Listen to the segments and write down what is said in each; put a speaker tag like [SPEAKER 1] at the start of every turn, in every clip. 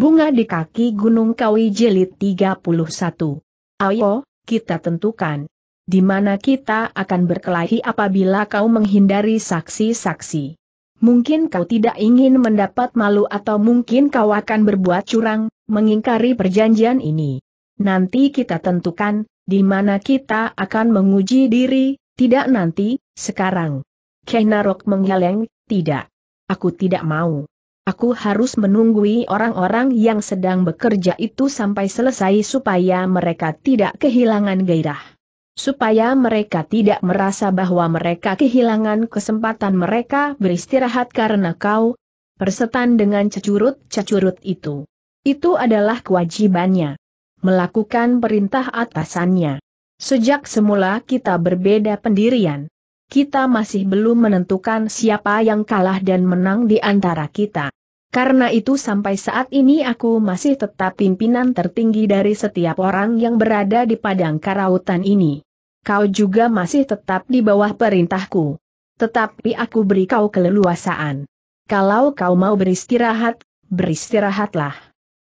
[SPEAKER 1] Bunga di kaki Gunung Kawi jelit 31. Ayo, kita tentukan. Di mana kita akan berkelahi apabila kau menghindari saksi-saksi. Mungkin kau tidak ingin mendapat malu atau mungkin kau akan berbuat curang, mengingkari perjanjian ini. Nanti kita tentukan, di mana kita akan menguji diri, tidak nanti, sekarang. Kenarok menggeleng, tidak. Aku tidak mau. Aku harus menunggui orang-orang yang sedang bekerja itu sampai selesai supaya mereka tidak kehilangan gairah. Supaya mereka tidak merasa bahwa mereka kehilangan kesempatan mereka beristirahat karena kau persetan dengan cecurut-cecurut itu. Itu adalah kewajibannya. Melakukan perintah atasannya. Sejak semula kita berbeda pendirian. Kita masih belum menentukan siapa yang kalah dan menang di antara kita. Karena itu sampai saat ini aku masih tetap pimpinan tertinggi dari setiap orang yang berada di padang karautan ini. Kau juga masih tetap di bawah perintahku. Tetapi aku beri kau keleluasaan. Kalau kau mau beristirahat, beristirahatlah.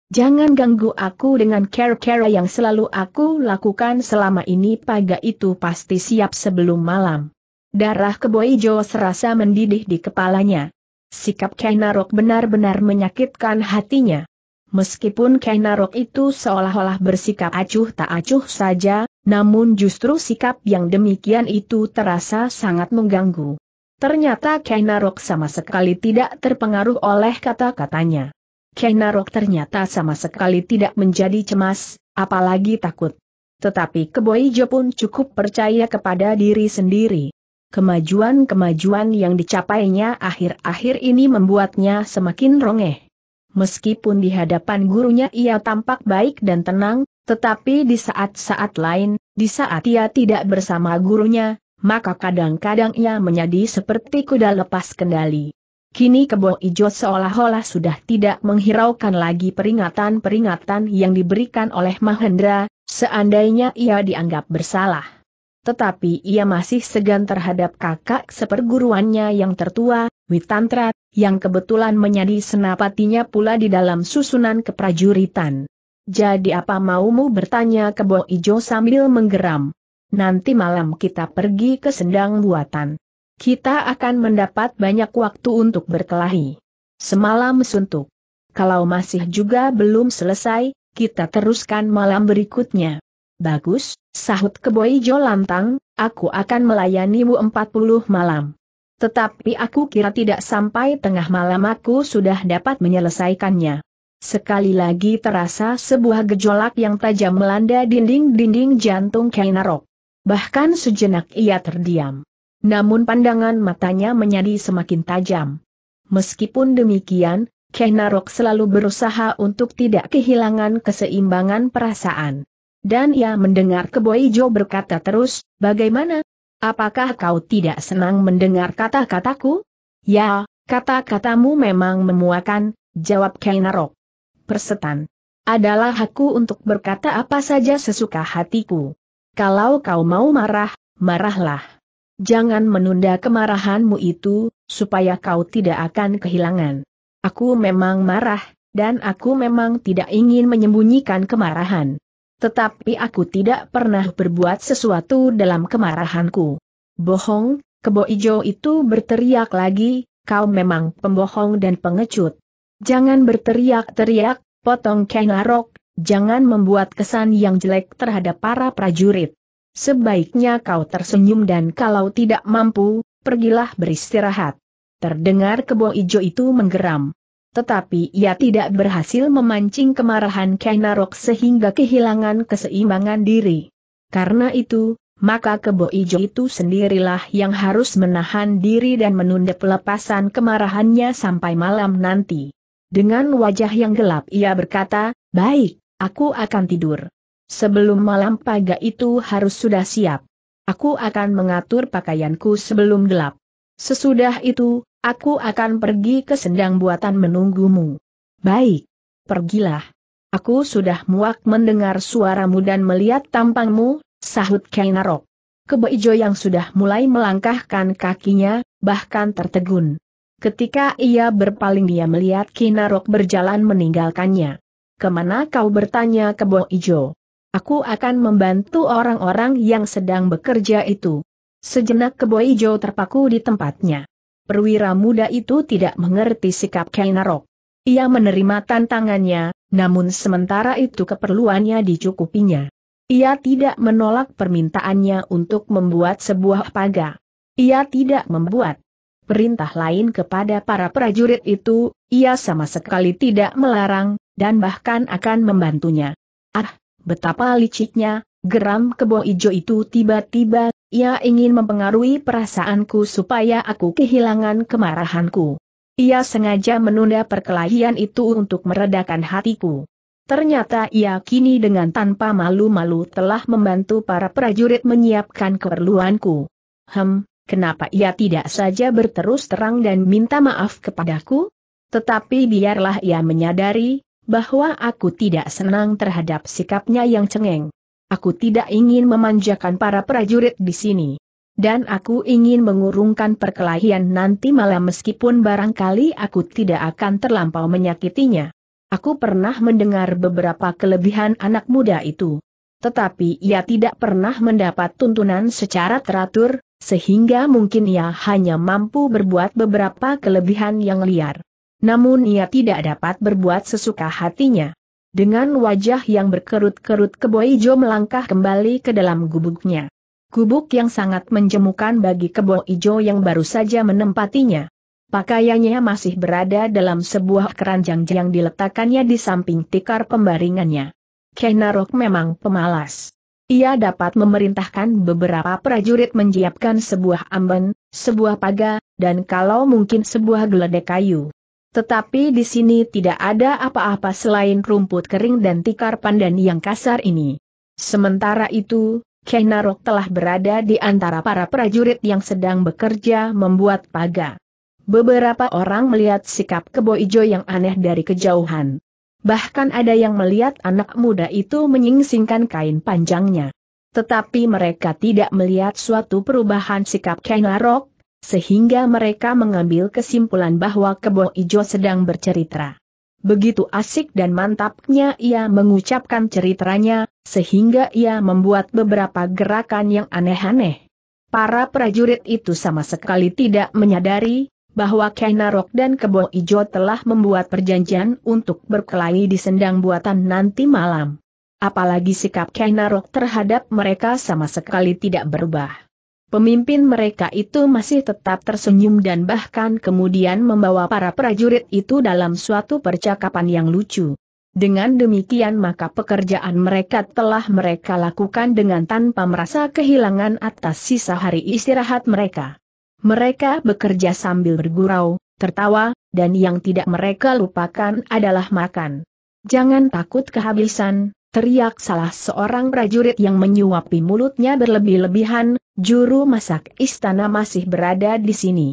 [SPEAKER 1] Jangan ganggu aku dengan care-care yang selalu aku lakukan selama ini paga itu pasti siap sebelum malam. Darah keboijo serasa mendidih di kepalanya. Sikap Kainarok benar-benar menyakitkan hatinya. Meskipun Kainarok itu seolah-olah bersikap acuh tak acuh saja, namun justru sikap yang demikian itu terasa sangat mengganggu. Ternyata Kainarok sama sekali tidak terpengaruh oleh kata-katanya. Kainarok ternyata sama sekali tidak menjadi cemas, apalagi takut. Tetapi Keboijo pun cukup percaya kepada diri sendiri. Kemajuan-kemajuan yang dicapainya akhir-akhir ini membuatnya semakin rongeh. Meskipun di hadapan gurunya ia tampak baik dan tenang, tetapi di saat-saat lain, di saat ia tidak bersama gurunya, maka kadang-kadang ia menjadi seperti kuda lepas kendali. Kini kebo ijo seolah-olah sudah tidak menghiraukan lagi peringatan-peringatan yang diberikan oleh Mahendra, seandainya ia dianggap bersalah tetapi ia masih segan terhadap kakak seperguruannya yang tertua, Witantra, yang kebetulan menjadi senapatinya pula di dalam susunan keprajuritan. Jadi apa maumu bertanya ke Bo Ijo sambil menggeram. Nanti malam kita pergi ke sendang buatan. Kita akan mendapat banyak waktu untuk berkelahi. Semalam suntuk. Kalau masih juga belum selesai, kita teruskan malam berikutnya. Bagus, sahut keboi lantang. aku akan melayanimu 40 malam. Tetapi aku kira tidak sampai tengah malam aku sudah dapat menyelesaikannya. Sekali lagi terasa sebuah gejolak yang tajam melanda dinding-dinding jantung Kainarok. Bahkan sejenak ia terdiam. Namun pandangan matanya menjadi semakin tajam. Meskipun demikian, Kainarok selalu berusaha untuk tidak kehilangan keseimbangan perasaan. Dan ia mendengar Keboijo berkata terus, bagaimana? Apakah kau tidak senang mendengar kata-kataku? Ya, kata-katamu memang memuakan, jawab Kainarok. Persetan. Adalah hakku untuk berkata apa saja sesuka hatiku. Kalau kau mau marah, marahlah. Jangan menunda kemarahanmu itu, supaya kau tidak akan kehilangan. Aku memang marah, dan aku memang tidak ingin menyembunyikan kemarahan. Tetapi aku tidak pernah berbuat sesuatu dalam kemarahanku. Bohong, kebo ijo itu berteriak lagi, kau memang pembohong dan pengecut. Jangan berteriak-teriak, potong kenarok, jangan membuat kesan yang jelek terhadap para prajurit. Sebaiknya kau tersenyum dan kalau tidak mampu, pergilah beristirahat. Terdengar kebo ijo itu menggeram. Tetapi ia tidak berhasil memancing kemarahan Kainarok sehingga kehilangan keseimbangan diri. Karena itu, maka kebo ijo itu sendirilah yang harus menahan diri dan menunda pelepasan kemarahannya sampai malam nanti. Dengan wajah yang gelap ia berkata, baik, aku akan tidur. Sebelum malam paga itu harus sudah siap. Aku akan mengatur pakaianku sebelum gelap. Sesudah itu, aku akan pergi ke sendang buatan menunggumu. Baik. Pergilah. Aku sudah muak mendengar suaramu dan melihat tampangmu, sahut Kainarok. Kebaijo yang sudah mulai melangkahkan kakinya, bahkan tertegun. Ketika ia berpaling dia melihat Kinarok berjalan meninggalkannya. Kemana kau bertanya kebo ijo? Aku akan membantu orang-orang yang sedang bekerja itu. Sejenak keboi terpaku di tempatnya. Perwira muda itu tidak mengerti sikap Kainarok. Ia menerima tantangannya, namun sementara itu keperluannya dicukupinya. Ia tidak menolak permintaannya untuk membuat sebuah paga. Ia tidak membuat perintah lain kepada para prajurit itu, ia sama sekali tidak melarang, dan bahkan akan membantunya. Ah, betapa liciknya, geram kebo ijo itu tiba-tiba ia ingin mempengaruhi perasaanku supaya aku kehilangan kemarahanku. Ia sengaja menunda perkelahian itu untuk meredakan hatiku. Ternyata ia kini dengan tanpa malu-malu telah membantu para prajurit menyiapkan keperluanku. Hem, kenapa ia tidak saja berterus terang dan minta maaf kepadaku? Tetapi biarlah ia menyadari, bahwa aku tidak senang terhadap sikapnya yang cengeng. Aku tidak ingin memanjakan para prajurit di sini. Dan aku ingin mengurungkan perkelahian nanti malam meskipun barangkali aku tidak akan terlampau menyakitinya. Aku pernah mendengar beberapa kelebihan anak muda itu. Tetapi ia tidak pernah mendapat tuntunan secara teratur, sehingga mungkin ia hanya mampu berbuat beberapa kelebihan yang liar. Namun ia tidak dapat berbuat sesuka hatinya. Dengan wajah yang berkerut-kerut kebo ijo melangkah kembali ke dalam gubuknya. Gubuk yang sangat menjemukan bagi kebo ijo yang baru saja menempatinya. Pakaiannya masih berada dalam sebuah keranjang yang diletakkannya di samping tikar pembaringannya. Kenarok memang pemalas. Ia dapat memerintahkan beberapa prajurit menyiapkan sebuah amben, sebuah paga, dan kalau mungkin sebuah geledek kayu. Tetapi di sini tidak ada apa-apa selain rumput kering dan tikar pandan yang kasar ini. Sementara itu, Kenarok telah berada di antara para prajurit yang sedang bekerja membuat paga. Beberapa orang melihat sikap kebo ijo yang aneh dari kejauhan. Bahkan ada yang melihat anak muda itu menyingsingkan kain panjangnya. Tetapi mereka tidak melihat suatu perubahan sikap Kenarok, sehingga mereka mengambil kesimpulan bahwa Kebo Ijo sedang bercerita. Begitu asik dan mantapnya ia mengucapkan ceritanya, sehingga ia membuat beberapa gerakan yang aneh-aneh. Para prajurit itu sama sekali tidak menyadari bahwa Kainarok dan Kebo Ijo telah membuat perjanjian untuk berkelahi di sendang buatan nanti malam. Apalagi sikap Kainarok terhadap mereka sama sekali tidak berubah. Pemimpin mereka itu masih tetap tersenyum dan bahkan kemudian membawa para prajurit itu dalam suatu percakapan yang lucu. Dengan demikian maka pekerjaan mereka telah mereka lakukan dengan tanpa merasa kehilangan atas sisa hari istirahat mereka. Mereka bekerja sambil bergurau, tertawa, dan yang tidak mereka lupakan adalah makan. Jangan takut kehabisan, Teriak salah seorang prajurit yang menyuapi mulutnya berlebih-lebihan, juru masak istana masih berada di sini.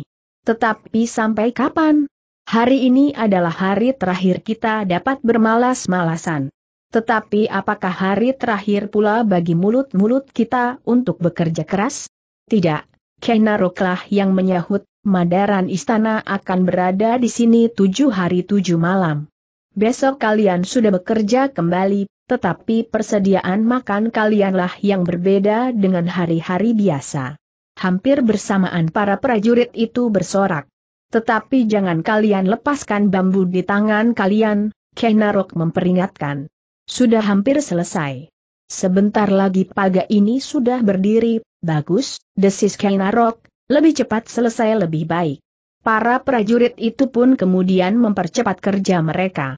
[SPEAKER 1] Tetapi sampai kapan? Hari ini adalah hari terakhir kita dapat bermalas-malasan. Tetapi apakah hari terakhir pula bagi mulut-mulut kita untuk bekerja keras? Tidak, Kenaroklah yang menyahut, Madaran Istana akan berada di sini tujuh hari tujuh malam. Besok kalian sudah bekerja kembali, tetapi persediaan makan kalianlah yang berbeda dengan hari-hari biasa. Hampir bersamaan para prajurit itu bersorak. Tetapi jangan kalian lepaskan bambu di tangan kalian, Kenarok memperingatkan. Sudah hampir selesai. Sebentar lagi paga ini sudah berdiri, bagus, desis Kenarok, lebih cepat selesai lebih baik. Para prajurit itu pun kemudian mempercepat kerja mereka.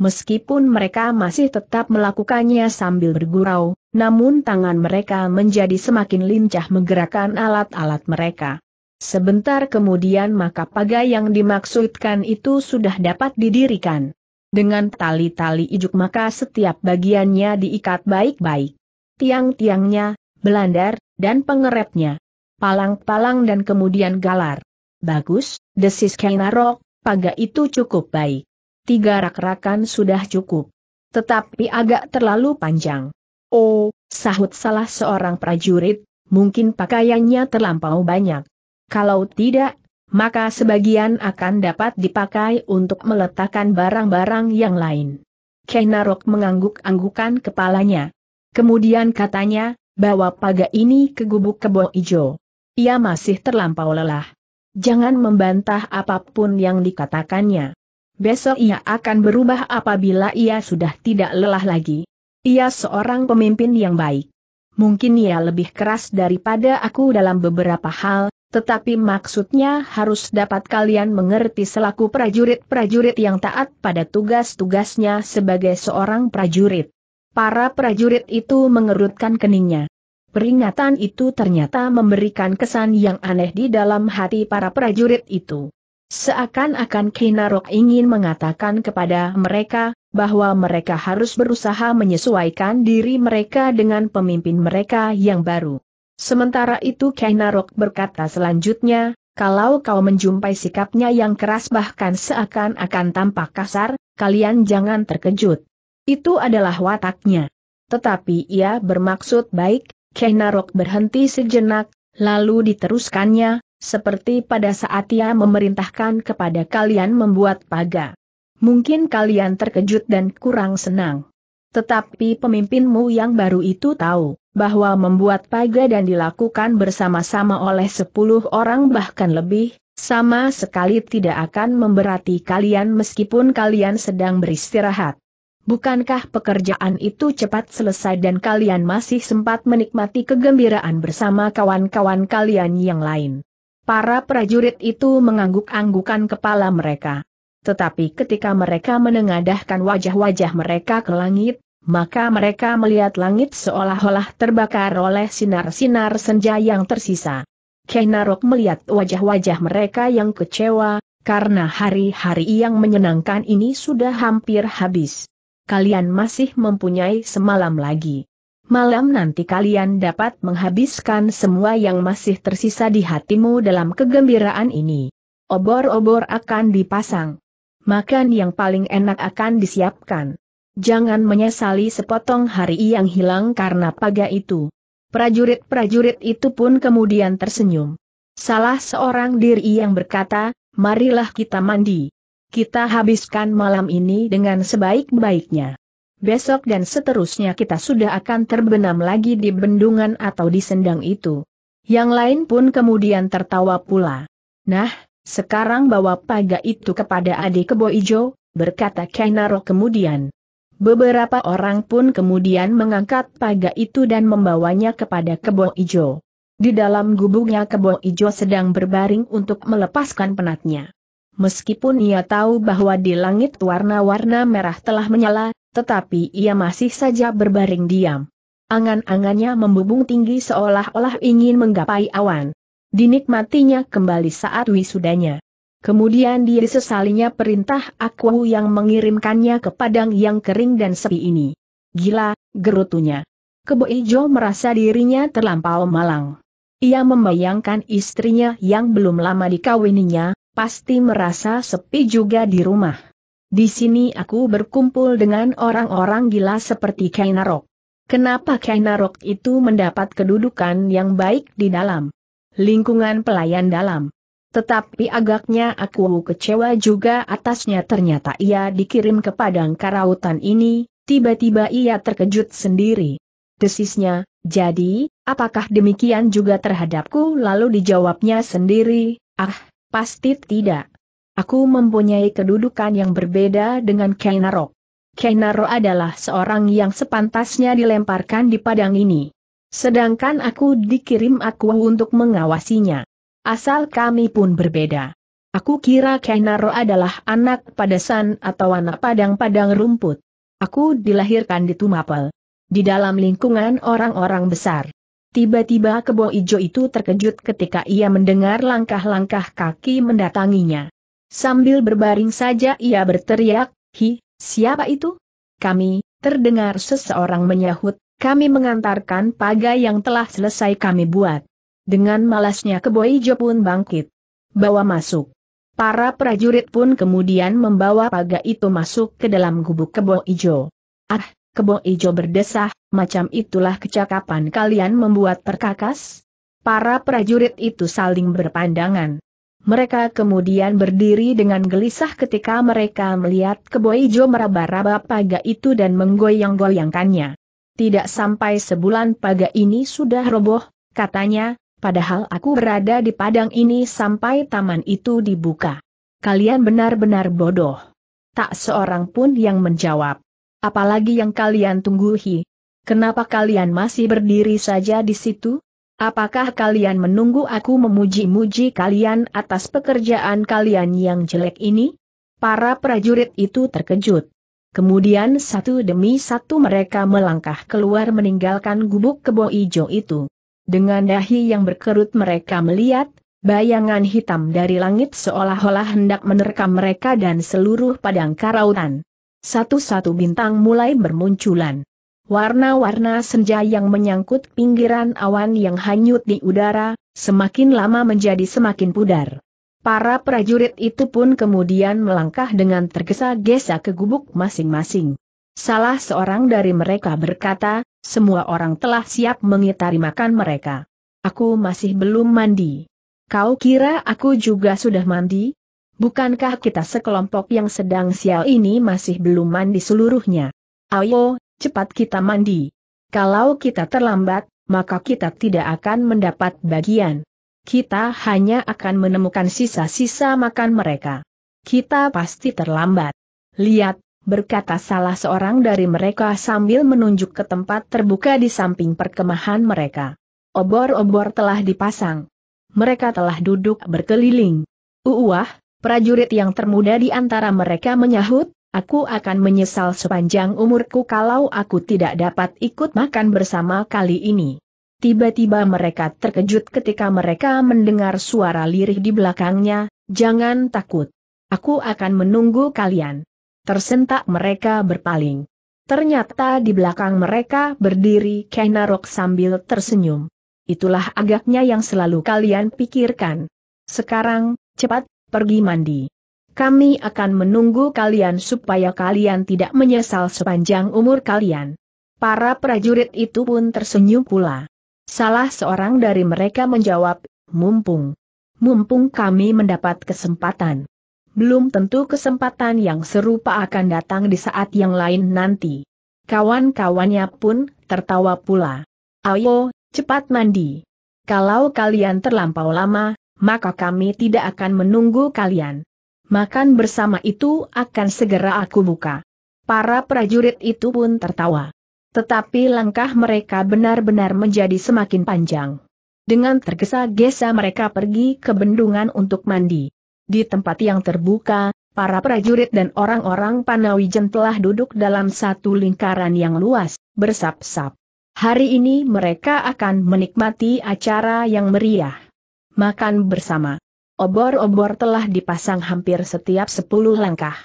[SPEAKER 1] Meskipun mereka masih tetap melakukannya sambil bergurau, namun tangan mereka menjadi semakin lincah menggerakkan alat-alat mereka. Sebentar kemudian maka pagai yang dimaksudkan itu sudah dapat didirikan. Dengan tali-tali ijuk maka setiap bagiannya diikat baik-baik. Tiang-tiangnya, belandar, dan pengeretnya, Palang-palang dan kemudian galar. Bagus, desis Kainarok, pagai itu cukup baik tiga rak-rakan sudah cukup. Tetapi agak terlalu panjang. Oh, sahut salah seorang prajurit, mungkin pakaiannya terlampau banyak. Kalau tidak, maka sebagian akan dapat dipakai untuk meletakkan barang-barang yang lain. Kenarok mengangguk-anggukan kepalanya. Kemudian katanya, bawa paga ini ke gubuk kebo ijo. Ia masih terlampau lelah. Jangan membantah apapun yang dikatakannya besok ia akan berubah apabila ia sudah tidak lelah lagi. Ia seorang pemimpin yang baik. Mungkin ia lebih keras daripada aku dalam beberapa hal, tetapi maksudnya harus dapat kalian mengerti selaku prajurit-prajurit yang taat pada tugas-tugasnya sebagai seorang prajurit. Para prajurit itu mengerutkan keningnya. Peringatan itu ternyata memberikan kesan yang aneh di dalam hati para prajurit itu. Seakan-akan Kinarok ingin mengatakan kepada mereka, bahwa mereka harus berusaha menyesuaikan diri mereka dengan pemimpin mereka yang baru. Sementara itu Kinarok berkata selanjutnya, kalau kau menjumpai sikapnya yang keras bahkan seakan-akan tampak kasar, kalian jangan terkejut. Itu adalah wataknya. Tetapi ia bermaksud baik, Kinarok berhenti sejenak, lalu diteruskannya, seperti pada saat ia memerintahkan kepada kalian membuat pagar, Mungkin kalian terkejut dan kurang senang. Tetapi pemimpinmu yang baru itu tahu, bahwa membuat pagar dan dilakukan bersama-sama oleh sepuluh orang bahkan lebih, sama sekali tidak akan memberati kalian meskipun kalian sedang beristirahat. Bukankah pekerjaan itu cepat selesai dan kalian masih sempat menikmati kegembiraan bersama kawan-kawan kalian yang lain? Para prajurit itu mengangguk-anggukan kepala mereka. Tetapi ketika mereka menengadahkan wajah-wajah mereka ke langit, maka mereka melihat langit seolah-olah terbakar oleh sinar-sinar senja yang tersisa. Kenarok melihat wajah-wajah mereka yang kecewa, karena hari-hari yang menyenangkan ini sudah hampir habis. Kalian masih mempunyai semalam lagi malam nanti kalian dapat menghabiskan semua yang masih tersisa di hatimu dalam kegembiraan ini. Obor-obor akan dipasang. Makan yang paling enak akan disiapkan. Jangan menyesali sepotong hari yang hilang karena paga itu. Prajurit-prajurit itu pun kemudian tersenyum. Salah seorang diri yang berkata, marilah kita mandi. Kita habiskan malam ini dengan sebaik-baiknya besok dan seterusnya kita sudah akan terbenam lagi di bendungan atau di sendang itu. Yang lain pun kemudian tertawa pula. Nah, sekarang bawa paga itu kepada adik kebo ijo, berkata Kainaro kemudian. Beberapa orang pun kemudian mengangkat paga itu dan membawanya kepada kebo ijo. Di dalam gubungnya kebo ijo sedang berbaring untuk melepaskan penatnya. Meskipun ia tahu bahwa di langit warna-warna merah telah menyala, tetapi ia masih saja berbaring diam. Angan-angannya membubung tinggi seolah-olah ingin menggapai awan. Dinikmatinya kembali saat wisudanya. Kemudian dia disesalinya perintah aku yang mengirimkannya ke padang yang kering dan sepi ini. Gila, gerutunya. Kebo Ijo merasa dirinya terlampau malang. Ia membayangkan istrinya yang belum lama dikawininya, pasti merasa sepi juga di rumah. Di sini aku berkumpul dengan orang-orang gila seperti Kainarok. Kenapa Kainarok itu mendapat kedudukan yang baik di dalam lingkungan pelayan dalam? Tetapi agaknya aku kecewa juga atasnya ternyata ia dikirim ke padang karautan ini, tiba-tiba ia terkejut sendiri. Desisnya, jadi, apakah demikian juga terhadapku lalu dijawabnya sendiri, ah, pasti tidak. Aku mempunyai kedudukan yang berbeda dengan Kainaro. Kainaro adalah seorang yang sepantasnya dilemparkan di padang ini. Sedangkan aku dikirim aku untuk mengawasinya. Asal kami pun berbeda. Aku kira Kainaro adalah anak padasan atau anak padang-padang rumput. Aku dilahirkan di Tumapel. Di dalam lingkungan orang-orang besar. Tiba-tiba kebo ijo itu terkejut ketika ia mendengar langkah-langkah kaki mendatanginya. Sambil berbaring saja ia berteriak, Hi, siapa itu? Kami, terdengar seseorang menyahut, kami mengantarkan pagai yang telah selesai kami buat. Dengan malasnya Keboijo pun bangkit. Bawa masuk. Para prajurit pun kemudian membawa pagai itu masuk ke dalam gubuk Keboijo. Ah, Keboijo berdesah, macam itulah kecakapan kalian membuat perkakas? Para prajurit itu saling berpandangan. Mereka kemudian berdiri dengan gelisah ketika mereka melihat keboijo meraba-raba paga itu dan menggoyang-goyangkannya. Tidak sampai sebulan paga ini sudah roboh, katanya, padahal aku berada di padang ini sampai taman itu dibuka. Kalian benar-benar bodoh. Tak seorang pun yang menjawab. Apalagi yang kalian tungguhi. Kenapa kalian masih berdiri saja di situ? Apakah kalian menunggu aku memuji-muji kalian atas pekerjaan kalian yang jelek ini? Para prajurit itu terkejut. Kemudian satu demi satu mereka melangkah keluar meninggalkan gubuk kebo ijo itu. Dengan dahi yang berkerut mereka melihat, bayangan hitam dari langit seolah-olah hendak menerkam mereka dan seluruh padang karautan. Satu-satu bintang mulai bermunculan. Warna-warna senja yang menyangkut pinggiran awan yang hanyut di udara, semakin lama menjadi semakin pudar. Para prajurit itu pun kemudian melangkah dengan tergesa-gesa ke gubuk masing-masing. Salah seorang dari mereka berkata, semua orang telah siap mengitari makan mereka. Aku masih belum mandi. Kau kira aku juga sudah mandi? Bukankah kita sekelompok yang sedang sial ini masih belum mandi seluruhnya? Ayo, cepat kita mandi. Kalau kita terlambat, maka kita tidak akan mendapat bagian. Kita hanya akan menemukan sisa-sisa makan mereka. Kita pasti terlambat. Lihat, berkata salah seorang dari mereka sambil menunjuk ke tempat terbuka di samping perkemahan mereka. Obor-obor telah dipasang. Mereka telah duduk berkeliling. Uuah, prajurit yang termuda di antara mereka menyahut, Aku akan menyesal sepanjang umurku kalau aku tidak dapat ikut makan bersama kali ini. Tiba-tiba mereka terkejut ketika mereka mendengar suara lirih di belakangnya, jangan takut. Aku akan menunggu kalian. Tersentak mereka berpaling. Ternyata di belakang mereka berdiri Kainarok sambil tersenyum. Itulah agaknya yang selalu kalian pikirkan. Sekarang, cepat, pergi mandi. Kami akan menunggu kalian supaya kalian tidak menyesal sepanjang umur kalian. Para prajurit itu pun tersenyum pula. Salah seorang dari mereka menjawab, mumpung. Mumpung kami mendapat kesempatan. Belum tentu kesempatan yang serupa akan datang di saat yang lain nanti. Kawan-kawannya pun tertawa pula. Ayo, cepat mandi. Kalau kalian terlampau lama, maka kami tidak akan menunggu kalian makan bersama itu akan segera aku buka. Para prajurit itu pun tertawa. Tetapi langkah mereka benar-benar menjadi semakin panjang. Dengan tergesa-gesa mereka pergi ke bendungan untuk mandi. Di tempat yang terbuka, para prajurit dan orang-orang Panawijen telah duduk dalam satu lingkaran yang luas, bersap-sap. Hari ini mereka akan menikmati acara yang meriah. Makan bersama obor-obor telah dipasang hampir setiap sepuluh langkah.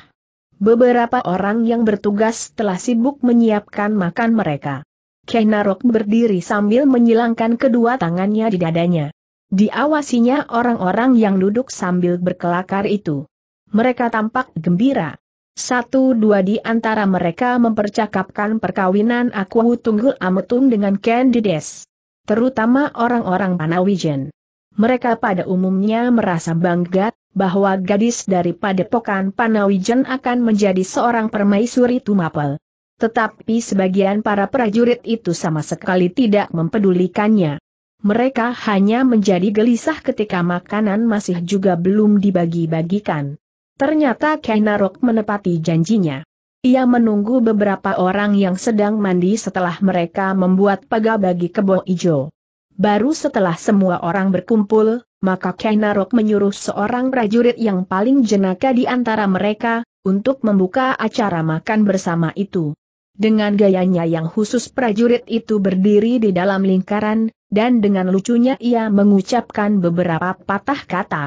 [SPEAKER 1] Beberapa orang yang bertugas telah sibuk menyiapkan makan mereka. Kenarok berdiri sambil menyilangkan kedua tangannya di dadanya. Diawasinya orang-orang yang duduk sambil berkelakar itu. Mereka tampak gembira. Satu dua di antara mereka mempercakapkan perkawinan Aku Tunggul Ametung dengan Candides. Terutama orang-orang Panawijen mereka pada umumnya merasa bangga bahwa gadis dari Padepokan Panawijen akan menjadi seorang permaisuri tumapel. Tetapi sebagian para prajurit itu sama sekali tidak mempedulikannya. Mereka hanya menjadi gelisah ketika makanan masih juga belum dibagi-bagikan. Ternyata Kainarok menepati janjinya. Ia menunggu beberapa orang yang sedang mandi setelah mereka membuat pagar bagi kebo ijo. Baru setelah semua orang berkumpul, maka Kainarok menyuruh seorang prajurit yang paling jenaka di antara mereka, untuk membuka acara makan bersama itu. Dengan gayanya yang khusus prajurit itu berdiri di dalam lingkaran, dan dengan lucunya ia mengucapkan beberapa patah kata.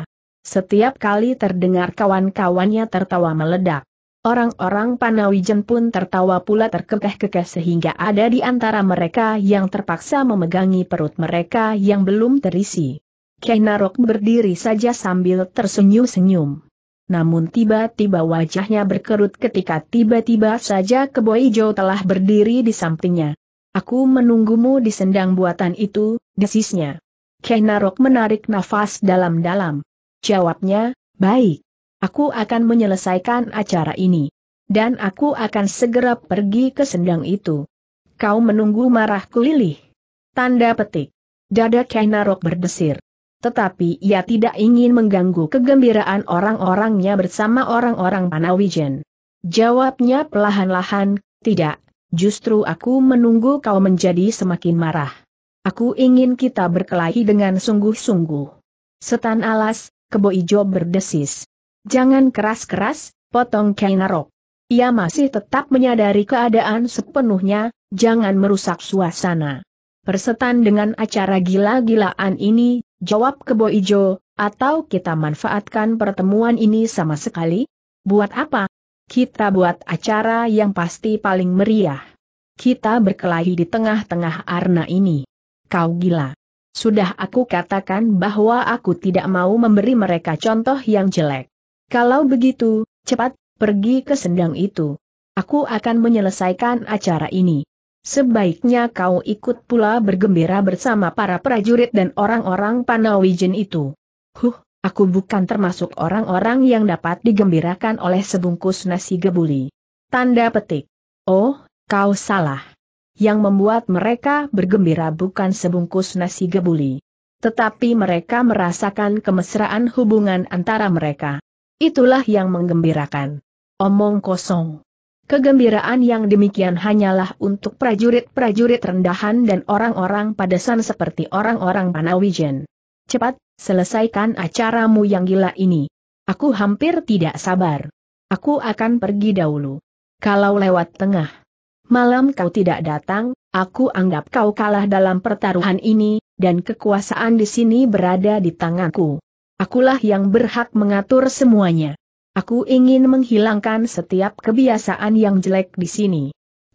[SPEAKER 1] Setiap kali terdengar kawan-kawannya tertawa meledak. Orang-orang Panawijen pun tertawa pula terkekeh-kekeh sehingga ada di antara mereka yang terpaksa memegangi perut mereka yang belum terisi. Kainarok berdiri saja sambil tersenyum-senyum. Namun tiba-tiba wajahnya berkerut ketika tiba-tiba saja kebo telah berdiri di sampingnya. Aku menunggumu di sendang buatan itu, desisnya. Kainarok menarik nafas dalam-dalam. Jawabnya, baik. Aku akan menyelesaikan acara ini. Dan aku akan segera pergi ke sendang itu. Kau menunggu marahku lilih. Tanda petik. Dada Kainarok berdesir. Tetapi ia tidak ingin mengganggu kegembiraan orang-orangnya bersama orang-orang Panawijen. Jawabnya perlahan-lahan, tidak, justru aku menunggu kau menjadi semakin marah. Aku ingin kita berkelahi dengan sungguh-sungguh. Setan alas, kebo ijo berdesis. Jangan keras-keras, potong Kainarok. Ia masih tetap menyadari keadaan sepenuhnya, jangan merusak suasana. Persetan dengan acara gila-gilaan ini, jawab Kebo Ijo, atau kita manfaatkan pertemuan ini sama sekali? Buat apa? Kita buat acara yang pasti paling meriah. Kita berkelahi di tengah-tengah arna ini. Kau gila. Sudah aku katakan bahwa aku tidak mau memberi mereka contoh yang jelek. Kalau begitu, cepat, pergi ke sendang itu. Aku akan menyelesaikan acara ini. Sebaiknya kau ikut pula bergembira bersama para prajurit dan orang-orang Panawijen itu. Huh, aku bukan termasuk orang-orang yang dapat digembirakan oleh sebungkus nasi gebuli. Tanda petik. Oh, kau salah. Yang membuat mereka bergembira bukan sebungkus nasi gebuli. Tetapi mereka merasakan kemesraan hubungan antara mereka. Itulah yang menggembirakan. Omong kosong. Kegembiraan yang demikian hanyalah untuk prajurit-prajurit rendahan dan orang-orang padasan seperti orang-orang Panawijen. Cepat, selesaikan acaramu yang gila ini. Aku hampir tidak sabar. Aku akan pergi dahulu. Kalau lewat tengah malam kau tidak datang, aku anggap kau kalah dalam pertaruhan ini, dan kekuasaan di sini berada di tanganku. Akulah yang berhak mengatur semuanya. Aku ingin menghilangkan setiap kebiasaan yang jelek di sini.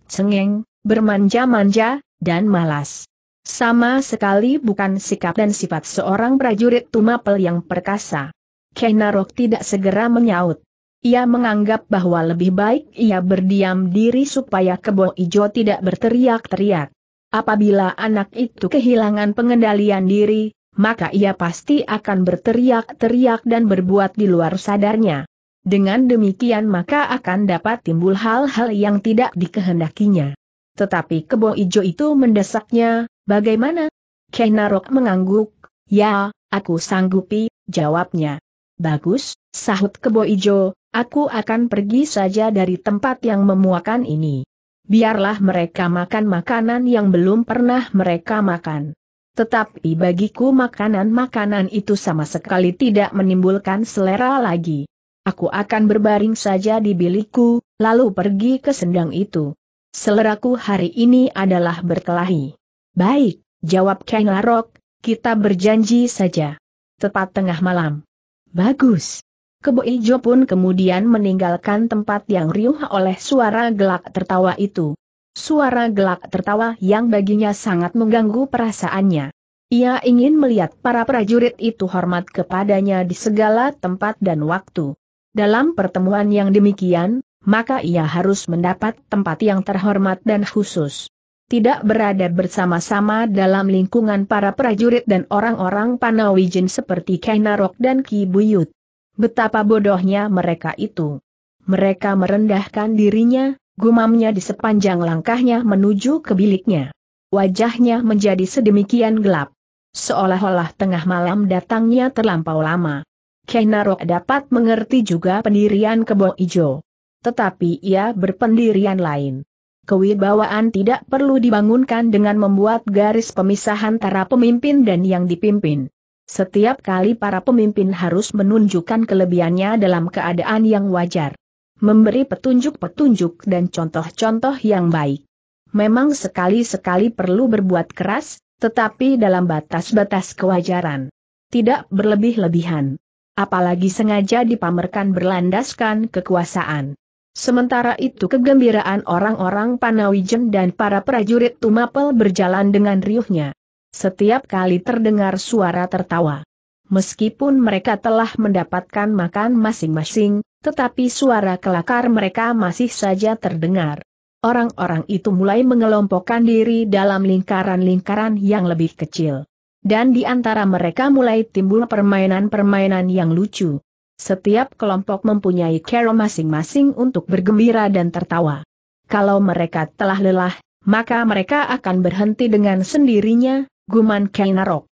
[SPEAKER 1] Cengeng, bermanja-manja, dan malas. Sama sekali bukan sikap dan sifat seorang prajurit Tumapel yang perkasa. Kenarok tidak segera menyaut. Ia menganggap bahwa lebih baik ia berdiam diri supaya kebo ijo tidak berteriak-teriak. Apabila anak itu kehilangan pengendalian diri, maka ia pasti akan berteriak-teriak dan berbuat di luar sadarnya. Dengan demikian maka akan dapat timbul hal-hal yang tidak dikehendakinya. Tetapi kebo ijo itu mendesaknya, bagaimana? Kenarok mengangguk, ya, aku sanggupi, jawabnya. Bagus, sahut kebo ijo, aku akan pergi saja dari tempat yang memuakan ini. Biarlah mereka makan makanan yang belum pernah mereka makan. Tetapi bagiku makanan-makanan itu sama sekali tidak menimbulkan selera lagi. Aku akan berbaring saja di bilikku, lalu pergi ke sendang itu. Seleraku hari ini adalah berkelahi. Baik, jawab Kang Larok, kita berjanji saja. Tepat tengah malam. Bagus. Kebo Ijo pun kemudian meninggalkan tempat yang riuh oleh suara gelak tertawa itu. Suara gelak tertawa yang baginya sangat mengganggu perasaannya. Ia ingin melihat para prajurit itu hormat kepadanya di segala tempat dan waktu. Dalam pertemuan yang demikian, maka ia harus mendapat tempat yang terhormat dan khusus. Tidak berada bersama-sama dalam lingkungan para prajurit dan orang-orang Panawijin seperti Kainarok dan Ki Buyut. Betapa bodohnya mereka itu. Mereka merendahkan dirinya, gumamnya di sepanjang langkahnya menuju ke biliknya. Wajahnya menjadi sedemikian gelap. Seolah-olah tengah malam datangnya terlampau lama. Kenarok dapat mengerti juga pendirian kebo ijo. Tetapi ia berpendirian lain. Kewibawaan tidak perlu dibangunkan dengan membuat garis pemisah antara pemimpin dan yang dipimpin. Setiap kali para pemimpin harus menunjukkan kelebihannya dalam keadaan yang wajar memberi petunjuk-petunjuk dan contoh-contoh yang baik. Memang sekali-sekali perlu berbuat keras, tetapi dalam batas-batas kewajaran. Tidak berlebih-lebihan. Apalagi sengaja dipamerkan berlandaskan kekuasaan. Sementara itu kegembiraan orang-orang Panawijen dan para prajurit Tumapel berjalan dengan riuhnya. Setiap kali terdengar suara tertawa. Meskipun mereka telah mendapatkan makan masing-masing, tetapi suara kelakar mereka masih saja terdengar. Orang-orang itu mulai mengelompokkan diri dalam lingkaran-lingkaran yang lebih kecil. Dan di antara mereka mulai timbul permainan-permainan yang lucu. Setiap kelompok mempunyai kero masing-masing untuk bergembira dan tertawa. Kalau mereka telah lelah, maka mereka akan berhenti dengan sendirinya, guman Kainarok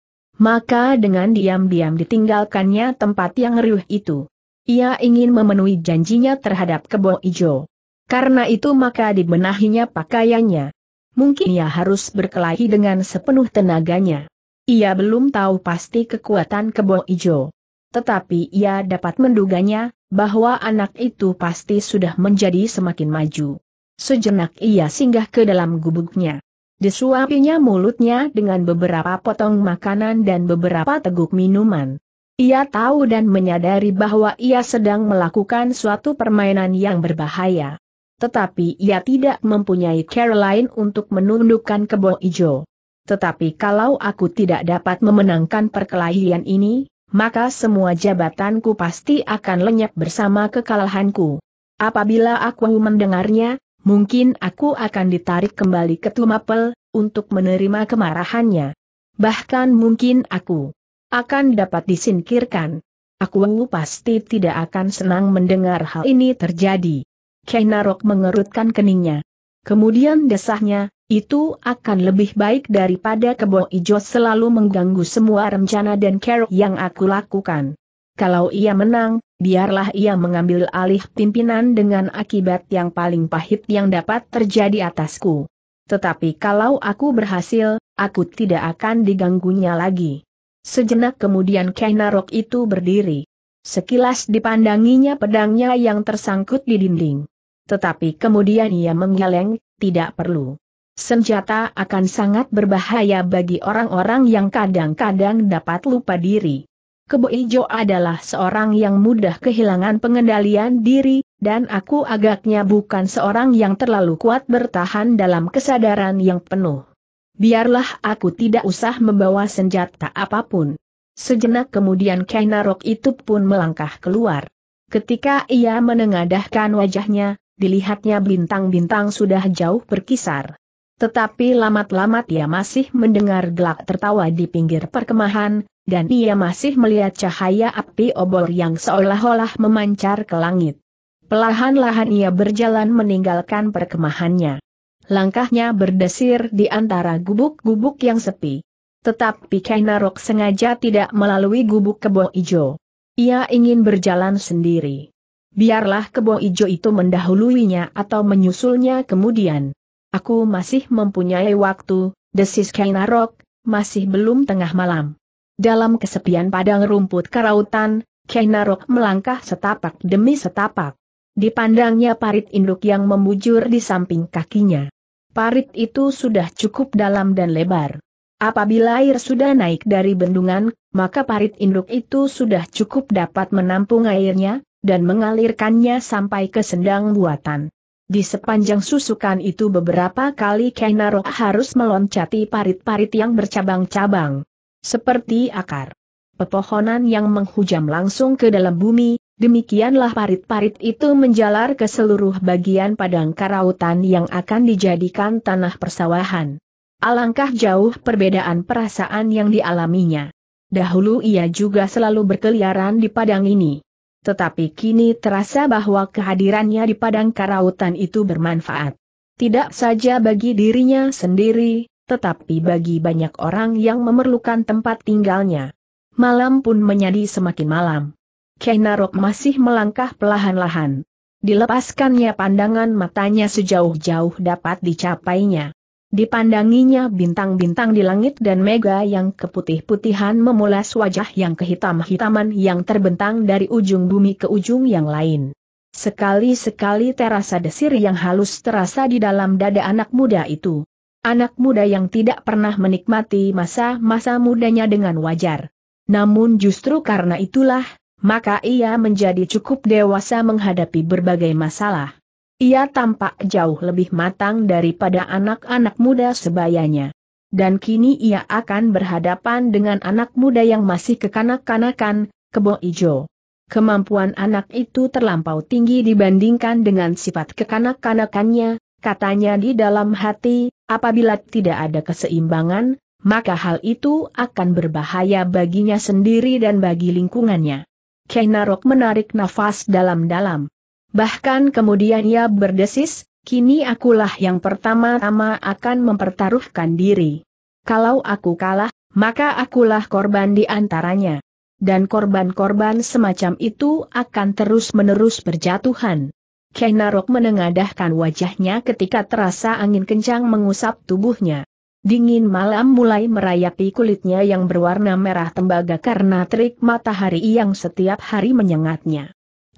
[SPEAKER 1] maka dengan diam-diam ditinggalkannya tempat yang riuh itu. Ia ingin memenuhi janjinya terhadap kebo ijo. Karena itu maka dibenahinya pakaiannya. Mungkin ia harus berkelahi dengan sepenuh tenaganya. Ia belum tahu pasti kekuatan kebo ijo. Tetapi ia dapat menduganya, bahwa anak itu pasti sudah menjadi semakin maju. Sejenak ia singgah ke dalam gubuknya. Disuapinya mulutnya dengan beberapa potong makanan dan beberapa teguk minuman. Ia tahu dan menyadari bahwa ia sedang melakukan suatu permainan yang berbahaya. Tetapi ia tidak mempunyai Caroline untuk menundukkan kebo ijo. Tetapi kalau aku tidak dapat memenangkan perkelahian ini, maka semua jabatanku pasti akan lenyap bersama kekalahanku. Apabila aku mendengarnya, mungkin aku akan ditarik kembali ke Tumapel, untuk menerima kemarahannya. Bahkan mungkin aku akan dapat disingkirkan. Aku pasti tidak akan senang mendengar hal ini terjadi. Kenarok mengerutkan keningnya. Kemudian desahnya, itu akan lebih baik daripada kebo ijo selalu mengganggu semua rencana dan kerok yang aku lakukan. Kalau ia menang, biarlah ia mengambil alih pimpinan dengan akibat yang paling pahit yang dapat terjadi atasku. Tetapi kalau aku berhasil, aku tidak akan diganggunya lagi. Sejenak kemudian Kainarok itu berdiri. Sekilas dipandanginya pedangnya yang tersangkut di dinding. Tetapi kemudian ia menggeleng, tidak perlu. Senjata akan sangat berbahaya bagi orang-orang yang kadang-kadang dapat lupa diri. Kebo Ijo adalah seorang yang mudah kehilangan pengendalian diri, dan aku agaknya bukan seorang yang terlalu kuat bertahan dalam kesadaran yang penuh. Biarlah aku tidak usah membawa senjata apapun. Sejenak kemudian Kainarok itu pun melangkah keluar. Ketika ia menengadahkan wajahnya, dilihatnya bintang-bintang sudah jauh berkisar. Tetapi lamat-lamat ia masih mendengar gelak tertawa di pinggir perkemahan, dan ia masih melihat cahaya api obor yang seolah-olah memancar ke langit. Pelahan-lahan ia berjalan meninggalkan perkemahannya. Langkahnya berdesir di antara gubuk-gubuk yang sepi. Tetapi Kainarok sengaja tidak melalui gubuk kebo ijo. Ia ingin berjalan sendiri. Biarlah kebo ijo itu mendahuluinya atau menyusulnya kemudian. Aku masih mempunyai waktu, desis Kainarok, masih belum tengah malam. Dalam kesepian padang rumput karautan, Kenarok melangkah setapak demi setapak. Dipandangnya parit induk yang membujur di samping kakinya. Parit itu sudah cukup dalam dan lebar. Apabila air sudah naik dari bendungan, maka parit induk itu sudah cukup dapat menampung airnya, dan mengalirkannya sampai ke sendang buatan. Di sepanjang susukan itu beberapa kali Kainaro harus meloncati parit-parit yang bercabang-cabang. Seperti akar pepohonan yang menghujam langsung ke dalam bumi, demikianlah parit-parit itu menjalar ke seluruh bagian padang karautan yang akan dijadikan tanah persawahan. Alangkah jauh perbedaan perasaan yang dialaminya. Dahulu ia juga selalu berkeliaran di padang ini. Tetapi kini terasa bahwa kehadirannya di padang karautan itu bermanfaat. Tidak saja bagi dirinya sendiri, tetapi bagi banyak orang yang memerlukan tempat tinggalnya. Malam pun menjadi semakin malam. Kainarok masih melangkah perlahan-lahan. Dilepaskannya pandangan matanya sejauh-jauh dapat dicapainya. Dipandanginya bintang-bintang di langit dan mega yang keputih-putihan memulas wajah yang kehitam-hitaman yang terbentang dari ujung bumi ke ujung yang lain. Sekali-sekali terasa desir yang halus terasa di dalam dada anak muda itu. Anak muda yang tidak pernah menikmati masa-masa mudanya dengan wajar. Namun justru karena itulah, maka ia menjadi cukup dewasa menghadapi berbagai masalah. Ia tampak jauh lebih matang daripada anak-anak muda sebayanya. Dan kini ia akan berhadapan dengan anak muda yang masih kekanak-kanakan, kebo ijo. Kemampuan anak itu terlampau tinggi dibandingkan dengan sifat kekanak-kanakannya, katanya di dalam hati, apabila tidak ada keseimbangan, maka hal itu akan berbahaya baginya sendiri dan bagi lingkungannya. Kenarok menarik nafas dalam-dalam. Bahkan kemudian ia berdesis, kini akulah yang pertama-tama akan mempertaruhkan diri. Kalau aku kalah, maka akulah korban di antaranya. Dan korban-korban semacam itu akan terus-menerus berjatuhan. Keh Narok menengadahkan wajahnya ketika terasa angin kencang mengusap tubuhnya. Dingin malam mulai merayapi kulitnya yang berwarna merah tembaga karena terik matahari yang setiap hari menyengatnya.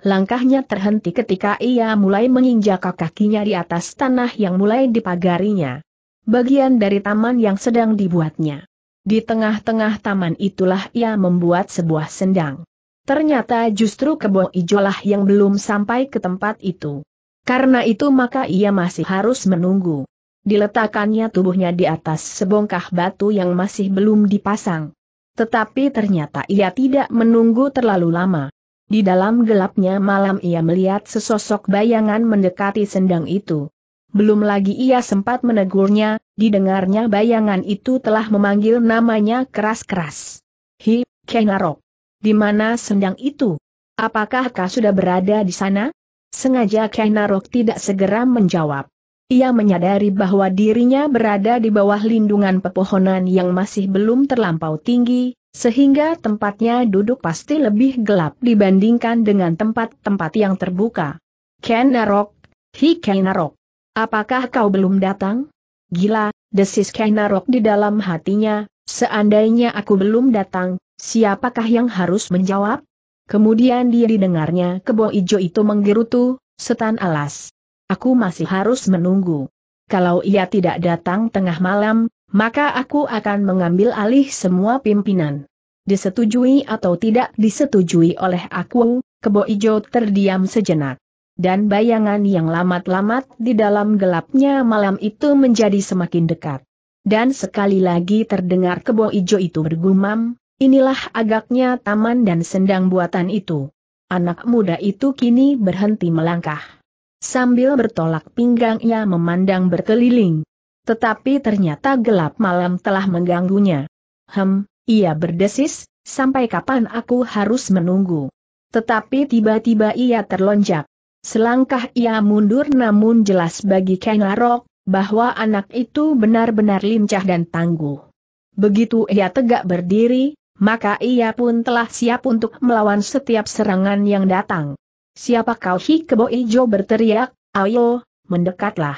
[SPEAKER 1] Langkahnya terhenti ketika ia mulai menginjak kakinya di atas tanah yang mulai dipagarinya. Bagian dari taman yang sedang dibuatnya. Di tengah-tengah taman itulah ia membuat sebuah sendang. Ternyata justru kebo ijolah yang belum sampai ke tempat itu. Karena itu maka ia masih harus menunggu. Diletakkannya tubuhnya di atas sebongkah batu yang masih belum dipasang. Tetapi ternyata ia tidak menunggu terlalu lama. Di dalam gelapnya malam ia melihat sesosok bayangan mendekati sendang itu. Belum lagi ia sempat menegurnya, didengarnya bayangan itu telah memanggil namanya keras-keras. Hi, Kenarok. Di mana sendang itu? Apakah kau sudah berada di sana? Sengaja Kainarok tidak segera menjawab. Ia menyadari bahwa dirinya berada di bawah lindungan pepohonan yang masih belum terlampau tinggi, sehingga tempatnya duduk pasti lebih gelap dibandingkan dengan tempat-tempat yang terbuka. Kainarok, Hi Kainarok, apakah kau belum datang? Gila, desis Kainarok di dalam hatinya, seandainya aku belum datang, Siapakah yang harus menjawab? Kemudian dia didengarnya kebo ijo itu menggerutu, setan alas. Aku masih harus menunggu. Kalau ia tidak datang tengah malam, maka aku akan mengambil alih semua pimpinan. Disetujui atau tidak disetujui oleh aku, kebo ijo terdiam sejenak. Dan bayangan yang lamat-lamat di dalam gelapnya malam itu menjadi semakin dekat. Dan sekali lagi terdengar kebo ijo itu bergumam, Inilah agaknya taman dan sendang buatan itu. Anak muda itu kini berhenti melangkah. Sambil bertolak pinggang ia memandang berkeliling. Tetapi ternyata gelap malam telah mengganggunya. Hem, ia berdesis, sampai kapan aku harus menunggu. Tetapi tiba-tiba ia terlonjak. Selangkah ia mundur namun jelas bagi Kenarok, bahwa anak itu benar-benar lincah dan tangguh. Begitu ia tegak berdiri, maka ia pun telah siap untuk melawan setiap serangan yang datang. Siapa kau Hikebo Ijo berteriak, ayo, mendekatlah.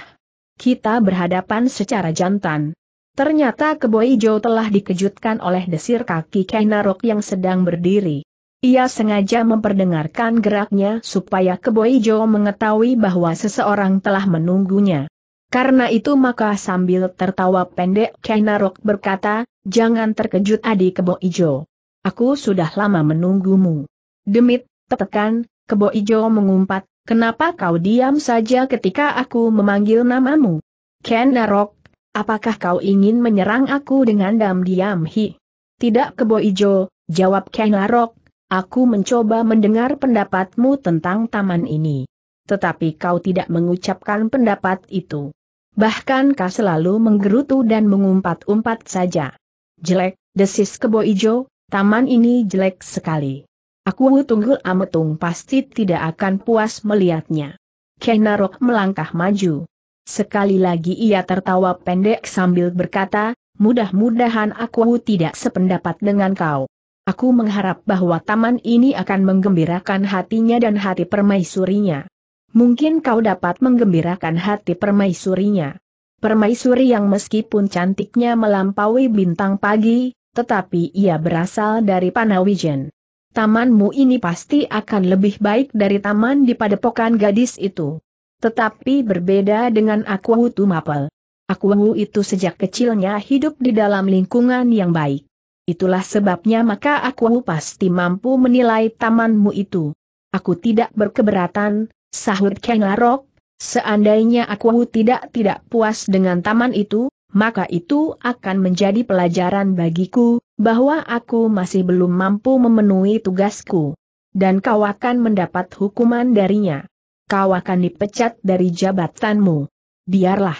[SPEAKER 1] Kita berhadapan secara jantan. Ternyata Kebo Ijo telah dikejutkan oleh desir kaki Kainarok yang sedang berdiri. Ia sengaja memperdengarkan geraknya supaya Kebo Ijo mengetahui bahwa seseorang telah menunggunya. Karena itu maka sambil tertawa pendek Kainarok berkata, Jangan terkejut adik kebo ijo. Aku sudah lama menunggumu. Demit, tetekan, kebo ijo mengumpat, kenapa kau diam saja ketika aku memanggil namamu? Ken Narok, apakah kau ingin menyerang aku dengan dam-diam hi? Tidak kebo ijo, jawab Ken Narok, aku mencoba mendengar pendapatmu tentang taman ini. Tetapi kau tidak mengucapkan pendapat itu. Bahkan kau selalu menggerutu dan mengumpat-umpat saja. Jelek, desis kebo ijo, taman ini jelek sekali. Aku tunggu ametung pasti tidak akan puas melihatnya. Kenarok melangkah maju. Sekali lagi ia tertawa pendek sambil berkata, mudah-mudahan aku tidak sependapat dengan kau. Aku mengharap bahwa taman ini akan menggembirakan hatinya dan hati permaisurinya. Mungkin kau dapat menggembirakan hati permaisurinya. Permaisuri yang meskipun cantiknya melampaui bintang pagi, tetapi ia berasal dari Panawijen. Tamanmu ini pasti akan lebih baik dari taman di padepokan gadis itu. Tetapi berbeda dengan Akuwu Tumapel. Akuwu itu sejak kecilnya hidup di dalam lingkungan yang baik. Itulah sebabnya maka Akuwu pasti mampu menilai tamanmu itu. Aku tidak berkeberatan, sahut Kengarok. Seandainya aku tidak tidak puas dengan taman itu, maka itu akan menjadi pelajaran bagiku, bahwa aku masih belum mampu memenuhi tugasku. Dan kau akan mendapat hukuman darinya. Kau akan dipecat dari jabatanmu. Biarlah.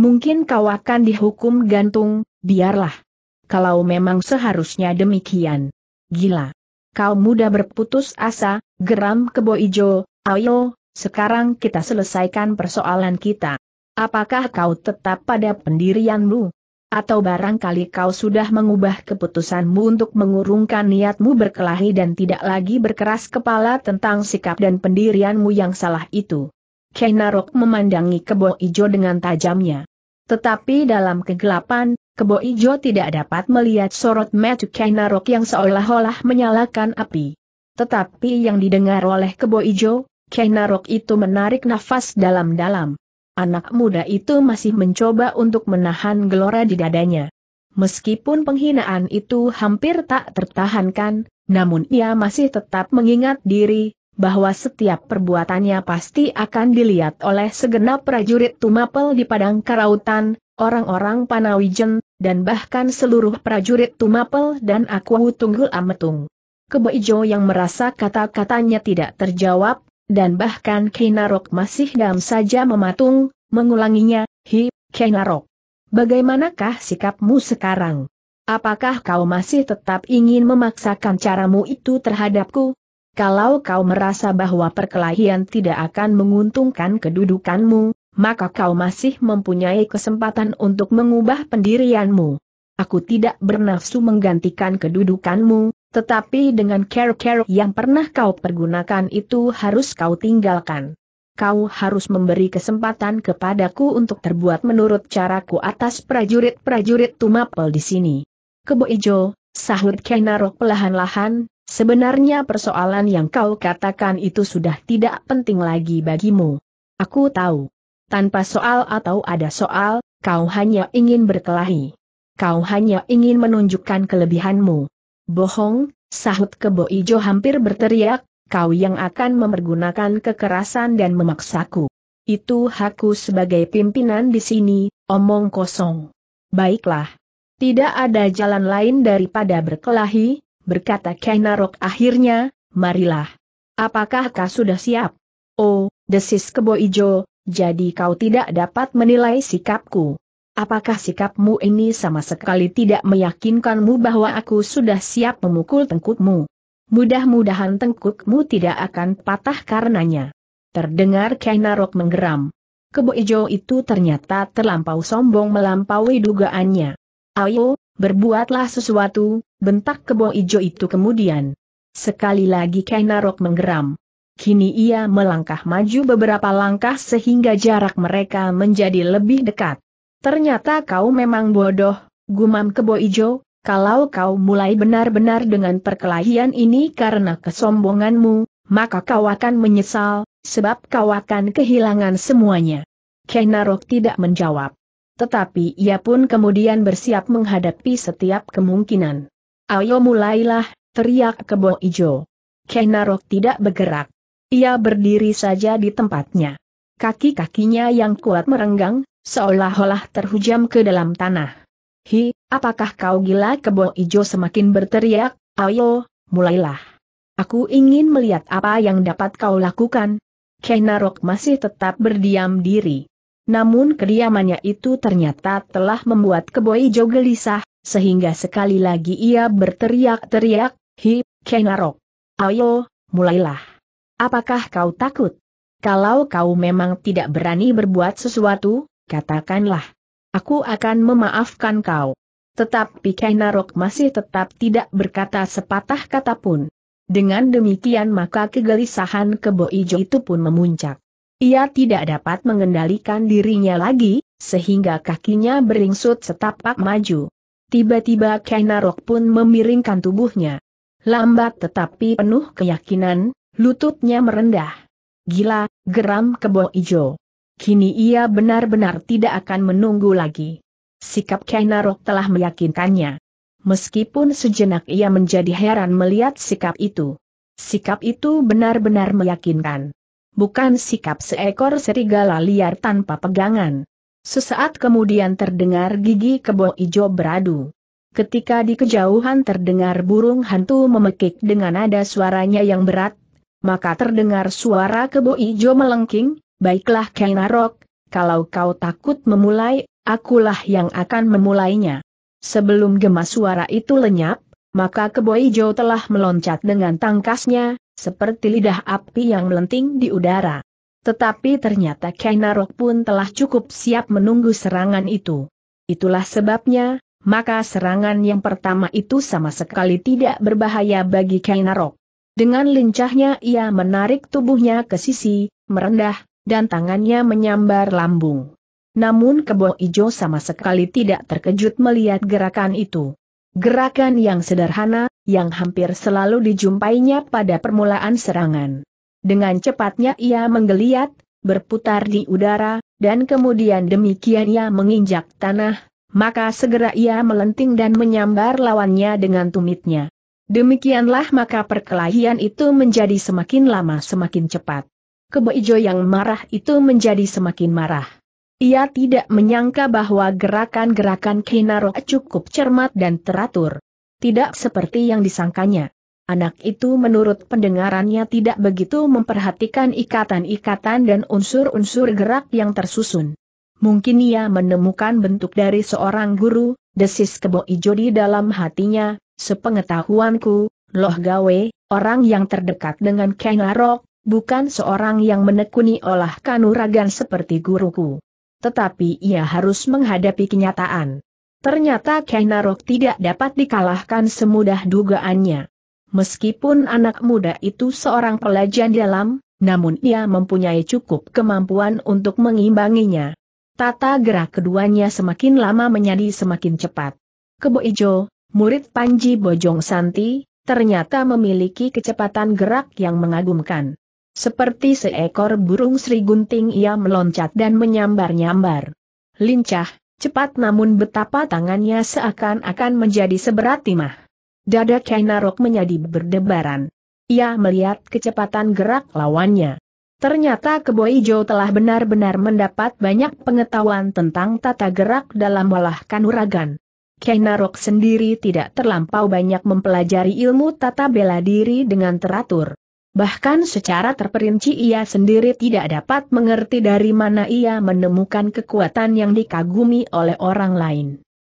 [SPEAKER 1] Mungkin kau akan dihukum gantung, biarlah. Kalau memang seharusnya demikian. Gila. Kau muda berputus asa, geram kebo ijo, ayo, sekarang kita selesaikan persoalan kita. Apakah kau tetap pada pendirianmu? Atau barangkali kau sudah mengubah keputusanmu untuk mengurungkan niatmu berkelahi dan tidak lagi berkeras kepala tentang sikap dan pendirianmu yang salah itu. Kenarok memandangi kebo ijo dengan tajamnya. Tetapi dalam kegelapan, kebo ijo tidak dapat melihat sorot mata Kenarok yang seolah-olah menyalakan api. Tetapi yang didengar oleh kebo ijo, Kenarok itu menarik nafas dalam-dalam. Anak muda itu masih mencoba untuk menahan gelora di dadanya. Meskipun penghinaan itu hampir tak tertahankan, namun ia masih tetap mengingat diri, bahwa setiap perbuatannya pasti akan dilihat oleh segenap prajurit Tumapel di Padang Karautan, orang-orang Panawijen, dan bahkan seluruh prajurit Tumapel dan Akwahu Tunggul Ametung. Kebaijo yang merasa kata-katanya tidak terjawab, dan bahkan Kainarok masih dam saja mematung, mengulanginya, Hi, Kainarok. Bagaimanakah sikapmu sekarang? Apakah kau masih tetap ingin memaksakan caramu itu terhadapku? Kalau kau merasa bahwa perkelahian tidak akan menguntungkan kedudukanmu, maka kau masih mempunyai kesempatan untuk mengubah pendirianmu. Aku tidak bernafsu menggantikan kedudukanmu, tetapi dengan care-care yang pernah kau pergunakan itu harus kau tinggalkan. Kau harus memberi kesempatan kepadaku untuk terbuat menurut caraku atas prajurit-prajurit Tumapel di sini. Kebo Ijo, sahut Kenaro pelahan-lahan, sebenarnya persoalan yang kau katakan itu sudah tidak penting lagi bagimu. Aku tahu. Tanpa soal atau ada soal, kau hanya ingin berkelahi. Kau hanya ingin menunjukkan kelebihanmu. Bohong, sahut kebo ijo hampir berteriak, kau yang akan memergunakan kekerasan dan memaksaku. Itu hakku sebagai pimpinan di sini, omong kosong. Baiklah. Tidak ada jalan lain daripada berkelahi, berkata Kainarok akhirnya, marilah. Apakah kau sudah siap? Oh, desis kebo ijo, jadi kau tidak dapat menilai sikapku apakah sikapmu ini sama sekali tidak meyakinkanmu bahwa aku sudah siap memukul tengkukmu? Mudah-mudahan tengkukmu tidak akan patah karenanya. Terdengar Kainarok menggeram. Kebo Ijo itu ternyata terlampau sombong melampaui dugaannya. Ayo, berbuatlah sesuatu, bentak Kebo Ijo itu kemudian. Sekali lagi Kainarok menggeram. Kini ia melangkah maju beberapa langkah sehingga jarak mereka menjadi lebih dekat. Ternyata kau memang bodoh, gumam kebo ijo, kalau kau mulai benar-benar dengan perkelahian ini karena kesombonganmu, maka kau akan menyesal, sebab kau akan kehilangan semuanya. Kenarok tidak menjawab. Tetapi ia pun kemudian bersiap menghadapi setiap kemungkinan. Ayo mulailah, teriak kebo ijo. Kenarok tidak bergerak. Ia berdiri saja di tempatnya. Kaki-kakinya yang kuat merenggang, seolah-olah terhujam ke dalam tanah. Hi, apakah kau gila kebo ijo semakin berteriak, ayo, mulailah. Aku ingin melihat apa yang dapat kau lakukan. Kenarok masih tetap berdiam diri. Namun kediamannya itu ternyata telah membuat kebo ijo gelisah, sehingga sekali lagi ia berteriak-teriak, hi, Kenarok. Ayo, mulailah. Apakah kau takut? Kalau kau memang tidak berani berbuat sesuatu, katakanlah. Aku akan memaafkan kau. Tetapi Kainarok masih tetap tidak berkata sepatah kata pun. Dengan demikian maka kegelisahan kebo ijo itu pun memuncak. Ia tidak dapat mengendalikan dirinya lagi, sehingga kakinya beringsut setapak maju. Tiba-tiba Kainarok pun memiringkan tubuhnya. Lambat tetapi penuh keyakinan, lututnya merendah. Gila, geram kebo ijo. Kini ia benar-benar tidak akan menunggu lagi. Sikap Kainarok telah meyakinkannya. Meskipun sejenak ia menjadi heran melihat sikap itu. Sikap itu benar-benar meyakinkan. Bukan sikap seekor serigala liar tanpa pegangan. Sesaat kemudian terdengar gigi kebo ijo beradu. Ketika di kejauhan terdengar burung hantu memekik dengan nada suaranya yang berat, maka terdengar suara kebo ijo melengking, Baiklah Kainarok, kalau kau takut memulai, akulah yang akan memulainya. Sebelum gemas suara itu lenyap, maka Keboijo telah meloncat dengan tangkasnya, seperti lidah api yang melenting di udara. Tetapi ternyata Kainarok pun telah cukup siap menunggu serangan itu. Itulah sebabnya, maka serangan yang pertama itu sama sekali tidak berbahaya bagi Kainarok. Dengan lincahnya ia menarik tubuhnya ke sisi, merendah, dan tangannya menyambar lambung. Namun kebo ijo sama sekali tidak terkejut melihat gerakan itu. Gerakan yang sederhana, yang hampir selalu dijumpainya pada permulaan serangan. Dengan cepatnya ia menggeliat, berputar di udara, dan kemudian demikian ia menginjak tanah, maka segera ia melenting dan menyambar lawannya dengan tumitnya. Demikianlah maka perkelahian itu menjadi semakin lama semakin cepat. Kebo Ijo yang marah itu menjadi semakin marah. Ia tidak menyangka bahwa gerakan-gerakan Kinaro cukup cermat dan teratur. Tidak seperti yang disangkanya. Anak itu menurut pendengarannya tidak begitu memperhatikan ikatan-ikatan dan unsur-unsur gerak yang tersusun. Mungkin ia menemukan bentuk dari seorang guru, desis kebo ijo di dalam hatinya, sepengetahuanku, loh gawe, orang yang terdekat dengan Kenarok, bukan seorang yang menekuni olah kanuragan seperti guruku. Tetapi ia harus menghadapi kenyataan. Ternyata Kainarok tidak dapat dikalahkan semudah dugaannya. Meskipun anak muda itu seorang pelajar dalam, namun ia mempunyai cukup kemampuan untuk mengimbanginya. Tata gerak keduanya semakin lama menjadi semakin cepat. Kebo Ijo, murid Panji Bojong Santi, ternyata memiliki kecepatan gerak yang mengagumkan. Seperti seekor burung Sri Gunting ia meloncat dan menyambar-nyambar. Lincah, cepat namun betapa tangannya seakan-akan menjadi seberat timah. Dada Kainarok menjadi berdebaran. Ia melihat kecepatan gerak lawannya. Ternyata Kebo Ijo telah benar-benar mendapat banyak pengetahuan tentang tata gerak dalam olah kanuragan. Kainarok sendiri tidak terlampau banyak mempelajari ilmu tata bela diri dengan teratur. Bahkan secara terperinci ia sendiri tidak dapat mengerti dari mana ia menemukan kekuatan yang dikagumi oleh orang lain.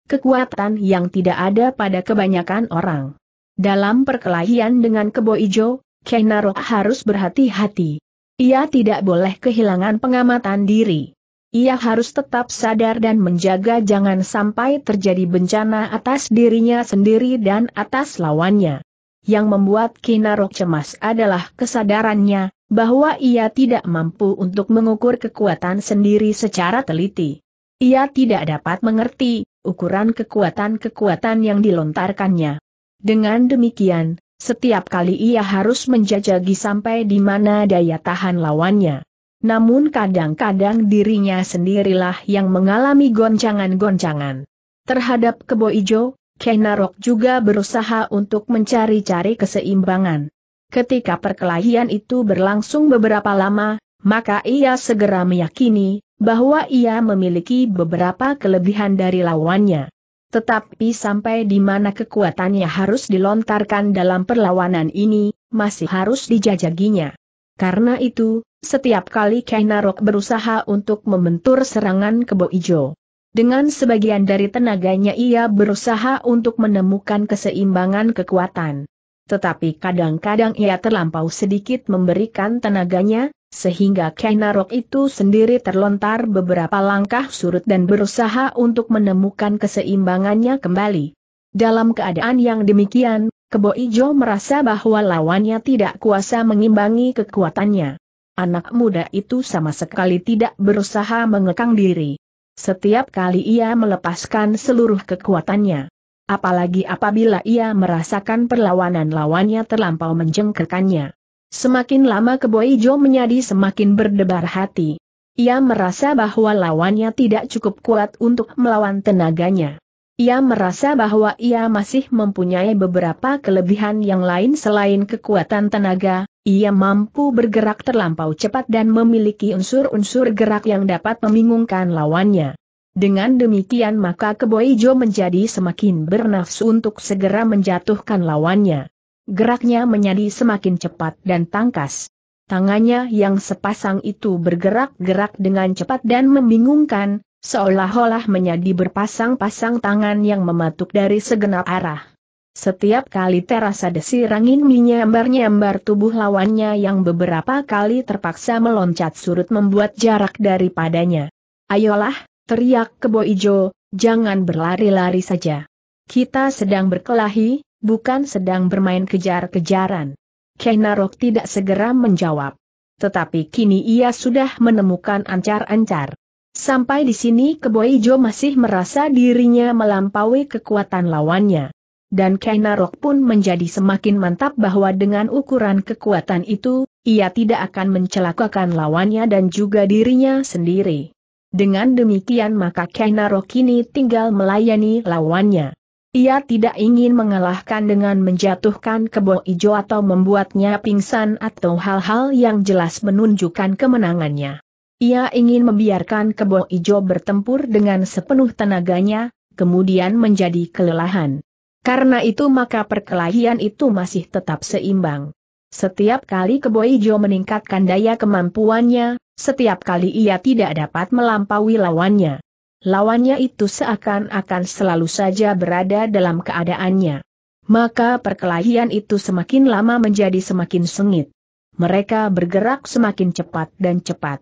[SPEAKER 1] Kekuatan yang tidak ada pada kebanyakan orang. Dalam perkelahian dengan Kebo Ijo, Kenaro harus berhati-hati. Ia tidak boleh kehilangan pengamatan diri. Ia harus tetap sadar dan menjaga jangan sampai terjadi bencana atas dirinya sendiri dan atas lawannya. Yang membuat Kinarok cemas adalah kesadarannya, bahwa ia tidak mampu untuk mengukur kekuatan sendiri secara teliti. Ia tidak dapat mengerti, ukuran kekuatan-kekuatan yang dilontarkannya. Dengan demikian, setiap kali ia harus menjajagi sampai di mana daya tahan lawannya. Namun kadang-kadang dirinya sendirilah yang mengalami goncangan-goncangan. Terhadap Kebo Ijo, Kenarok juga berusaha untuk mencari-cari keseimbangan. Ketika perkelahian itu berlangsung beberapa lama, maka ia segera meyakini bahwa ia memiliki beberapa kelebihan dari lawannya. Tetapi sampai di mana kekuatannya harus dilontarkan dalam perlawanan ini, masih harus dijajaginya. Karena itu, setiap kali Kenarok berusaha untuk membentur serangan kebo ijo, dengan sebagian dari tenaganya ia berusaha untuk menemukan keseimbangan kekuatan. Tetapi kadang-kadang ia terlampau sedikit memberikan tenaganya, sehingga Kainarok itu sendiri terlontar beberapa langkah surut dan berusaha untuk menemukan keseimbangannya kembali. Dalam keadaan yang demikian, Kebo Ijo merasa bahwa lawannya tidak kuasa mengimbangi kekuatannya. Anak muda itu sama sekali tidak berusaha mengekang diri. Setiap kali ia melepaskan seluruh kekuatannya. Apalagi apabila ia merasakan perlawanan lawannya terlampau menjengkelkannya. Semakin lama Keboijo menjadi semakin berdebar hati. Ia merasa bahwa lawannya tidak cukup kuat untuk melawan tenaganya. Ia merasa bahwa ia masih mempunyai beberapa kelebihan yang lain selain kekuatan tenaga, ia mampu bergerak terlampau cepat dan memiliki unsur-unsur gerak yang dapat membingungkan lawannya. Dengan demikian maka Keboijo menjadi semakin bernafsu untuk segera menjatuhkan lawannya. Geraknya menjadi semakin cepat dan tangkas. Tangannya yang sepasang itu bergerak-gerak dengan cepat dan membingungkan, Seolah-olah menjadi berpasang-pasang tangan yang mematuk dari segenap arah. Setiap kali terasa desir angin menyambar-nyambar tubuh lawannya yang beberapa kali terpaksa meloncat surut membuat jarak daripadanya. Ayolah, teriak kebo ijo, jangan berlari-lari saja. Kita sedang berkelahi, bukan sedang bermain kejar-kejaran. Kenarok tidak segera menjawab. Tetapi kini ia sudah menemukan ancar-ancar. Sampai di sini Keboijo masih merasa dirinya melampaui kekuatan lawannya. Dan Kainarok pun menjadi semakin mantap bahwa dengan ukuran kekuatan itu, ia tidak akan mencelakakan lawannya dan juga dirinya sendiri. Dengan demikian maka Kainarok kini tinggal melayani lawannya. Ia tidak ingin mengalahkan dengan menjatuhkan kebo ijo atau membuatnya pingsan atau hal-hal yang jelas menunjukkan kemenangannya. Ia ingin membiarkan kebo ijo bertempur dengan sepenuh tenaganya, kemudian menjadi kelelahan. Karena itu maka perkelahian itu masih tetap seimbang. Setiap kali Kebo Ijo meningkatkan daya kemampuannya, setiap kali ia tidak dapat melampaui lawannya. Lawannya itu seakan-akan selalu saja berada dalam keadaannya. Maka perkelahian itu semakin lama menjadi semakin sengit. Mereka bergerak semakin cepat dan cepat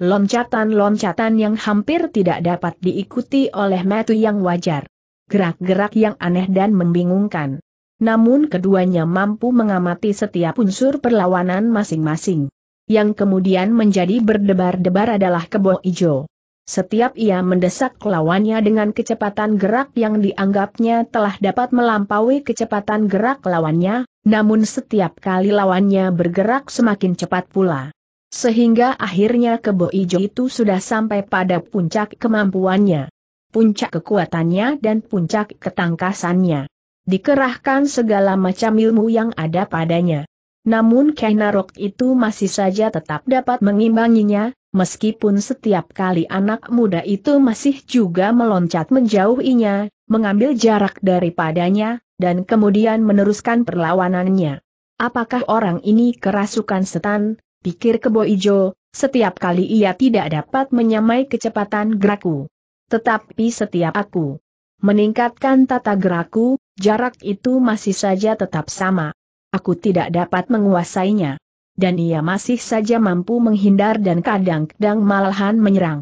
[SPEAKER 1] loncatan-loncatan yang hampir tidak dapat diikuti oleh metu yang wajar. Gerak-gerak yang aneh dan membingungkan. Namun keduanya mampu mengamati setiap unsur perlawanan masing-masing. Yang kemudian menjadi berdebar-debar adalah kebo ijo. Setiap ia mendesak lawannya dengan kecepatan gerak yang dianggapnya telah dapat melampaui kecepatan gerak lawannya, namun setiap kali lawannya bergerak semakin cepat pula. Sehingga akhirnya kebo ijo itu sudah sampai pada puncak kemampuannya. Puncak kekuatannya dan puncak ketangkasannya. Dikerahkan segala macam ilmu yang ada padanya. Namun Kainarok itu masih saja tetap dapat mengimbanginya, meskipun setiap kali anak muda itu masih juga meloncat menjauhinya, mengambil jarak daripadanya, dan kemudian meneruskan perlawanannya. Apakah orang ini kerasukan setan, pikir kebo ijo, setiap kali ia tidak dapat menyamai kecepatan gerakku. Tetapi setiap aku meningkatkan tata geraku, jarak itu masih saja tetap sama. Aku tidak dapat menguasainya. Dan ia masih saja mampu menghindar dan kadang-kadang malahan menyerang.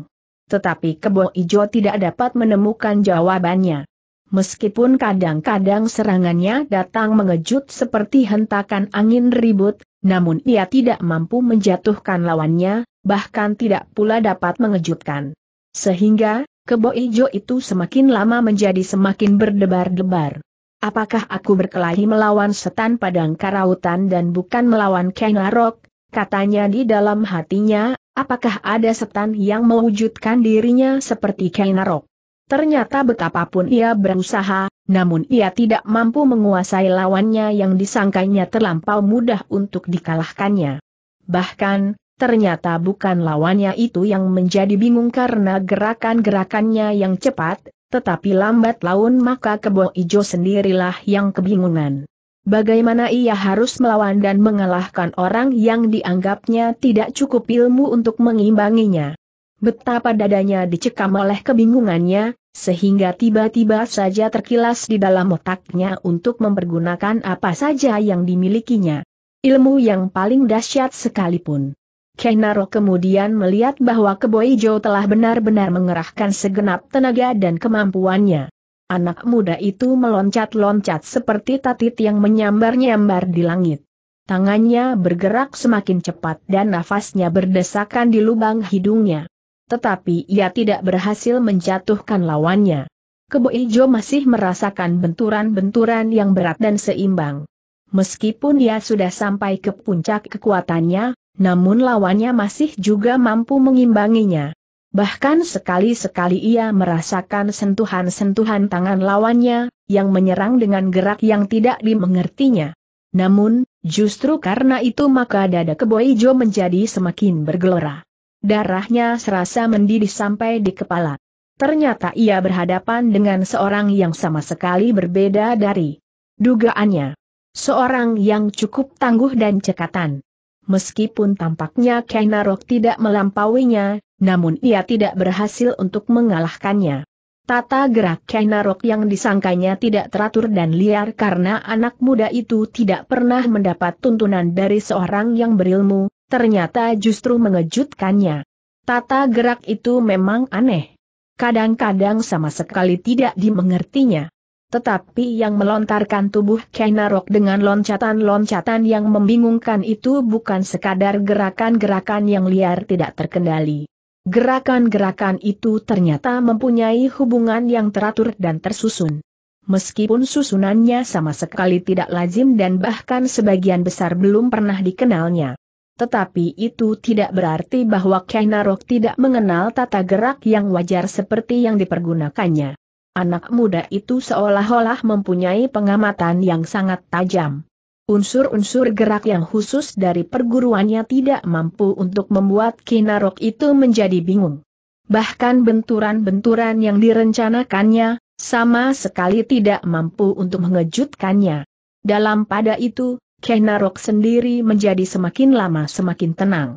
[SPEAKER 1] Tetapi kebo ijo tidak dapat menemukan jawabannya. Meskipun kadang-kadang serangannya datang mengejut seperti hentakan angin ribut, namun ia tidak mampu menjatuhkan lawannya, bahkan tidak pula dapat mengejutkan. Sehingga, kebo ijo itu semakin lama menjadi semakin berdebar-debar. Apakah aku berkelahi melawan setan padang karautan dan bukan melawan Kenarok? Katanya di dalam hatinya, apakah ada setan yang mewujudkan dirinya seperti Kenarok? Ternyata betapapun ia berusaha, namun ia tidak mampu menguasai lawannya yang disangkanya terlampau mudah untuk dikalahkannya. Bahkan, ternyata bukan lawannya itu yang menjadi bingung karena gerakan-gerakannya yang cepat, tetapi lambat laun maka kebo ijo sendirilah yang kebingungan. Bagaimana ia harus melawan dan mengalahkan orang yang dianggapnya tidak cukup ilmu untuk mengimbanginya. Betapa dadanya dicekam oleh kebingungannya, sehingga tiba-tiba saja terkilas di dalam otaknya untuk mempergunakan apa saja yang dimilikinya. Ilmu yang paling dahsyat sekalipun. Kenaro kemudian melihat bahwa Keboijo telah benar-benar mengerahkan segenap tenaga dan kemampuannya. Anak muda itu meloncat-loncat seperti tatit yang menyambar-nyambar di langit. Tangannya bergerak semakin cepat dan nafasnya berdesakan di lubang hidungnya tetapi ia tidak berhasil menjatuhkan lawannya. Kebo Ijo masih merasakan benturan-benturan yang berat dan seimbang. Meskipun ia sudah sampai ke puncak kekuatannya, namun lawannya masih juga mampu mengimbanginya. Bahkan sekali-sekali ia merasakan sentuhan-sentuhan tangan lawannya, yang menyerang dengan gerak yang tidak dimengertinya. Namun, justru karena itu maka dada keboijo menjadi semakin bergelora darahnya serasa mendidih sampai di kepala. Ternyata ia berhadapan dengan seorang yang sama sekali berbeda dari dugaannya. Seorang yang cukup tangguh dan cekatan. Meskipun tampaknya Kainarok tidak melampauinya, namun ia tidak berhasil untuk mengalahkannya. Tata gerak Kainarok yang disangkanya tidak teratur dan liar karena anak muda itu tidak pernah mendapat tuntunan dari seorang yang berilmu, ternyata justru mengejutkannya. Tata gerak itu memang aneh. Kadang-kadang sama sekali tidak dimengertinya. Tetapi yang melontarkan tubuh Kainarok dengan loncatan-loncatan yang membingungkan itu bukan sekadar gerakan-gerakan yang liar tidak terkendali. Gerakan-gerakan itu ternyata mempunyai hubungan yang teratur dan tersusun. Meskipun susunannya sama sekali tidak lazim dan bahkan sebagian besar belum pernah dikenalnya. Tetapi itu tidak berarti bahwa Kainarok tidak mengenal tata gerak yang wajar seperti yang dipergunakannya. Anak muda itu seolah-olah mempunyai pengamatan yang sangat tajam. Unsur-unsur gerak yang khusus dari perguruannya tidak mampu untuk membuat Kainarok itu menjadi bingung. Bahkan benturan-benturan yang direncanakannya, sama sekali tidak mampu untuk mengejutkannya. Dalam pada itu, Kenarok sendiri menjadi semakin lama semakin tenang.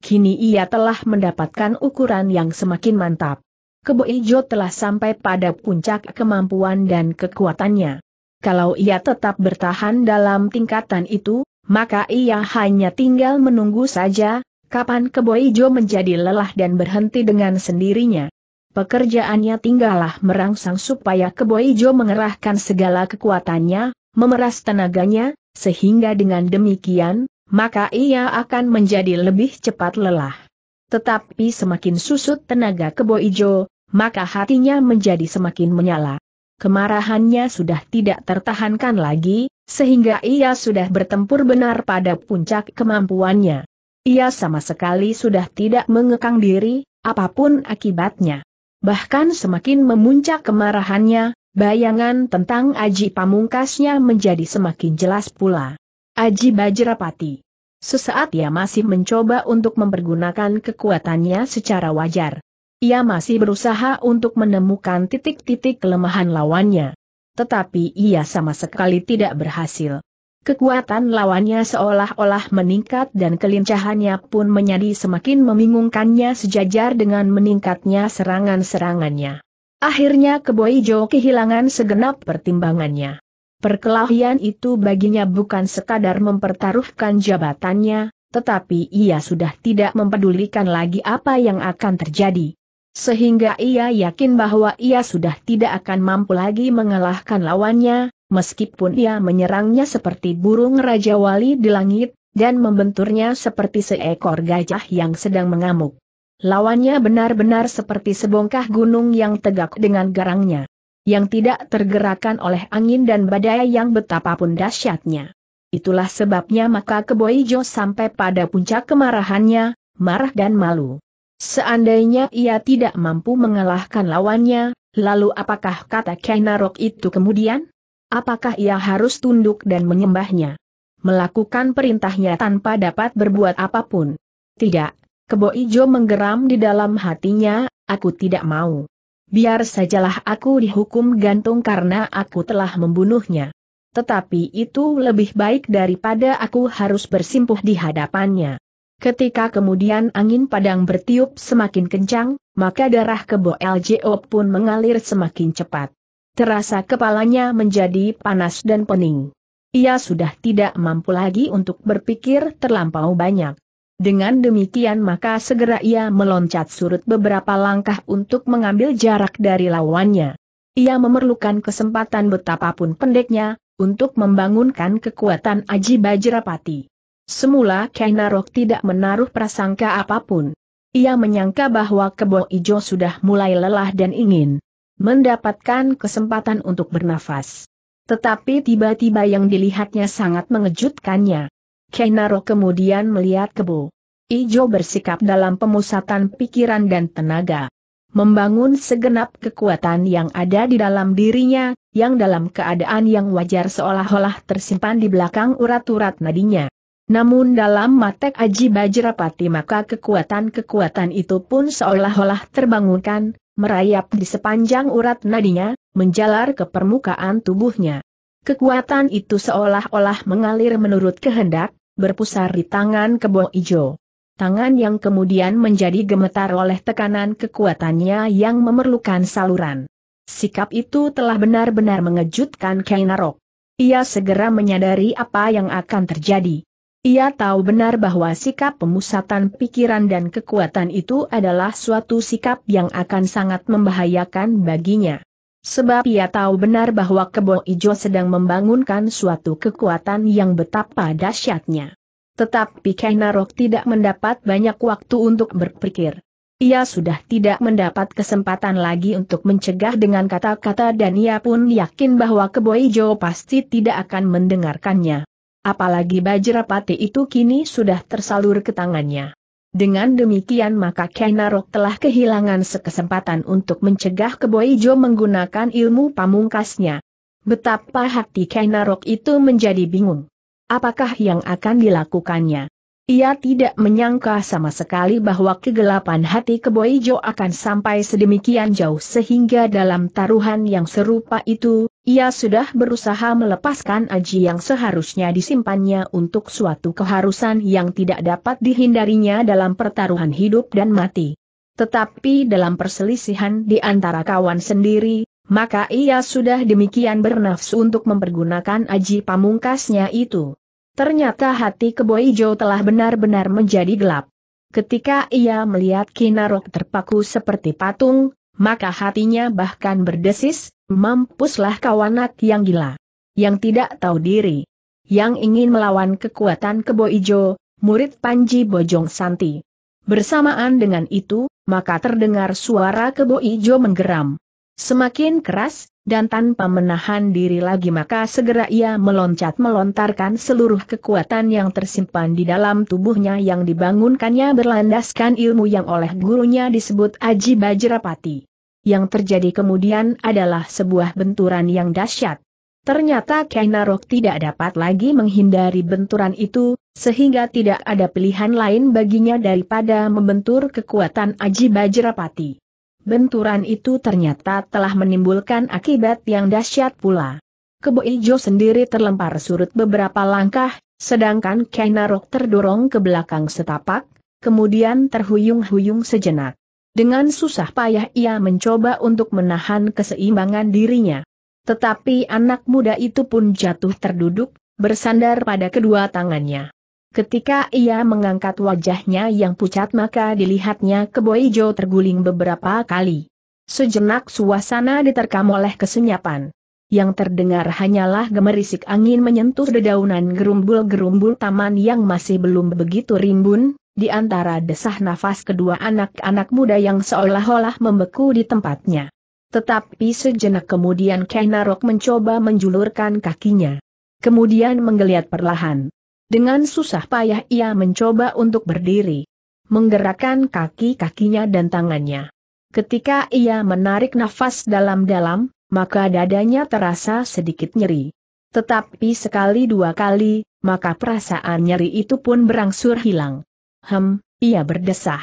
[SPEAKER 1] Kini ia telah mendapatkan ukuran yang semakin mantap. Kebo Ijo telah sampai pada puncak kemampuan dan kekuatannya. Kalau ia tetap bertahan dalam tingkatan itu, maka ia hanya tinggal menunggu saja, kapan Kebo Ijo menjadi lelah dan berhenti dengan sendirinya. Pekerjaannya tinggallah merangsang supaya Kebo Ijo mengerahkan segala kekuatannya, memeras tenaganya, sehingga dengan demikian, maka ia akan menjadi lebih cepat lelah. Tetapi semakin susut tenaga kebo ijo, maka hatinya menjadi semakin menyala. Kemarahannya sudah tidak tertahankan lagi, sehingga ia sudah bertempur benar pada puncak kemampuannya. Ia sama sekali sudah tidak mengekang diri, apapun akibatnya. Bahkan semakin memuncak kemarahannya, Bayangan tentang Aji Pamungkasnya menjadi semakin jelas pula. Aji Bajrapati. Sesaat ia masih mencoba untuk mempergunakan kekuatannya secara wajar. Ia masih berusaha untuk menemukan titik-titik kelemahan lawannya. Tetapi ia sama sekali tidak berhasil. Kekuatan lawannya seolah-olah meningkat dan kelincahannya pun menjadi semakin membingungkannya sejajar dengan meningkatnya serangan-serangannya. Akhirnya Keboijo kehilangan segenap pertimbangannya. Perkelahian itu baginya bukan sekadar mempertaruhkan jabatannya, tetapi ia sudah tidak mempedulikan lagi apa yang akan terjadi. Sehingga ia yakin bahwa ia sudah tidak akan mampu lagi mengalahkan lawannya, meskipun ia menyerangnya seperti burung Raja Wali di langit, dan membenturnya seperti seekor gajah yang sedang mengamuk. Lawannya benar-benar seperti sebongkah gunung yang tegak dengan garangnya. Yang tidak tergerakkan oleh angin dan badai yang betapapun dahsyatnya. Itulah sebabnya maka Keboijo sampai pada puncak kemarahannya, marah dan malu. Seandainya ia tidak mampu mengalahkan lawannya, lalu apakah kata Kainarok itu kemudian? Apakah ia harus tunduk dan menyembahnya? Melakukan perintahnya tanpa dapat berbuat apapun? Tidak, Kebo Ijo menggeram di dalam hatinya, aku tidak mau. Biar sajalah aku dihukum gantung karena aku telah membunuhnya. Tetapi itu lebih baik daripada aku harus bersimpuh di hadapannya. Ketika kemudian angin padang bertiup semakin kencang, maka darah kebo LJO pun mengalir semakin cepat. Terasa kepalanya menjadi panas dan pening. Ia sudah tidak mampu lagi untuk berpikir terlampau banyak. Dengan demikian maka segera ia meloncat surut beberapa langkah untuk mengambil jarak dari lawannya. Ia memerlukan kesempatan betapapun pendeknya, untuk membangunkan kekuatan Aji Bajrapati. Semula Kainarok tidak menaruh prasangka apapun. Ia menyangka bahwa kebo ijo sudah mulai lelah dan ingin mendapatkan kesempatan untuk bernafas. Tetapi tiba-tiba yang dilihatnya sangat mengejutkannya. Kenaro kemudian melihat kebo. Ijo bersikap dalam pemusatan pikiran dan tenaga. Membangun segenap kekuatan yang ada di dalam dirinya, yang dalam keadaan yang wajar seolah-olah tersimpan di belakang urat-urat nadinya. Namun dalam matek Aji Bajrapati maka kekuatan-kekuatan itu pun seolah-olah terbangunkan, merayap di sepanjang urat nadinya, menjalar ke permukaan tubuhnya. Kekuatan itu seolah-olah mengalir menurut kehendak, berpusar di tangan kebo ijo. Tangan yang kemudian menjadi gemetar oleh tekanan kekuatannya yang memerlukan saluran. Sikap itu telah benar-benar mengejutkan Kainarok. Ia segera menyadari apa yang akan terjadi. Ia tahu benar bahwa sikap pemusatan pikiran dan kekuatan itu adalah suatu sikap yang akan sangat membahayakan baginya. Sebab ia tahu benar bahwa Kebo Ijo sedang membangunkan suatu kekuatan yang betapa dahsyatnya. Tetapi Kainarok tidak mendapat banyak waktu untuk berpikir. Ia sudah tidak mendapat kesempatan lagi untuk mencegah dengan kata-kata dan ia pun yakin bahwa Kebo Ijo pasti tidak akan mendengarkannya. Apalagi Bajrapati itu kini sudah tersalur ke tangannya. Dengan demikian maka Kenarok telah kehilangan sekesempatan untuk mencegah Keboijo menggunakan ilmu pamungkasnya. Betapa hati Kenarok itu menjadi bingung. Apakah yang akan dilakukannya? Ia tidak menyangka sama sekali bahwa kegelapan hati Keboijo akan sampai sedemikian jauh sehingga dalam taruhan yang serupa itu, ia sudah berusaha melepaskan aji yang seharusnya disimpannya untuk suatu keharusan yang tidak dapat dihindarinya dalam pertaruhan hidup dan mati. Tetapi dalam perselisihan di antara kawan sendiri, maka ia sudah demikian bernafsu untuk mempergunakan aji pamungkasnya itu. Ternyata hati Keboijo telah benar-benar menjadi gelap. Ketika ia melihat Kinarok terpaku seperti patung, maka hatinya bahkan berdesis, Mampuslah kau yang gila. Yang tidak tahu diri. Yang ingin melawan kekuatan kebo ijo, murid Panji Bojong Santi. Bersamaan dengan itu, maka terdengar suara kebo ijo menggeram. Semakin keras, dan tanpa menahan diri lagi maka segera ia meloncat melontarkan seluruh kekuatan yang tersimpan di dalam tubuhnya yang dibangunkannya berlandaskan ilmu yang oleh gurunya disebut Aji Bajrapati yang terjadi kemudian adalah sebuah benturan yang dahsyat. Ternyata Kainarok tidak dapat lagi menghindari benturan itu, sehingga tidak ada pilihan lain baginya daripada membentur kekuatan Aji Bajrapati. Benturan itu ternyata telah menimbulkan akibat yang dahsyat pula. Kebo Ijo sendiri terlempar surut beberapa langkah, sedangkan Kainarok terdorong ke belakang setapak, kemudian terhuyung-huyung sejenak. Dengan susah payah ia mencoba untuk menahan keseimbangan dirinya. Tetapi anak muda itu pun jatuh terduduk, bersandar pada kedua tangannya. Ketika ia mengangkat wajahnya yang pucat maka dilihatnya keboijo terguling beberapa kali. Sejenak suasana diterkam oleh kesenyapan. Yang terdengar hanyalah gemerisik angin menyentuh dedaunan gerumbul-gerumbul taman yang masih belum begitu rimbun, di antara desah nafas kedua anak-anak muda yang seolah-olah membeku di tempatnya. Tetapi sejenak kemudian Kenarok mencoba menjulurkan kakinya. Kemudian menggeliat perlahan. Dengan susah payah ia mencoba untuk berdiri. Menggerakkan kaki-kakinya dan tangannya. Ketika ia menarik nafas dalam-dalam, maka dadanya terasa sedikit nyeri. Tetapi sekali dua kali, maka perasaan nyeri itu pun berangsur hilang. Hem, ia berdesah.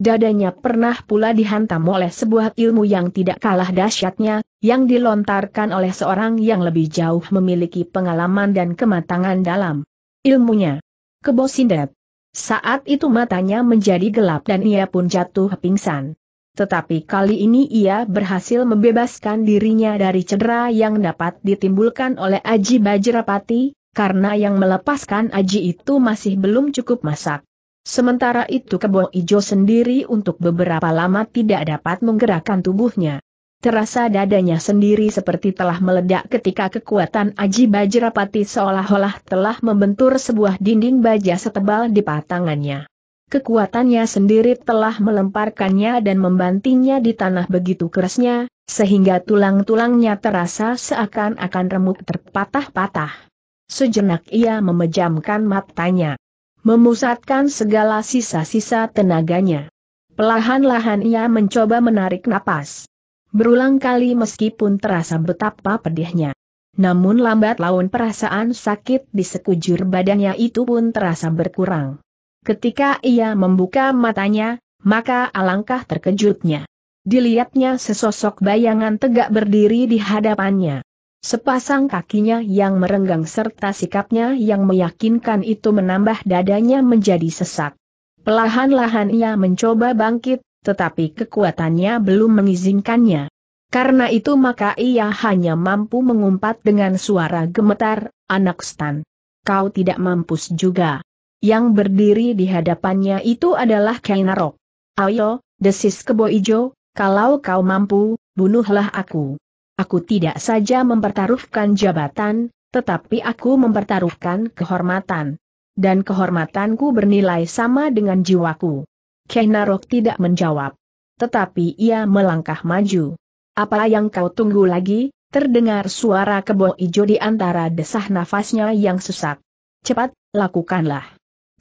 [SPEAKER 1] Dadanya pernah pula dihantam oleh sebuah ilmu yang tidak kalah dahsyatnya, yang dilontarkan oleh seorang yang lebih jauh memiliki pengalaman dan kematangan dalam ilmunya. Kebosindep. Saat itu matanya menjadi gelap dan ia pun jatuh pingsan. Tetapi kali ini ia berhasil membebaskan dirinya dari cedera yang dapat ditimbulkan oleh Aji Bajrapati, karena yang melepaskan Aji itu masih belum cukup masak. Sementara itu kebo ijo sendiri untuk beberapa lama tidak dapat menggerakkan tubuhnya. Terasa dadanya sendiri seperti telah meledak ketika kekuatan Aji Bajrapati seolah-olah telah membentur sebuah dinding baja setebal di patangannya. Kekuatannya sendiri telah melemparkannya dan membantingnya di tanah begitu kerasnya, sehingga tulang-tulangnya terasa seakan-akan remuk terpatah-patah. Sejenak ia memejamkan matanya memusatkan segala sisa-sisa tenaganya. Pelahan-lahan ia mencoba menarik napas. Berulang kali meskipun terasa betapa pedihnya. Namun lambat laun perasaan sakit di sekujur badannya itu pun terasa berkurang. Ketika ia membuka matanya, maka alangkah terkejutnya. Dilihatnya sesosok bayangan tegak berdiri di hadapannya. Sepasang kakinya yang merenggang serta sikapnya yang meyakinkan itu menambah dadanya menjadi sesak. Pelahan-lahan ia mencoba bangkit, tetapi kekuatannya belum mengizinkannya. Karena itu maka ia hanya mampu mengumpat dengan suara gemetar, anak stan. Kau tidak mampus juga. Yang berdiri di hadapannya itu adalah Kainarok. Ayo, desis kebo ijo, kalau kau mampu, bunuhlah aku. Aku tidak saja mempertaruhkan jabatan, tetapi aku mempertaruhkan kehormatan. Dan kehormatanku bernilai sama dengan jiwaku. Kenarok tidak menjawab. Tetapi ia melangkah maju. Apa yang kau tunggu lagi? Terdengar suara kebo ijo di antara desah nafasnya yang sesak. Cepat, lakukanlah.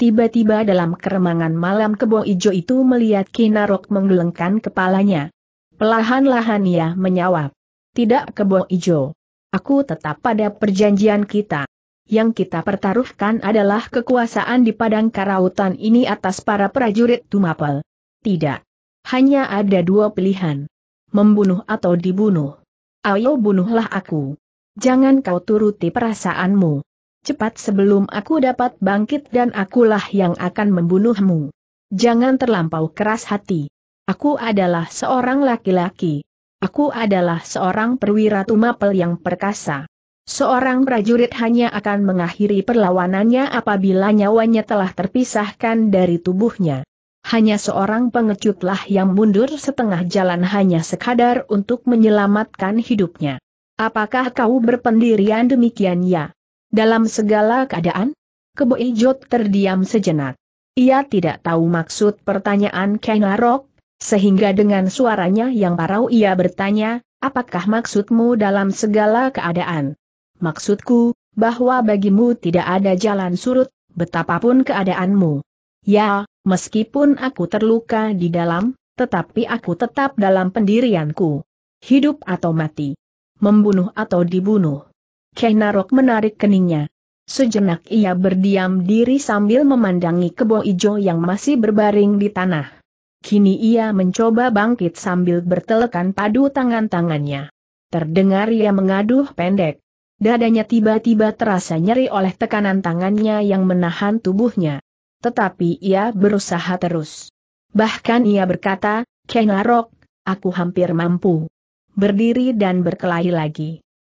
[SPEAKER 1] Tiba-tiba dalam keremangan malam kebo ijo itu melihat Kinarok menggelengkan kepalanya. Pelahan-lahan ia menyawab tidak kebo ijo. Aku tetap pada perjanjian kita. Yang kita pertaruhkan adalah kekuasaan di padang karautan ini atas para prajurit Tumapel. Tidak. Hanya ada dua pilihan. Membunuh atau dibunuh. Ayo bunuhlah aku. Jangan kau turuti perasaanmu. Cepat sebelum aku dapat bangkit dan akulah yang akan membunuhmu. Jangan terlampau keras hati. Aku adalah seorang laki-laki. Aku adalah seorang perwira tumapel yang perkasa. Seorang prajurit hanya akan mengakhiri perlawanannya apabila nyawanya telah terpisahkan dari tubuhnya. Hanya seorang pengecutlah yang mundur setengah jalan hanya sekadar untuk menyelamatkan hidupnya. Apakah kau berpendirian demikian ya? Dalam segala keadaan? Kebo Ijot terdiam sejenak. Ia tidak tahu maksud pertanyaan Kenarok, sehingga dengan suaranya yang parau ia bertanya, apakah maksudmu dalam segala keadaan? Maksudku, bahwa bagimu tidak ada jalan surut, betapapun keadaanmu. Ya, meskipun aku terluka di dalam, tetapi aku tetap dalam pendirianku. Hidup atau mati. Membunuh atau dibunuh. Kenarok menarik keningnya. Sejenak ia berdiam diri sambil memandangi kebo ijo yang masih berbaring di tanah kini ia mencoba bangkit sambil bertelekan padu tangan-tangannya. Terdengar ia mengaduh pendek. Dadanya tiba-tiba terasa nyeri oleh tekanan tangannya yang menahan tubuhnya. Tetapi ia berusaha terus. Bahkan ia berkata, Kenarok, aku hampir mampu. Berdiri dan berkelahi lagi.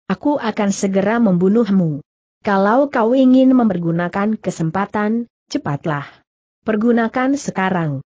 [SPEAKER 1] Aku akan segera membunuhmu. Kalau kau ingin mempergunakan kesempatan, cepatlah. Pergunakan sekarang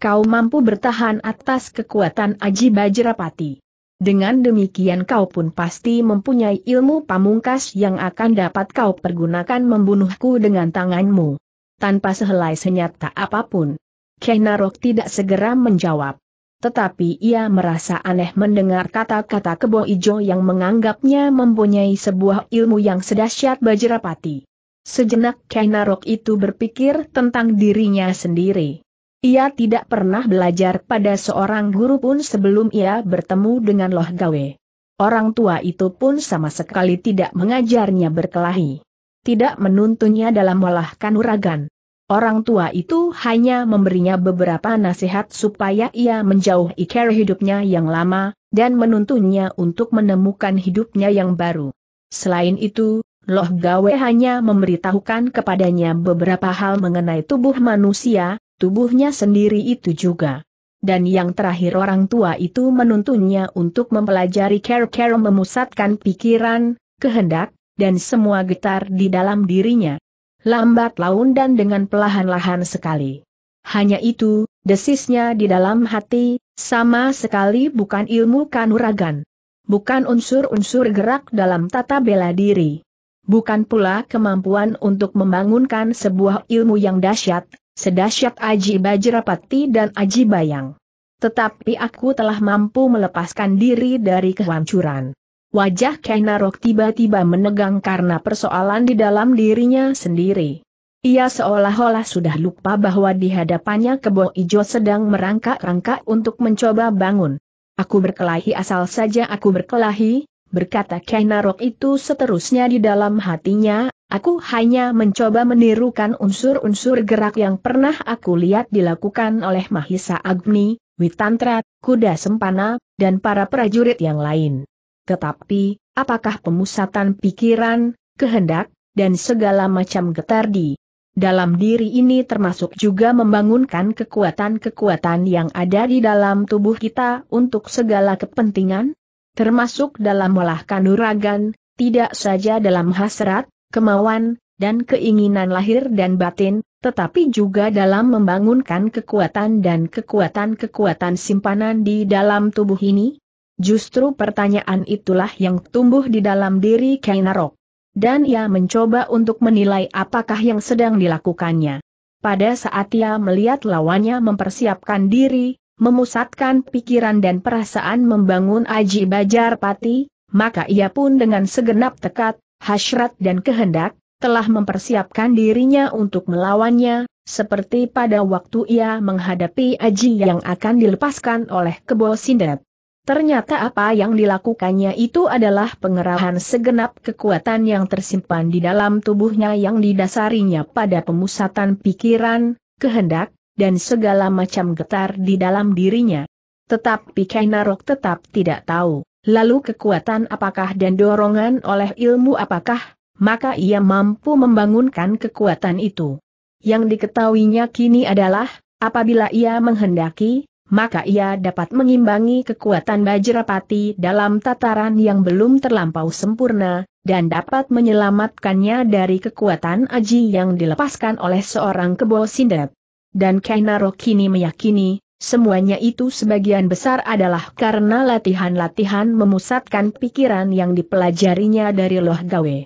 [SPEAKER 1] kau mampu bertahan atas kekuatan Aji Bajrapati. Dengan demikian kau pun pasti mempunyai ilmu pamungkas yang akan dapat kau pergunakan membunuhku dengan tanganmu. Tanpa sehelai senyata apapun. Kenarok tidak segera menjawab. Tetapi ia merasa aneh mendengar kata-kata kebo ijo yang menganggapnya mempunyai sebuah ilmu yang sedahsyat Bajrapati. Sejenak Kainarok itu berpikir tentang dirinya sendiri. Ia tidak pernah belajar pada seorang guru pun sebelum ia bertemu dengan Loh Gawe. Orang tua itu pun sama sekali tidak mengajarnya berkelahi. Tidak menuntunnya dalam olah kanuragan. Orang tua itu hanya memberinya beberapa nasihat supaya ia menjauh cara hidupnya yang lama, dan menuntunnya untuk menemukan hidupnya yang baru. Selain itu, Loh Gawe hanya memberitahukan kepadanya beberapa hal mengenai tubuh manusia, tubuhnya sendiri itu juga. Dan yang terakhir orang tua itu menuntunnya untuk mempelajari care-care memusatkan pikiran, kehendak, dan semua getar di dalam dirinya. Lambat laun dan dengan pelahan-lahan sekali. Hanya itu, desisnya di dalam hati, sama sekali bukan ilmu kanuragan. Bukan unsur-unsur gerak dalam tata bela diri. Bukan pula kemampuan untuk membangunkan sebuah ilmu yang dahsyat, sedahsyat Aji Bajrapati dan Aji Bayang. Tetapi aku telah mampu melepaskan diri dari kehancuran. Wajah Kenarok tiba-tiba menegang karena persoalan di dalam dirinya sendiri. Ia seolah-olah sudah lupa bahwa di hadapannya kebo ijo sedang merangkak-rangkak untuk mencoba bangun. Aku berkelahi asal saja aku berkelahi, berkata Kenarok itu seterusnya di dalam hatinya, Aku hanya mencoba menirukan unsur-unsur gerak yang pernah aku lihat dilakukan oleh Mahisa Agni, Witantra, Kuda Sempana, dan para prajurit yang lain. Tetapi, apakah pemusatan pikiran, kehendak, dan segala macam getar di dalam diri ini termasuk juga membangunkan kekuatan-kekuatan yang ada di dalam tubuh kita untuk segala kepentingan? Termasuk dalam melahkan nuragan, tidak saja dalam hasrat, kemauan, dan keinginan lahir dan batin, tetapi juga dalam membangunkan kekuatan dan kekuatan-kekuatan simpanan di dalam tubuh ini? Justru pertanyaan itulah yang tumbuh di dalam diri Kainarok. Dan ia mencoba untuk menilai apakah yang sedang dilakukannya. Pada saat ia melihat lawannya mempersiapkan diri, memusatkan pikiran dan perasaan membangun Aji Bajar Pati, maka ia pun dengan segenap tekad, hasrat dan kehendak, telah mempersiapkan dirinya untuk melawannya, seperti pada waktu ia menghadapi Aji yang akan dilepaskan oleh Kebo Sindet. Ternyata apa yang dilakukannya itu adalah pengerahan segenap kekuatan yang tersimpan di dalam tubuhnya yang didasarinya pada pemusatan pikiran, kehendak, dan segala macam getar di dalam dirinya. Tetapi Kainarok tetap tidak tahu Lalu kekuatan apakah dan dorongan oleh ilmu apakah, maka ia mampu membangunkan kekuatan itu. Yang diketahuinya kini adalah, apabila ia menghendaki, maka ia dapat mengimbangi kekuatan Bajrapati dalam tataran yang belum terlampau sempurna, dan dapat menyelamatkannya dari kekuatan aji yang dilepaskan oleh seorang kebo sindet. Dan Kainaro kini meyakini, Semuanya itu sebagian besar adalah karena latihan-latihan memusatkan pikiran yang dipelajarinya dari loh gawe.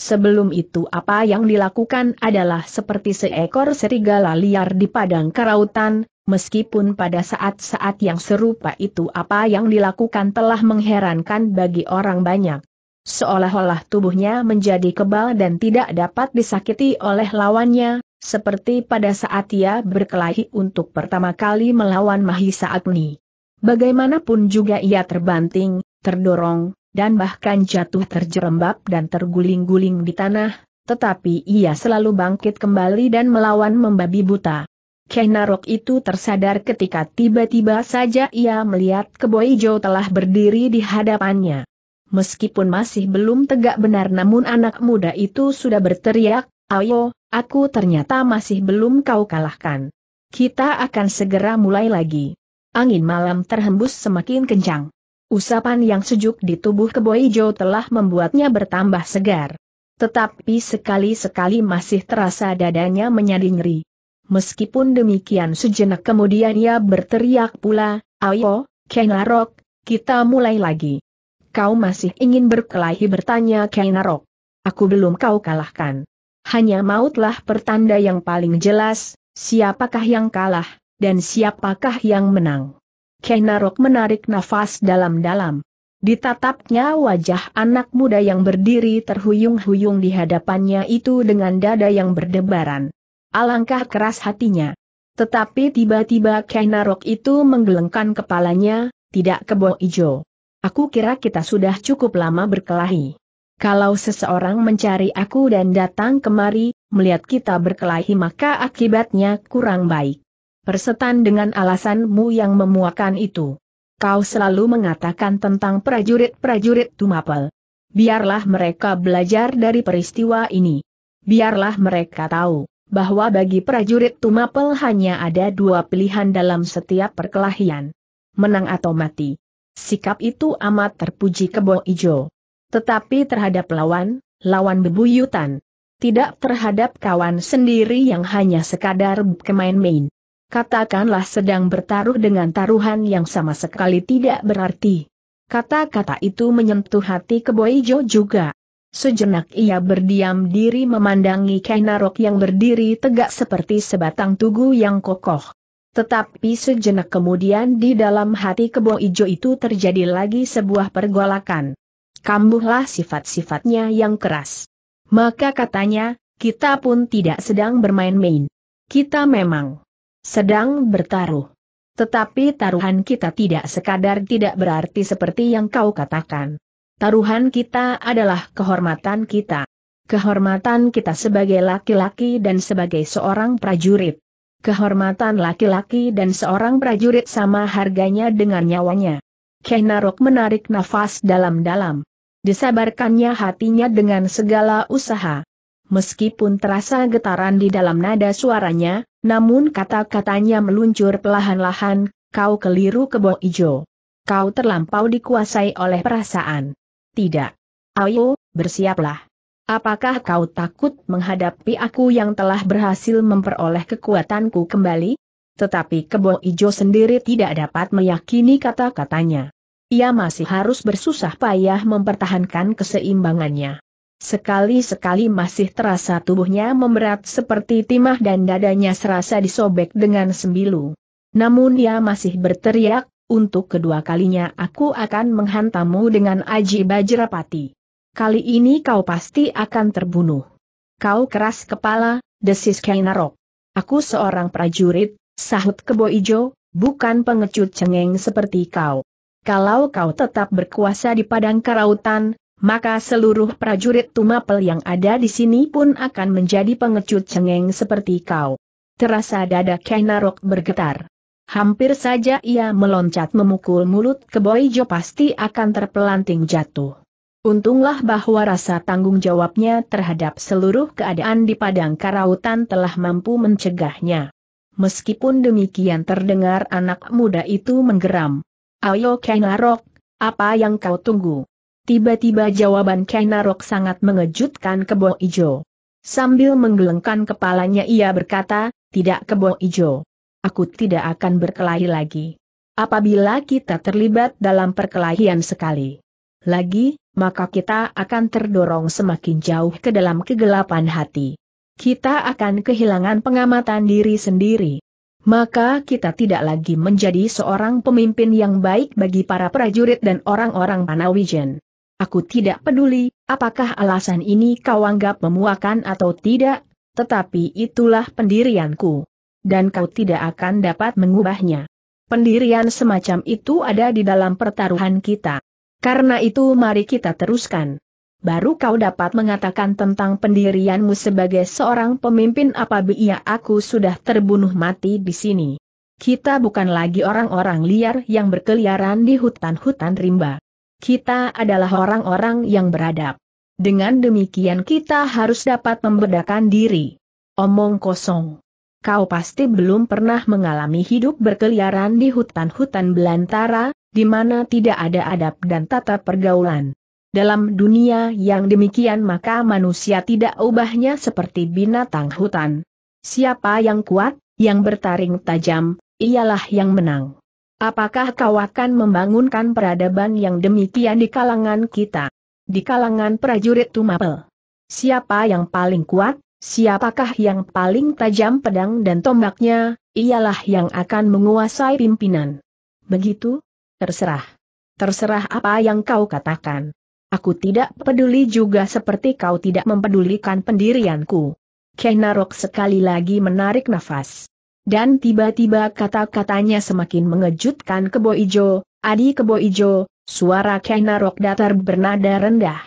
[SPEAKER 1] Sebelum itu apa yang dilakukan adalah seperti seekor serigala liar di padang kerautan, meskipun pada saat-saat yang serupa itu apa yang dilakukan telah mengherankan bagi orang banyak. Seolah-olah tubuhnya menjadi kebal dan tidak dapat disakiti oleh lawannya, seperti pada saat ia berkelahi untuk pertama kali melawan Mahisa Agni. Bagaimanapun juga ia terbanting, terdorong, dan bahkan jatuh terjerembab dan terguling-guling di tanah, tetapi ia selalu bangkit kembali dan melawan membabi buta. Kenarok itu tersadar ketika tiba-tiba saja ia melihat Keboijo telah berdiri di hadapannya. Meskipun masih belum tegak benar namun anak muda itu sudah berteriak, Ayo, Aku ternyata masih belum kau kalahkan. Kita akan segera mulai lagi. Angin malam terhembus semakin kencang. Usapan yang sejuk di tubuh Keboijo telah membuatnya bertambah segar. Tetapi sekali-sekali masih terasa dadanya menyadi nyeri. Meskipun demikian sejenak kemudian ia berteriak pula, Ayo, Kainarok, kita mulai lagi. Kau masih ingin berkelahi bertanya Kainarok? Aku belum kau kalahkan hanya mautlah pertanda yang paling jelas, siapakah yang kalah, dan siapakah yang menang. Kenarok menarik nafas dalam-dalam. Ditatapnya wajah anak muda yang berdiri terhuyung-huyung di hadapannya itu dengan dada yang berdebaran. Alangkah keras hatinya. Tetapi tiba-tiba Kenarok itu menggelengkan kepalanya, tidak kebo ijo. Aku kira kita sudah cukup lama berkelahi. Kalau seseorang mencari aku dan datang kemari, melihat kita berkelahi maka akibatnya kurang baik. Persetan dengan alasanmu yang memuakan itu. Kau selalu mengatakan tentang prajurit-prajurit Tumapel. Biarlah mereka belajar dari peristiwa ini. Biarlah mereka tahu bahwa bagi prajurit Tumapel hanya ada dua pilihan dalam setiap perkelahian. Menang atau mati. Sikap itu amat terpuji kebo ijo. Tetapi terhadap lawan, lawan bebuyutan. Tidak terhadap kawan sendiri yang hanya sekadar kemain-main. Katakanlah sedang bertaruh dengan taruhan yang sama sekali tidak berarti. Kata-kata itu menyentuh hati Keboijo juga. Sejenak ia berdiam diri memandangi Kainarok yang berdiri tegak seperti sebatang tugu yang kokoh. Tetapi sejenak kemudian di dalam hati Keboijo itu terjadi lagi sebuah pergolakan. Kambuhlah sifat-sifatnya yang keras. Maka katanya, kita pun tidak sedang bermain-main. Kita memang sedang bertaruh. Tetapi taruhan kita tidak sekadar tidak berarti seperti yang kau katakan. Taruhan kita adalah kehormatan kita. Kehormatan kita sebagai laki-laki dan sebagai seorang prajurit. Kehormatan laki-laki dan seorang prajurit sama harganya dengan nyawanya. Kenarok menarik nafas dalam-dalam. Disabarkannya hatinya dengan segala usaha. Meskipun terasa getaran di dalam nada suaranya, namun kata-katanya meluncur perlahan-lahan, kau keliru kebo ijo. Kau terlampau dikuasai oleh perasaan. Tidak. Ayo, bersiaplah. Apakah kau takut menghadapi aku yang telah berhasil memperoleh kekuatanku kembali? Tetapi Kebo Ijo sendiri tidak dapat meyakini kata-katanya. Ia masih harus bersusah payah mempertahankan keseimbangannya. Sekali-sekali masih terasa tubuhnya memberat seperti timah dan dadanya serasa disobek dengan sembilu. Namun ia masih berteriak, untuk kedua kalinya aku akan menghantammu dengan Aji Bajrapati. Kali ini kau pasti akan terbunuh. Kau keras kepala, desis Kainarok. Aku seorang prajurit, Sahut kebo ijo, bukan pengecut cengeng seperti kau. Kalau kau tetap berkuasa di padang karautan, maka seluruh prajurit tumapel yang ada di sini pun akan menjadi pengecut cengeng seperti kau. Terasa dada Kenarok bergetar. Hampir saja ia meloncat memukul mulut kebo ijo pasti akan terpelanting jatuh. Untunglah bahwa rasa tanggung jawabnya terhadap seluruh keadaan di padang karautan telah mampu mencegahnya meskipun demikian terdengar anak muda itu menggeram. Ayo Kainarok, apa yang kau tunggu? Tiba-tiba jawaban Kainarok sangat mengejutkan kebo ijo. Sambil menggelengkan kepalanya ia berkata, tidak kebo ijo. Aku tidak akan berkelahi lagi. Apabila kita terlibat dalam perkelahian sekali lagi, maka kita akan terdorong semakin jauh ke dalam kegelapan hati kita akan kehilangan pengamatan diri sendiri. Maka kita tidak lagi menjadi seorang pemimpin yang baik bagi para prajurit dan orang-orang Panawijen. Aku tidak peduli, apakah alasan ini kau anggap memuakan atau tidak, tetapi itulah pendirianku. Dan kau tidak akan dapat mengubahnya. Pendirian semacam itu ada di dalam pertaruhan kita. Karena itu mari kita teruskan baru kau dapat mengatakan tentang pendirianmu sebagai seorang pemimpin apabila aku sudah terbunuh mati di sini. Kita bukan lagi orang-orang liar yang berkeliaran di hutan-hutan rimba. Kita adalah orang-orang yang beradab. Dengan demikian kita harus dapat membedakan diri. Omong kosong. Kau pasti belum pernah mengalami hidup berkeliaran di hutan-hutan belantara, di mana tidak ada adab dan tata pergaulan. Dalam dunia yang demikian maka manusia tidak ubahnya seperti binatang hutan. Siapa yang kuat, yang bertaring tajam, ialah yang menang. Apakah kau akan membangunkan peradaban yang demikian di kalangan kita? Di kalangan prajurit Tumapel. Siapa yang paling kuat, siapakah yang paling tajam pedang dan tombaknya, ialah yang akan menguasai pimpinan. Begitu? Terserah. Terserah apa yang kau katakan. Aku tidak peduli juga seperti kau tidak mempedulikan pendirianku. Kenarok sekali lagi menarik nafas. Dan tiba-tiba kata-katanya semakin mengejutkan Kebo Ijo, Adi Kebo Ijo, suara Kenarok datar bernada rendah.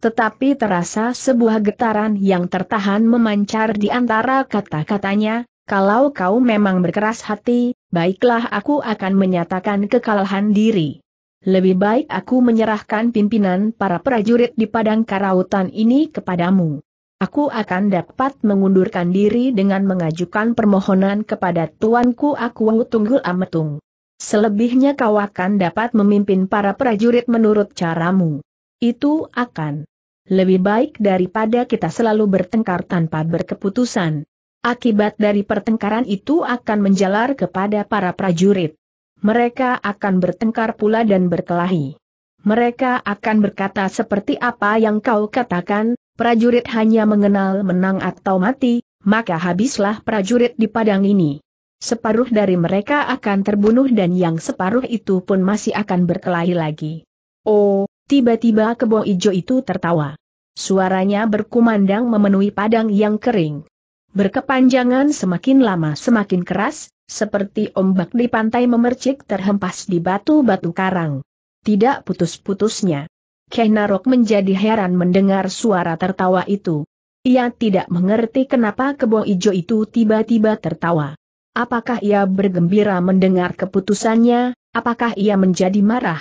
[SPEAKER 1] Tetapi terasa sebuah getaran yang tertahan memancar di antara kata-katanya, kalau kau memang berkeras hati, baiklah aku akan menyatakan kekalahan diri lebih baik aku menyerahkan pimpinan para prajurit di padang karautan ini kepadamu. Aku akan dapat mengundurkan diri dengan mengajukan permohonan kepada tuanku aku Tunggul Ametung. Selebihnya kau akan dapat memimpin para prajurit menurut caramu. Itu akan lebih baik daripada kita selalu bertengkar tanpa berkeputusan. Akibat dari pertengkaran itu akan menjalar kepada para prajurit mereka akan bertengkar pula dan berkelahi. Mereka akan berkata seperti apa yang kau katakan, prajurit hanya mengenal menang atau mati, maka habislah prajurit di padang ini. Separuh dari mereka akan terbunuh dan yang separuh itu pun masih akan berkelahi lagi. Oh, tiba-tiba kebo ijo itu tertawa. Suaranya berkumandang memenuhi padang yang kering. Berkepanjangan semakin lama semakin keras, seperti ombak di pantai memercik terhempas di batu-batu karang. Tidak putus-putusnya. Kenarok menjadi heran mendengar suara tertawa itu. Ia tidak mengerti kenapa kebo ijo itu tiba-tiba tertawa. Apakah ia bergembira mendengar keputusannya, apakah ia menjadi marah?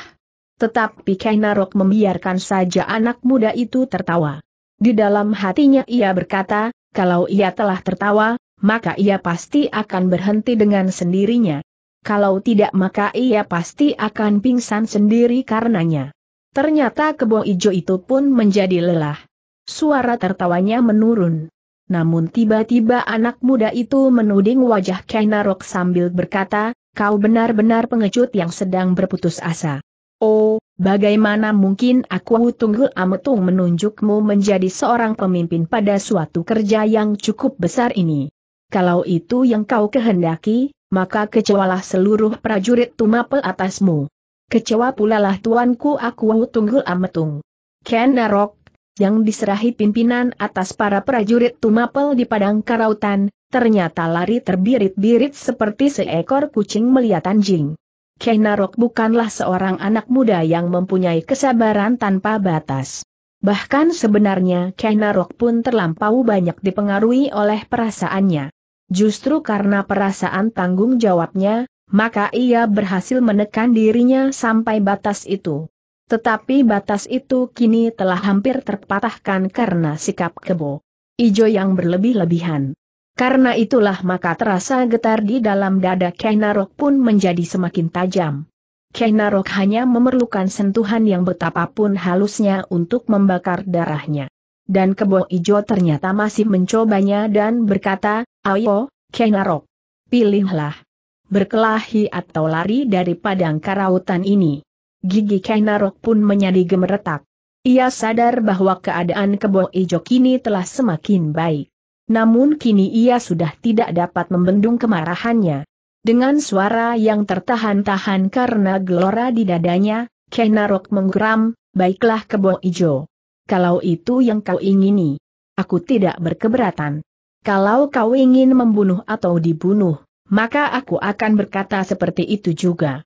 [SPEAKER 1] Tetapi Kenarok membiarkan saja anak muda itu tertawa. Di dalam hatinya ia berkata, kalau ia telah tertawa, maka ia pasti akan berhenti dengan sendirinya. Kalau tidak maka ia pasti akan pingsan sendiri karenanya. Ternyata kebo ijo itu pun menjadi lelah. Suara tertawanya menurun. Namun tiba-tiba anak muda itu menuding wajah Kainarok sambil berkata, kau benar-benar pengecut yang sedang berputus asa. Oh, Bagaimana mungkin aku Tunggul Ametung menunjukmu menjadi seorang pemimpin pada suatu kerja yang cukup besar ini? Kalau itu yang kau kehendaki, maka kecewalah seluruh prajurit Tumapel atasmu. Kecewa pula lah tuanku aku Tunggul Ametung. Ken Narok, yang diserahi pimpinan atas para prajurit Tumapel di Padang Karautan, ternyata lari terbirit-birit seperti seekor kucing melihat anjing. Narok bukanlah seorang anak muda yang mempunyai kesabaran tanpa batas. Bahkan sebenarnya Narok pun terlampau banyak dipengaruhi oleh perasaannya. Justru karena perasaan tanggung jawabnya, maka ia berhasil menekan dirinya sampai batas itu. Tetapi batas itu kini telah hampir terpatahkan karena sikap kebo. Ijo yang berlebih-lebihan. Karena itulah maka terasa getar di dalam dada Kainarok pun menjadi semakin tajam. Kainarok hanya memerlukan sentuhan yang betapapun halusnya untuk membakar darahnya. Dan kebo ijo ternyata masih mencobanya dan berkata, Ayo, Kainarok, pilihlah. Berkelahi atau lari dari padang karautan ini. Gigi Kainarok pun menjadi gemeretak. Ia sadar bahwa keadaan kebo ijo kini telah semakin baik namun kini ia sudah tidak dapat membendung kemarahannya. Dengan suara yang tertahan-tahan karena gelora di dadanya, Kenarok menggeram, baiklah kebo ijo. Kalau itu yang kau ingini, aku tidak berkeberatan. Kalau kau ingin membunuh atau dibunuh, maka aku akan berkata seperti itu juga.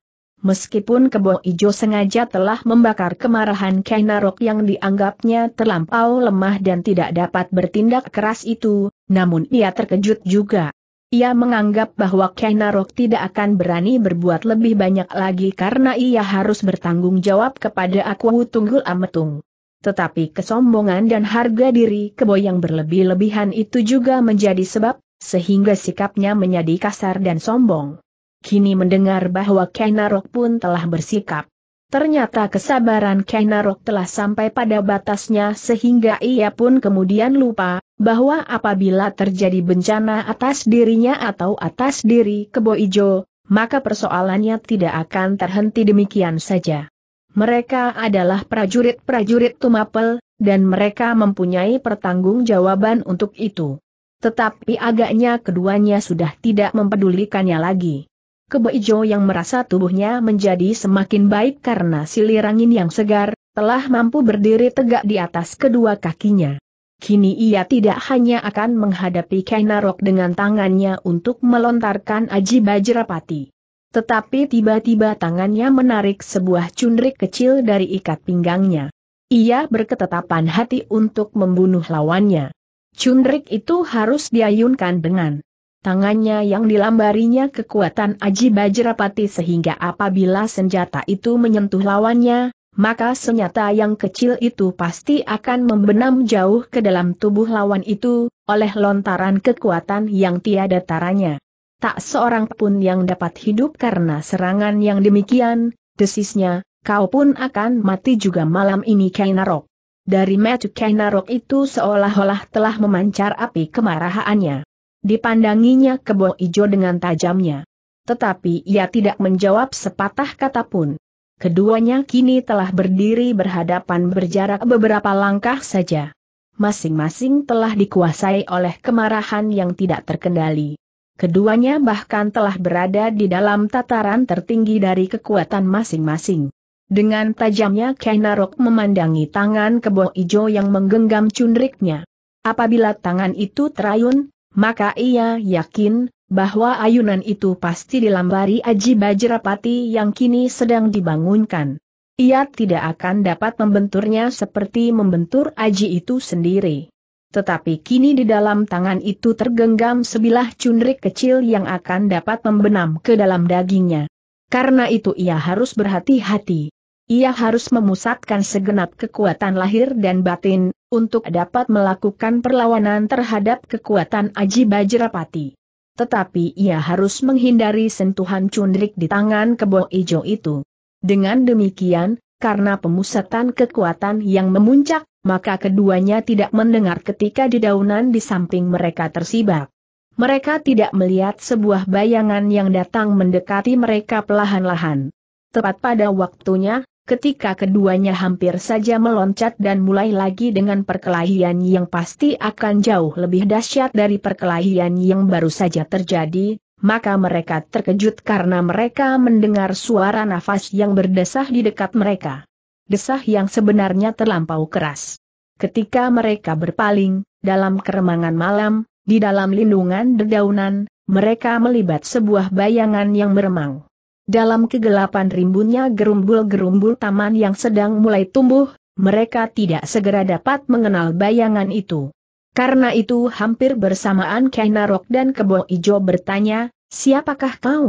[SPEAKER 1] Meskipun Kebo Ijo sengaja telah membakar kemarahan Kainarok yang dianggapnya terlampau lemah dan tidak dapat bertindak keras itu, namun ia terkejut juga. Ia menganggap bahwa Kenarok tidak akan berani berbuat lebih banyak lagi karena ia harus bertanggung jawab kepada Aku Tunggul Ametung. Tetapi kesombongan dan harga diri kebo yang berlebih-lebihan itu juga menjadi sebab, sehingga sikapnya menjadi kasar dan sombong. Kini mendengar bahwa Kenarok pun telah bersikap Ternyata kesabaran Kainarok telah sampai pada batasnya sehingga ia pun kemudian lupa, bahwa apabila terjadi bencana atas dirinya atau atas diri Kebo Ijo, maka persoalannya tidak akan terhenti demikian saja. Mereka adalah prajurit-prajurit Tumapel, dan mereka mempunyai pertanggungjawaban untuk itu. Tetapi agaknya keduanya sudah tidak mempedulikannya lagi. Kebo yang merasa tubuhnya menjadi semakin baik karena silir angin yang segar, telah mampu berdiri tegak di atas kedua kakinya. Kini ia tidak hanya akan menghadapi Kainarok dengan tangannya untuk melontarkan Aji Bajrapati. Tetapi tiba-tiba tangannya menarik sebuah cundrik kecil dari ikat pinggangnya. Ia berketetapan hati untuk membunuh lawannya. Cundrik itu harus diayunkan dengan Tangannya yang dilambarinya kekuatan Aji Bajrapati sehingga apabila senjata itu menyentuh lawannya, maka senjata yang kecil itu pasti akan membenam jauh ke dalam tubuh lawan itu, oleh lontaran kekuatan yang tiada taranya. Tak seorang pun yang dapat hidup karena serangan yang demikian, desisnya, kau pun akan mati juga malam ini Kainarok. Dari Metu Kainarok itu seolah-olah telah memancar api kemarahannya dipandanginya kebo ijo dengan tajamnya. Tetapi ia tidak menjawab sepatah kata pun. Keduanya kini telah berdiri berhadapan berjarak beberapa langkah saja. Masing-masing telah dikuasai oleh kemarahan yang tidak terkendali. Keduanya bahkan telah berada di dalam tataran tertinggi dari kekuatan masing-masing. Dengan tajamnya Kainarok memandangi tangan kebo ijo yang menggenggam cundriknya. Apabila tangan itu terayun, maka ia yakin bahwa ayunan itu pasti dilambari Aji Bajrapati yang kini sedang dibangunkan. Ia tidak akan dapat membenturnya seperti membentur Aji itu sendiri. Tetapi kini di dalam tangan itu tergenggam sebilah cundrik kecil yang akan dapat membenam ke dalam dagingnya. Karena itu ia harus berhati-hati. Ia harus memusatkan segenap kekuatan lahir dan batin, untuk dapat melakukan perlawanan terhadap kekuatan Aji Bajrapati. Tetapi ia harus menghindari sentuhan cundrik di tangan kebo ijo itu. Dengan demikian, karena pemusatan kekuatan yang memuncak, maka keduanya tidak mendengar ketika di daunan di samping mereka tersibak. Mereka tidak melihat sebuah bayangan yang datang mendekati mereka perlahan-lahan. Tepat pada waktunya, ketika keduanya hampir saja meloncat dan mulai lagi dengan perkelahian yang pasti akan jauh lebih dahsyat dari perkelahian yang baru saja terjadi, maka mereka terkejut karena mereka mendengar suara nafas yang berdesah di dekat mereka. Desah yang sebenarnya terlampau keras. Ketika mereka berpaling, dalam keremangan malam, di dalam lindungan dedaunan, mereka melibat sebuah bayangan yang meremang. Dalam kegelapan rimbunnya gerumbul-gerumbul taman yang sedang mulai tumbuh, mereka tidak segera dapat mengenal bayangan itu. Karena itu hampir bersamaan Kainarok dan Kebo Ijo bertanya, siapakah kau?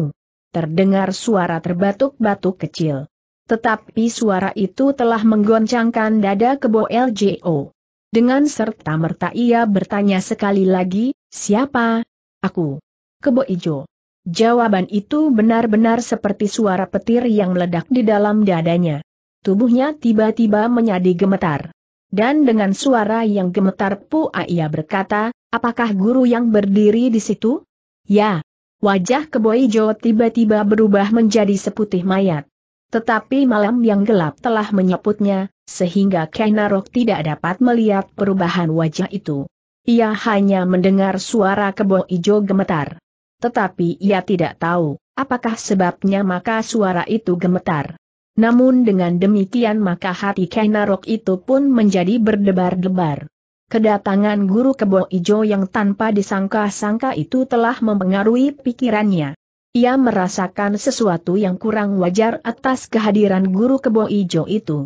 [SPEAKER 1] Terdengar suara terbatuk-batuk kecil. Tetapi suara itu telah menggoncangkan dada Kebo LJO. Dengan serta merta ia bertanya sekali lagi, siapa? Aku. Kebo Ijo. Jawaban itu benar-benar seperti suara petir yang meledak di dalam dadanya. Tubuhnya tiba-tiba menjadi gemetar. Dan dengan suara yang gemetar Pua ia berkata, apakah guru yang berdiri di situ? Ya. Wajah Keboijo tiba-tiba berubah menjadi seputih mayat. Tetapi malam yang gelap telah menyebutnya, sehingga Kainarok tidak dapat melihat perubahan wajah itu. Ia hanya mendengar suara Keboijo gemetar. Tetapi ia tidak tahu, apakah sebabnya maka suara itu gemetar. Namun dengan demikian maka hati Kainarok itu pun menjadi berdebar-debar. Kedatangan guru kebo ijo yang tanpa disangka-sangka itu telah mempengaruhi pikirannya. Ia merasakan sesuatu yang kurang wajar atas kehadiran guru kebo ijo itu.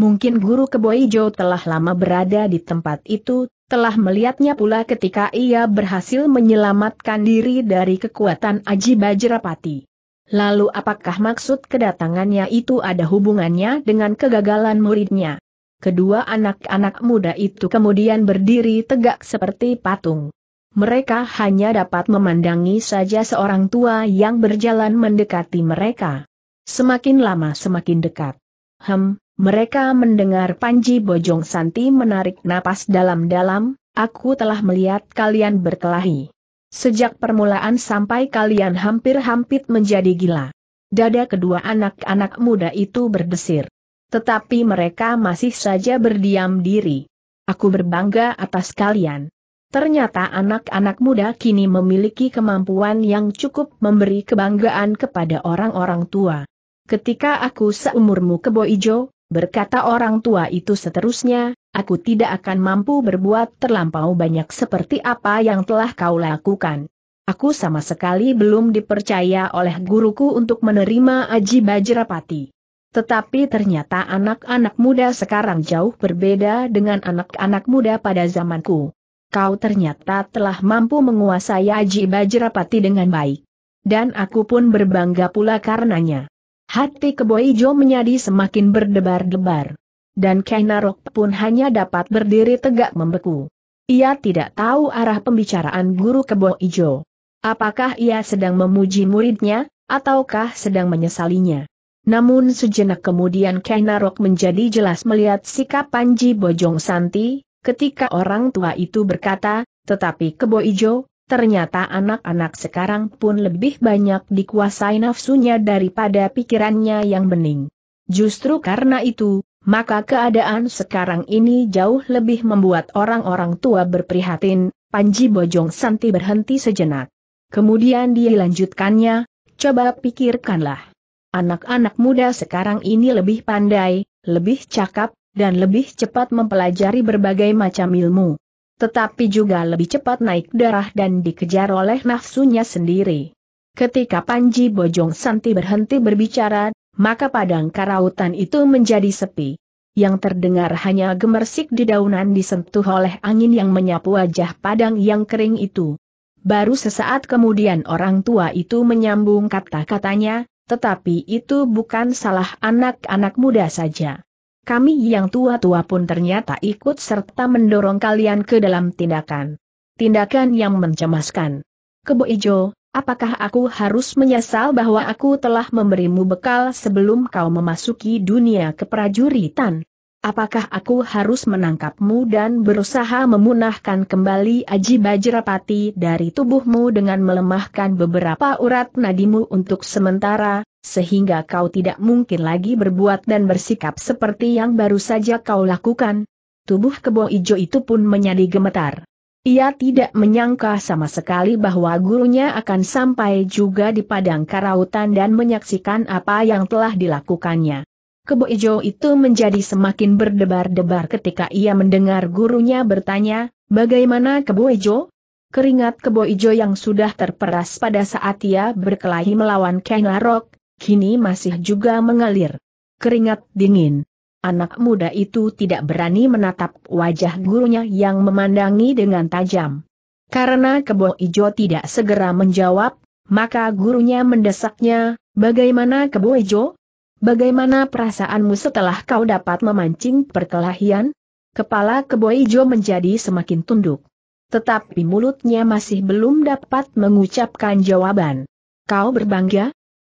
[SPEAKER 1] Mungkin guru Keboijo telah lama berada di tempat itu, telah melihatnya pula ketika ia berhasil menyelamatkan diri dari kekuatan Aji Bajrapati. Lalu apakah maksud kedatangannya itu ada hubungannya dengan kegagalan muridnya? Kedua anak-anak muda itu kemudian berdiri tegak seperti patung. Mereka hanya dapat memandangi saja seorang tua yang berjalan mendekati mereka. Semakin lama semakin dekat. Hem, mereka mendengar Panji Bojong Santi menarik napas dalam-dalam, aku telah melihat kalian berkelahi. Sejak permulaan sampai kalian hampir-hampir menjadi gila. Dada kedua anak-anak muda itu berdesir. Tetapi mereka masih saja berdiam diri. Aku berbangga atas kalian. Ternyata anak-anak muda kini memiliki kemampuan yang cukup memberi kebanggaan kepada orang-orang tua. Ketika aku seumurmu kebo ijo, berkata orang tua itu seterusnya, aku tidak akan mampu berbuat terlampau banyak seperti apa yang telah kau lakukan. Aku sama sekali belum dipercaya oleh guruku untuk menerima Aji Bajrapati. Tetapi ternyata anak-anak muda sekarang jauh berbeda dengan anak-anak muda pada zamanku. Kau ternyata telah mampu menguasai Aji Bajrapati dengan baik. Dan aku pun berbangga pula karenanya. Hati keboijo Ijo menjadi semakin berdebar-debar. Dan Kainarok pun hanya dapat berdiri tegak membeku. Ia tidak tahu arah pembicaraan guru kebo ijo. Apakah ia sedang memuji muridnya, ataukah sedang menyesalinya? Namun sejenak kemudian Kainarok menjadi jelas melihat sikap Panji Bojong Santi, ketika orang tua itu berkata, tetapi Kebo Ijo, Ternyata anak-anak sekarang pun lebih banyak dikuasai nafsunya daripada pikirannya yang bening. Justru karena itu, maka keadaan sekarang ini jauh lebih membuat orang-orang tua berprihatin, Panji Bojong Santi berhenti sejenak. Kemudian dia lanjutkannya, coba pikirkanlah. Anak-anak muda sekarang ini lebih pandai, lebih cakap, dan lebih cepat mempelajari berbagai macam ilmu tetapi juga lebih cepat naik darah dan dikejar oleh nafsunya sendiri. Ketika Panji Bojong Santi berhenti berbicara, maka padang karautan itu menjadi sepi. Yang terdengar hanya gemersik di daunan disentuh oleh angin yang menyapu wajah padang yang kering itu. Baru sesaat kemudian orang tua itu menyambung kata-katanya, tetapi itu bukan salah anak-anak muda saja kami yang tua-tua pun ternyata ikut serta mendorong kalian ke dalam tindakan. Tindakan yang mencemaskan. Kebo Ijo, apakah aku harus menyesal bahwa aku telah memberimu bekal sebelum kau memasuki dunia keprajuritan? Apakah aku harus menangkapmu dan berusaha memunahkan kembali Aji Bajrapati dari tubuhmu dengan melemahkan beberapa urat nadimu untuk sementara, sehingga kau tidak mungkin lagi berbuat dan bersikap seperti yang baru saja kau lakukan. Tubuh kebo ijo itu pun menjadi gemetar. Ia tidak menyangka sama sekali bahwa gurunya akan sampai juga di padang karautan dan menyaksikan apa yang telah dilakukannya. Kebo ijo itu menjadi semakin berdebar-debar ketika ia mendengar gurunya bertanya, bagaimana kebo ijo? Keringat kebo ijo yang sudah terperas pada saat ia berkelahi melawan Ken Larok, kini masih juga mengalir. Keringat dingin. Anak muda itu tidak berani menatap wajah gurunya yang memandangi dengan tajam. Karena kebo ijo tidak segera menjawab, maka gurunya mendesaknya, bagaimana kebo ijo? Bagaimana perasaanmu setelah kau dapat memancing perkelahian? Kepala kebo ijo menjadi semakin tunduk. Tetapi mulutnya masih belum dapat mengucapkan jawaban. Kau berbangga?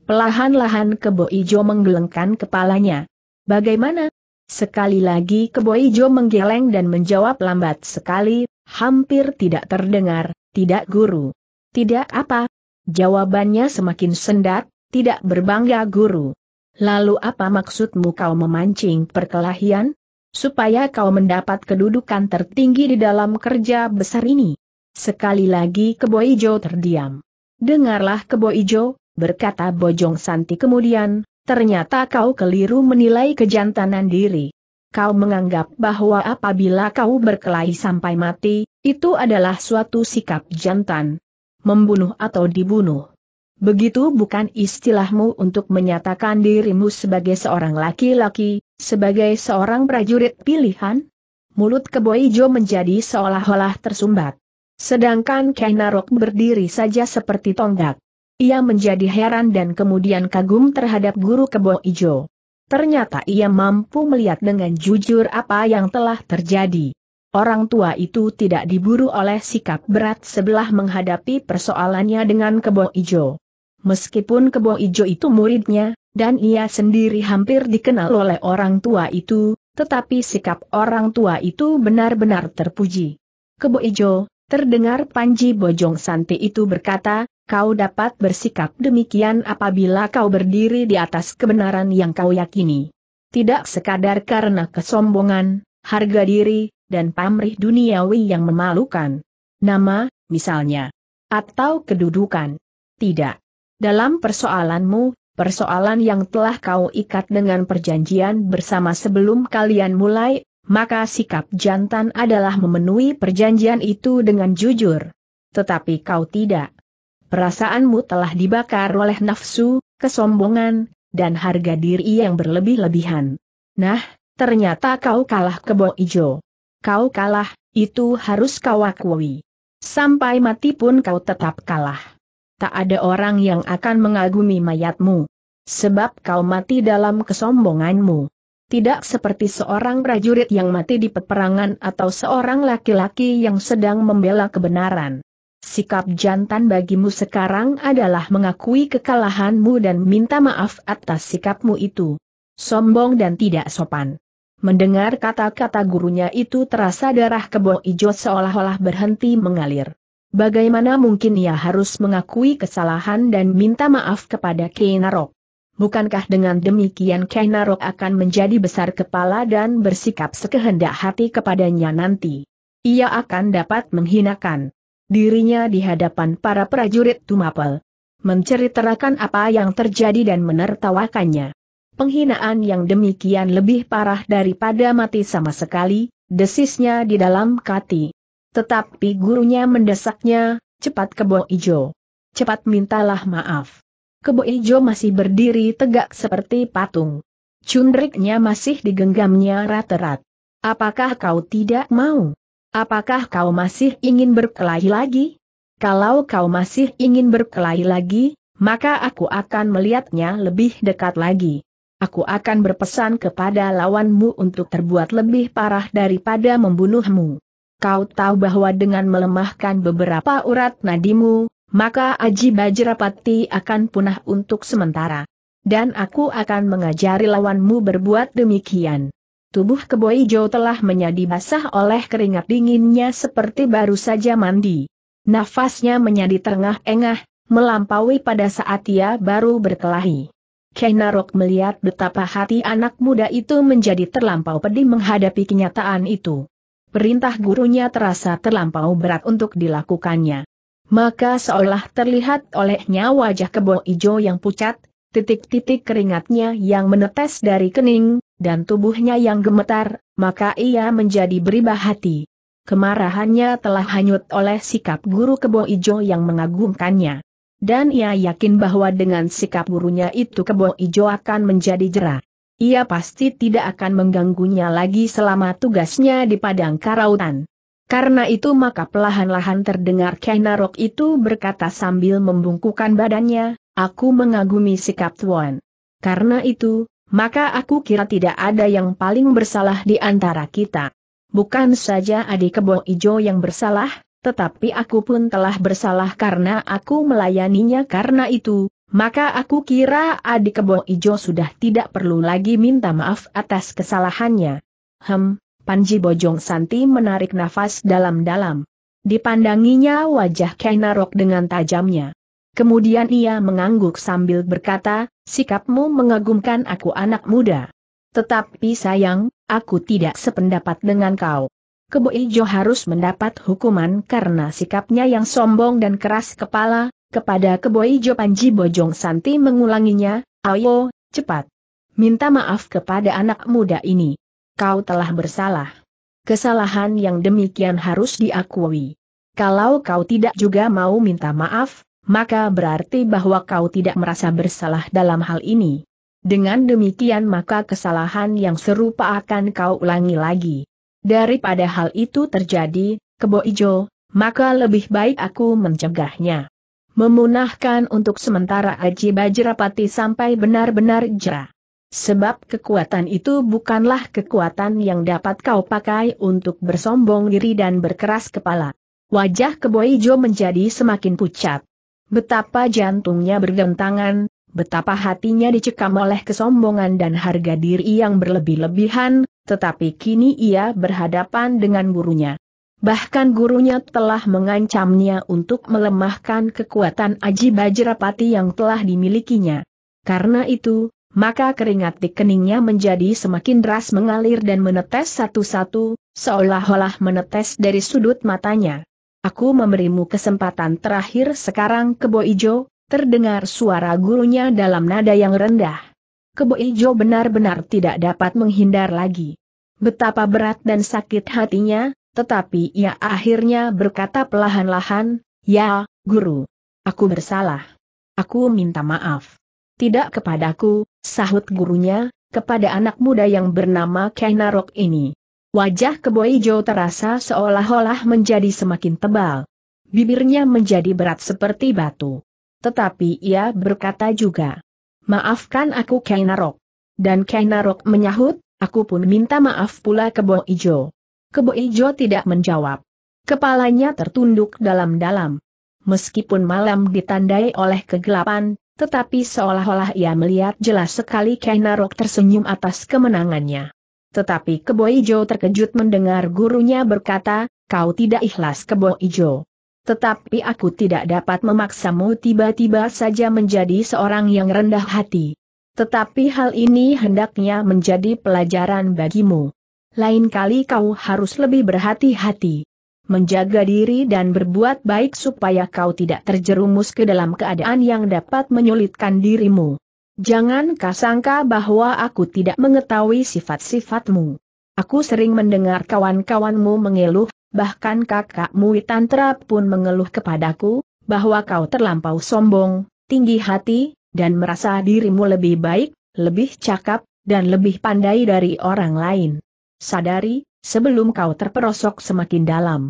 [SPEAKER 1] Pelahan-lahan Kebo Ijo menggelengkan kepalanya. Bagaimana? Sekali lagi Kebo Ijo menggeleng dan menjawab lambat sekali, hampir tidak terdengar, tidak guru. Tidak apa? Jawabannya semakin sendat, tidak berbangga guru. Lalu apa maksudmu kau memancing perkelahian? Supaya kau mendapat kedudukan tertinggi di dalam kerja besar ini. Sekali lagi Kebo Ijo terdiam. Dengarlah Kebo Ijo, berkata Bojong Santi kemudian, ternyata kau keliru menilai kejantanan diri. Kau menganggap bahwa apabila kau berkelahi sampai mati, itu adalah suatu sikap jantan. Membunuh atau dibunuh. Begitu bukan istilahmu untuk menyatakan dirimu sebagai seorang laki-laki, sebagai seorang prajurit pilihan? Mulut Keboijo menjadi seolah-olah tersumbat. Sedangkan Kenarok berdiri saja seperti tonggak. Ia menjadi heran dan kemudian kagum terhadap guru kebo ijo. Ternyata ia mampu melihat dengan jujur apa yang telah terjadi. Orang tua itu tidak diburu oleh sikap berat sebelah menghadapi persoalannya dengan kebo ijo. Meskipun kebo ijo itu muridnya, dan ia sendiri hampir dikenal oleh orang tua itu, tetapi sikap orang tua itu benar-benar terpuji. Kebo Ijo, terdengar Panji Bojong Santi itu berkata, Kau dapat bersikap demikian apabila kau berdiri di atas kebenaran yang kau yakini. Tidak sekadar karena kesombongan, harga diri, dan pamrih duniawi yang memalukan. Nama, misalnya. Atau kedudukan. Tidak. Dalam persoalanmu, persoalan yang telah kau ikat dengan perjanjian bersama sebelum kalian mulai, maka sikap jantan adalah memenuhi perjanjian itu dengan jujur. Tetapi kau tidak perasaanmu telah dibakar oleh nafsu, kesombongan, dan harga diri yang berlebih-lebihan. Nah, ternyata kau kalah kebo ijo. Kau kalah, itu harus kau akui. Sampai mati pun kau tetap kalah. Tak ada orang yang akan mengagumi mayatmu. Sebab kau mati dalam kesombonganmu. Tidak seperti seorang prajurit yang mati di peperangan atau seorang laki-laki yang sedang membela kebenaran. Sikap jantan bagimu sekarang adalah mengakui kekalahanmu dan minta maaf atas sikapmu itu. Sombong dan tidak sopan. Mendengar kata-kata gurunya itu terasa darah kebo ijo seolah-olah berhenti mengalir. Bagaimana mungkin ia harus mengakui kesalahan dan minta maaf kepada Kainarok? Bukankah dengan demikian Kainarok akan menjadi besar kepala dan bersikap sekehendak hati kepadanya nanti? Ia akan dapat menghinakan dirinya di hadapan para prajurit Tumapel. Menceritakan apa yang terjadi dan menertawakannya. Penghinaan yang demikian lebih parah daripada mati sama sekali, desisnya di dalam kati. Tetapi gurunya mendesaknya, cepat kebo ijo. Cepat mintalah maaf. Kebo ijo masih berdiri tegak seperti patung. Cundriknya masih digenggamnya rat-rat. Apakah kau tidak mau? Apakah kau masih ingin berkelahi lagi? Kalau kau masih ingin berkelahi lagi, maka aku akan melihatnya lebih dekat lagi. Aku akan berpesan kepada lawanmu untuk terbuat lebih parah daripada membunuhmu. Kau tahu bahwa dengan melemahkan beberapa urat nadimu, maka Aji Bajrapati akan punah untuk sementara. Dan aku akan mengajari lawanmu berbuat demikian. Tubuh kebo hijau telah menjadi basah oleh keringat dinginnya seperti baru saja mandi. Nafasnya menjadi terengah-engah, melampaui pada saat ia baru berkelahi. Kenarok melihat betapa hati anak muda itu menjadi terlampau pedih menghadapi kenyataan itu. Perintah gurunya terasa terlampau berat untuk dilakukannya. Maka seolah terlihat olehnya wajah kebo ijo yang pucat, titik-titik keringatnya yang menetes dari kening, dan tubuhnya yang gemetar, maka ia menjadi beribah hati. Kemarahannya telah hanyut oleh sikap guru kebo ijo yang mengagumkannya. Dan ia yakin bahwa dengan sikap gurunya itu kebo ijo akan menjadi jerah. Ia pasti tidak akan mengganggunya lagi selama tugasnya di padang karautan. Karena itu maka pelahan-lahan terdengar Kenarok itu berkata sambil membungkukan badannya, Aku mengagumi sikap Tuan. Karena itu, maka aku kira tidak ada yang paling bersalah di antara kita. Bukan saja adik kebo ijo yang bersalah, tetapi aku pun telah bersalah karena aku melayaninya karena itu, maka aku kira adik kebo ijo sudah tidak perlu lagi minta maaf atas kesalahannya. Hem, Panji Bojong Santi menarik nafas dalam-dalam. Dipandanginya wajah Kainarok dengan tajamnya. Kemudian ia mengangguk sambil berkata, sikapmu mengagumkan aku anak muda. Tetapi sayang, aku tidak sependapat dengan kau. Kebo Ijo harus mendapat hukuman karena sikapnya yang sombong dan keras kepala, kepada Kebo Ijo Panji Bojong Santi mengulanginya, ayo, cepat. Minta maaf kepada anak muda ini. Kau telah bersalah. Kesalahan yang demikian harus diakui. Kalau kau tidak juga mau minta maaf, maka berarti bahwa kau tidak merasa bersalah dalam hal ini. Dengan demikian maka kesalahan yang serupa akan kau ulangi lagi. Daripada hal itu terjadi, kebo ijo, maka lebih baik aku mencegahnya. Memunahkan untuk sementara Aji Bajrapati sampai benar-benar jera. Sebab kekuatan itu bukanlah kekuatan yang dapat kau pakai untuk bersombong diri dan berkeras kepala. Wajah Keboijo menjadi semakin pucat. Betapa jantungnya bergentangan, betapa hatinya dicekam oleh kesombongan dan harga diri yang berlebih-lebihan, tetapi kini ia berhadapan dengan gurunya. Bahkan gurunya telah mengancamnya untuk melemahkan kekuatan Aji Bajrapati yang telah dimilikinya. Karena itu, maka keringat di keningnya menjadi semakin deras mengalir dan menetes satu-satu, seolah-olah menetes dari sudut matanya. Aku memberimu kesempatan terakhir sekarang Kebo Ijo, terdengar suara gurunya dalam nada yang rendah. Kebo Ijo benar-benar tidak dapat menghindar lagi. Betapa berat dan sakit hatinya, tetapi ia akhirnya berkata pelahan-lahan, Ya, guru. Aku bersalah. Aku minta maaf. Tidak kepadaku, sahut gurunya, kepada anak muda yang bernama Kainarok ini. Wajah keboijo ijo terasa seolah-olah menjadi semakin tebal. Bibirnya menjadi berat seperti batu. Tetapi ia berkata juga, Maafkan aku Kainarok. Dan Kainarok menyahut, aku pun minta maaf pula Kebo Ijo. Kebo Ijo tidak menjawab. Kepalanya tertunduk dalam-dalam. Meskipun malam ditandai oleh kegelapan, tetapi seolah-olah ia melihat jelas sekali Kainarok tersenyum atas kemenangannya. Tetapi Kebo Ijo terkejut mendengar gurunya berkata, kau tidak ikhlas Kebo Ijo. Tetapi aku tidak dapat memaksamu tiba-tiba saja menjadi seorang yang rendah hati. Tetapi hal ini hendaknya menjadi pelajaran bagimu. Lain kali kau harus lebih berhati-hati menjaga diri dan berbuat baik supaya kau tidak terjerumus ke dalam keadaan yang dapat menyulitkan dirimu. Jangan sangka bahwa aku tidak mengetahui sifat-sifatmu. Aku sering mendengar kawan-kawanmu mengeluh, bahkan kakakmu Witantra pun mengeluh kepadaku, bahwa kau terlampau sombong, tinggi hati, dan merasa dirimu lebih baik, lebih cakap, dan lebih pandai dari orang lain. Sadari, sebelum kau terperosok semakin dalam.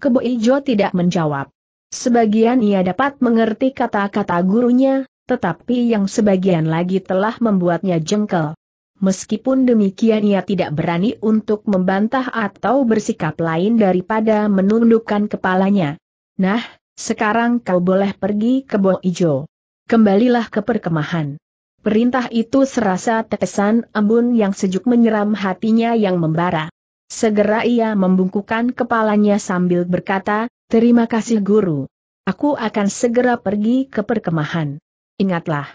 [SPEAKER 1] Kebo Ijo tidak menjawab. Sebagian ia dapat mengerti kata-kata gurunya, tetapi yang sebagian lagi telah membuatnya jengkel. Meskipun demikian ia tidak berani untuk membantah atau bersikap lain daripada menundukkan kepalanya. Nah, sekarang kau boleh pergi ke Bo Ijo. Kembalilah ke perkemahan. Perintah itu serasa tetesan embun yang sejuk menyeram hatinya yang membara. Segera ia membungkukkan kepalanya sambil berkata, Terima kasih guru. Aku akan segera pergi ke perkemahan. Ingatlah.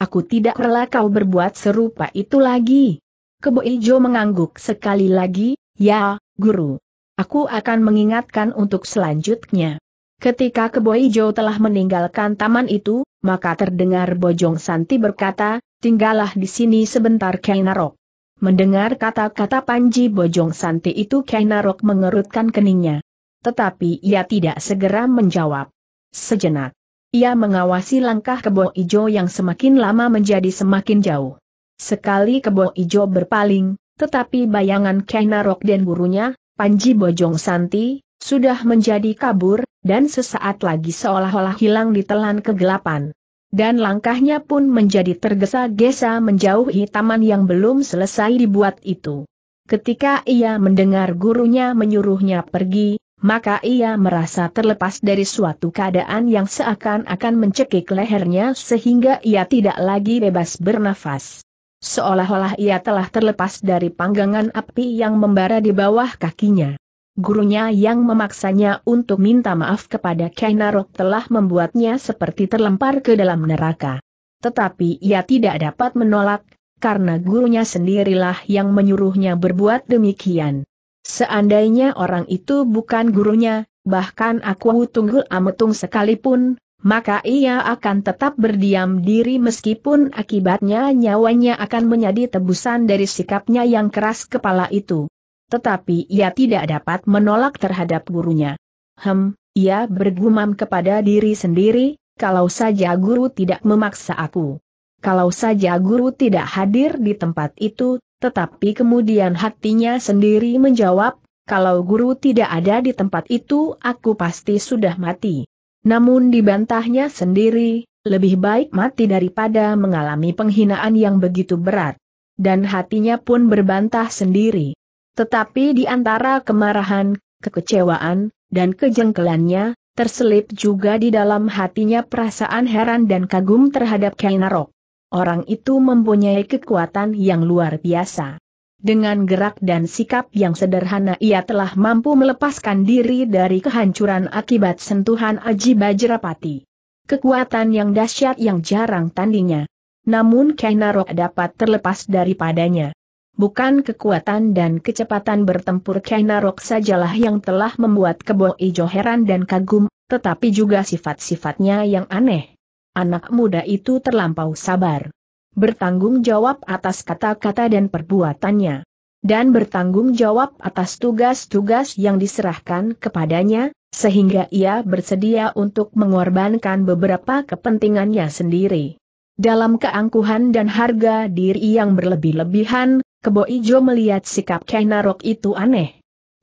[SPEAKER 1] Aku tidak rela kau berbuat serupa itu lagi. Kebo Ijo mengangguk sekali lagi, ya, guru. Aku akan mengingatkan untuk selanjutnya. Ketika Kebo Ijo telah meninggalkan taman itu, maka terdengar Bojong Santi berkata, tinggallah di sini sebentar Kainarok. Mendengar kata-kata Panji Bojong Santi itu Kainarok mengerutkan keningnya. Tetapi ia tidak segera menjawab. Sejenak. Ia mengawasi langkah kebo ijo yang semakin lama menjadi semakin jauh. Sekali kebo ijo berpaling, tetapi bayangan Kenarok dan gurunya, Panji Bojong Santi, sudah menjadi kabur, dan sesaat lagi seolah-olah hilang ditelan kegelapan. Dan langkahnya pun menjadi tergesa-gesa menjauhi taman yang belum selesai dibuat itu. Ketika ia mendengar gurunya menyuruhnya pergi, maka ia merasa terlepas dari suatu keadaan yang seakan-akan mencekik lehernya sehingga ia tidak lagi bebas bernafas. Seolah-olah ia telah terlepas dari panggangan api yang membara di bawah kakinya. Gurunya yang memaksanya untuk minta maaf kepada Kainarok telah membuatnya seperti terlempar ke dalam neraka. Tetapi ia tidak dapat menolak, karena gurunya sendirilah yang menyuruhnya berbuat demikian. Seandainya orang itu bukan gurunya, bahkan aku tunggul ametung sekalipun, maka ia akan tetap berdiam diri meskipun akibatnya nyawanya akan menjadi tebusan dari sikapnya yang keras kepala itu. Tetapi ia tidak dapat menolak terhadap gurunya. Hem, ia bergumam kepada diri sendiri, kalau saja guru tidak memaksa aku. Kalau saja guru tidak hadir di tempat itu, tetapi kemudian hatinya sendiri menjawab, kalau guru tidak ada di tempat itu aku pasti sudah mati. Namun dibantahnya sendiri, lebih baik mati daripada mengalami penghinaan yang begitu berat. Dan hatinya pun berbantah sendiri. Tetapi di antara kemarahan, kekecewaan, dan kejengkelannya, terselip juga di dalam hatinya perasaan heran dan kagum terhadap Kainarok. Orang itu mempunyai kekuatan yang luar biasa. Dengan gerak dan sikap yang sederhana ia telah mampu melepaskan diri dari kehancuran akibat sentuhan Aji Bajrapati. Kekuatan yang dahsyat yang jarang tandingnya. Namun Kainarok dapat terlepas daripadanya. Bukan kekuatan dan kecepatan bertempur Kainarok sajalah yang telah membuat Kebo Ijo heran dan kagum, tetapi juga sifat-sifatnya yang aneh anak muda itu terlampau sabar. Bertanggung jawab atas kata-kata dan perbuatannya. Dan bertanggung jawab atas tugas-tugas yang diserahkan kepadanya, sehingga ia bersedia untuk mengorbankan beberapa kepentingannya sendiri. Dalam keangkuhan dan harga diri yang berlebih-lebihan, Kebo Ijo melihat sikap Kainarok itu aneh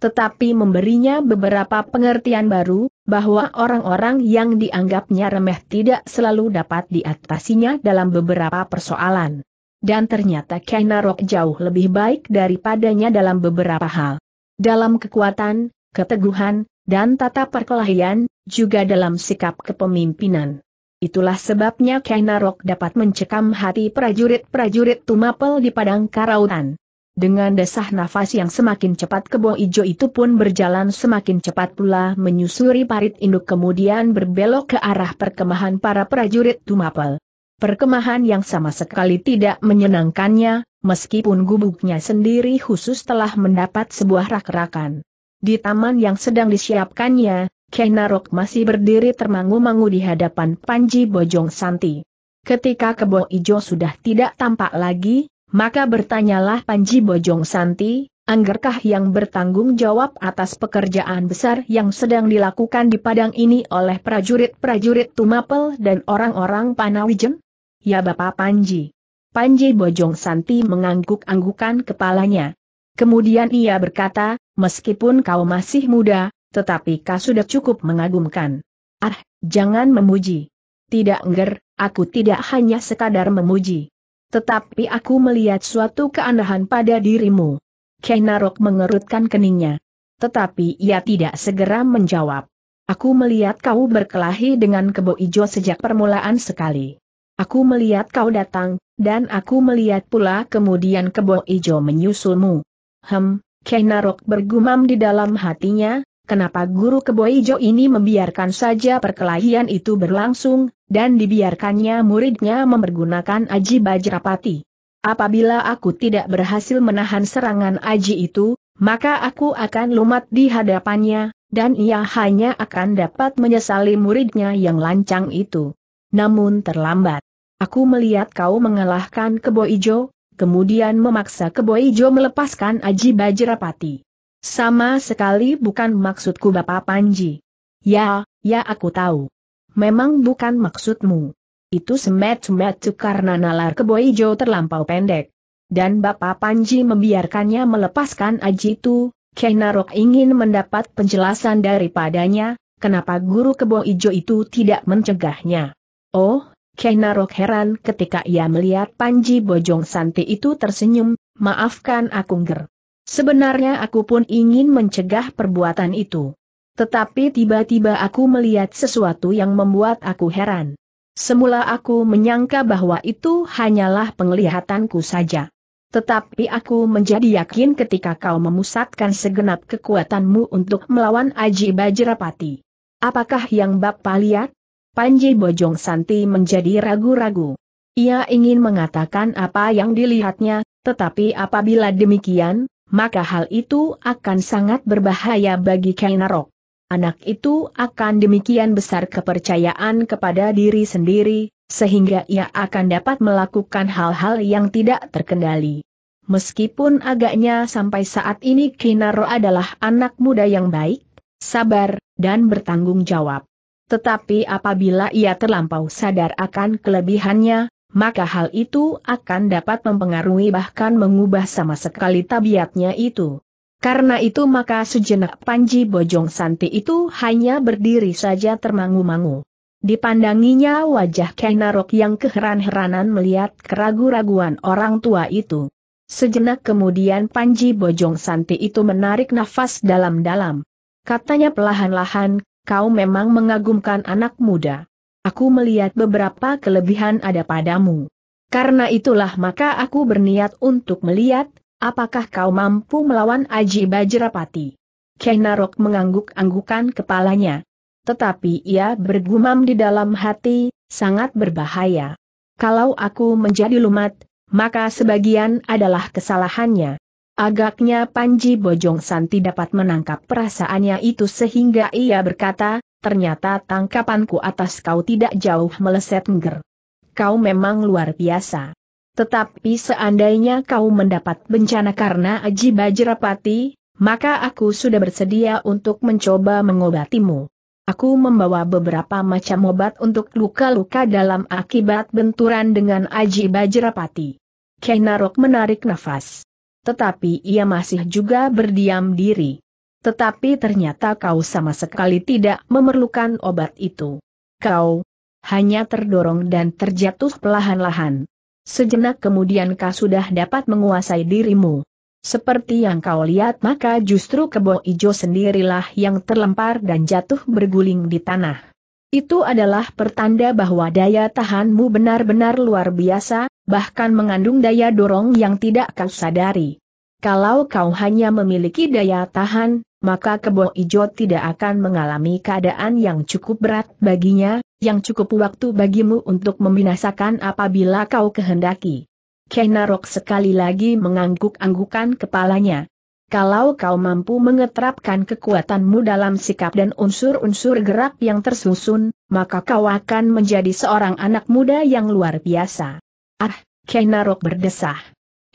[SPEAKER 1] tetapi memberinya beberapa pengertian baru, bahwa orang-orang yang dianggapnya remeh tidak selalu dapat diatasinya dalam beberapa persoalan. Dan ternyata Kainarok jauh lebih baik daripadanya dalam beberapa hal. Dalam kekuatan, keteguhan, dan tata perkelahian, juga dalam sikap kepemimpinan. Itulah sebabnya Kainarok dapat mencekam hati prajurit-prajurit Tumapel di Padang Karautan. Dengan desah nafas yang semakin cepat kebo ijo itu pun berjalan semakin cepat pula menyusuri parit induk kemudian berbelok ke arah perkemahan para prajurit Tumapel. Perkemahan yang sama sekali tidak menyenangkannya, meskipun gubuknya sendiri khusus telah mendapat sebuah rak-rakan. Di taman yang sedang disiapkannya, Kenarok masih berdiri termangu-mangu di hadapan Panji Bojong Santi. Ketika kebo ijo sudah tidak tampak lagi, maka bertanyalah Panji Bojong Santi, anggerkah yang bertanggung jawab atas pekerjaan besar yang sedang dilakukan di Padang ini oleh prajurit-prajurit Tumapel dan orang-orang Panawijen? Ya Bapak Panji. Panji Bojong Santi mengangguk-anggukan kepalanya. Kemudian ia berkata, meskipun kau masih muda, tetapi kau sudah cukup mengagumkan. Ah, jangan memuji. Tidak engger, aku tidak hanya sekadar memuji. Tetapi aku melihat suatu keanehan pada dirimu. Kenarok mengerutkan keningnya. Tetapi ia tidak segera menjawab. Aku melihat kau berkelahi dengan kebo ijo sejak permulaan sekali. Aku melihat kau datang, dan aku melihat pula kemudian kebo ijo menyusulmu. Hem, Kenarok bergumam di dalam hatinya, Kenapa guru keboijo ini membiarkan saja perkelahian itu berlangsung, dan dibiarkannya muridnya mempergunakan Aji Bajrapati? Apabila aku tidak berhasil menahan serangan Aji itu, maka aku akan lumat di hadapannya, dan ia hanya akan dapat menyesali muridnya yang lancang itu. Namun terlambat. Aku melihat kau mengalahkan keboijo, kemudian memaksa keboijo melepaskan Aji Bajrapati. Sama sekali bukan maksudku Bapak Panji. Ya, ya aku tahu. Memang bukan maksudmu. Itu semet-semet karena nalar keboijo terlampau pendek. Dan Bapak Panji membiarkannya melepaskan aji itu. Kenarok ingin mendapat penjelasan daripadanya, kenapa guru keboijo itu tidak mencegahnya. Oh, Kenarok heran ketika ia melihat Panji Bojong Santi itu tersenyum, maafkan aku nger. Sebenarnya aku pun ingin mencegah perbuatan itu. Tetapi tiba-tiba aku melihat sesuatu yang membuat aku heran. Semula aku menyangka bahwa itu hanyalah penglihatanku saja. Tetapi aku menjadi yakin ketika kau memusatkan segenap kekuatanmu untuk melawan Aji Bajrapati. Apakah yang Bapak lihat? Panji Bojong Santi menjadi ragu-ragu. Ia ingin mengatakan apa yang dilihatnya, tetapi apabila demikian, maka hal itu akan sangat berbahaya bagi Kainarok. Anak itu akan demikian besar kepercayaan kepada diri sendiri, sehingga ia akan dapat melakukan hal-hal yang tidak terkendali. Meskipun agaknya sampai saat ini Kinaro adalah anak muda yang baik, sabar, dan bertanggung jawab. Tetapi apabila ia terlampau sadar akan kelebihannya, maka hal itu akan dapat mempengaruhi bahkan mengubah sama sekali tabiatnya itu. Karena itu maka sejenak Panji Bojong Santi itu hanya berdiri saja termangu-mangu. Dipandanginya wajah Kenarok yang keheran-heranan melihat keragu-raguan orang tua itu. Sejenak kemudian Panji Bojong Santi itu menarik nafas dalam-dalam. Katanya pelahan-lahan, kau memang mengagumkan anak muda. Aku melihat beberapa kelebihan ada padamu. Karena itulah maka aku berniat untuk melihat, apakah kau mampu melawan Aji Bajrapati. Kenarok mengangguk-anggukan kepalanya. Tetapi ia bergumam di dalam hati, sangat berbahaya. Kalau aku menjadi lumat, maka sebagian adalah kesalahannya. Agaknya Panji Bojong Santi dapat menangkap perasaannya itu sehingga ia berkata, ternyata tangkapanku atas kau tidak jauh meleset ngger. Kau memang luar biasa. Tetapi seandainya kau mendapat bencana karena Aji Bajrapati, maka aku sudah bersedia untuk mencoba mengobatimu. Aku membawa beberapa macam obat untuk luka-luka dalam akibat benturan dengan Aji Bajrapati. Kenarok menarik nafas. Tetapi ia masih juga berdiam diri. Tetapi ternyata kau sama sekali tidak memerlukan obat itu. Kau hanya terdorong dan terjatuh perlahan-lahan. Sejenak kemudian kau sudah dapat menguasai dirimu. Seperti yang kau lihat maka justru kebo ijo sendirilah yang terlempar dan jatuh berguling di tanah. Itu adalah pertanda bahwa daya tahanmu benar-benar luar biasa, bahkan mengandung daya dorong yang tidak kau sadari. Kalau kau hanya memiliki daya tahan, maka kebo ijo tidak akan mengalami keadaan yang cukup berat baginya, yang cukup waktu bagimu untuk membinasakan apabila kau kehendaki. Kenarok sekali lagi mengangguk-anggukan kepalanya. Kalau kau mampu mengeterapkan kekuatanmu dalam sikap dan unsur-unsur gerak yang tersusun, maka kau akan menjadi seorang anak muda yang luar biasa. Ah, Kenarok berdesah.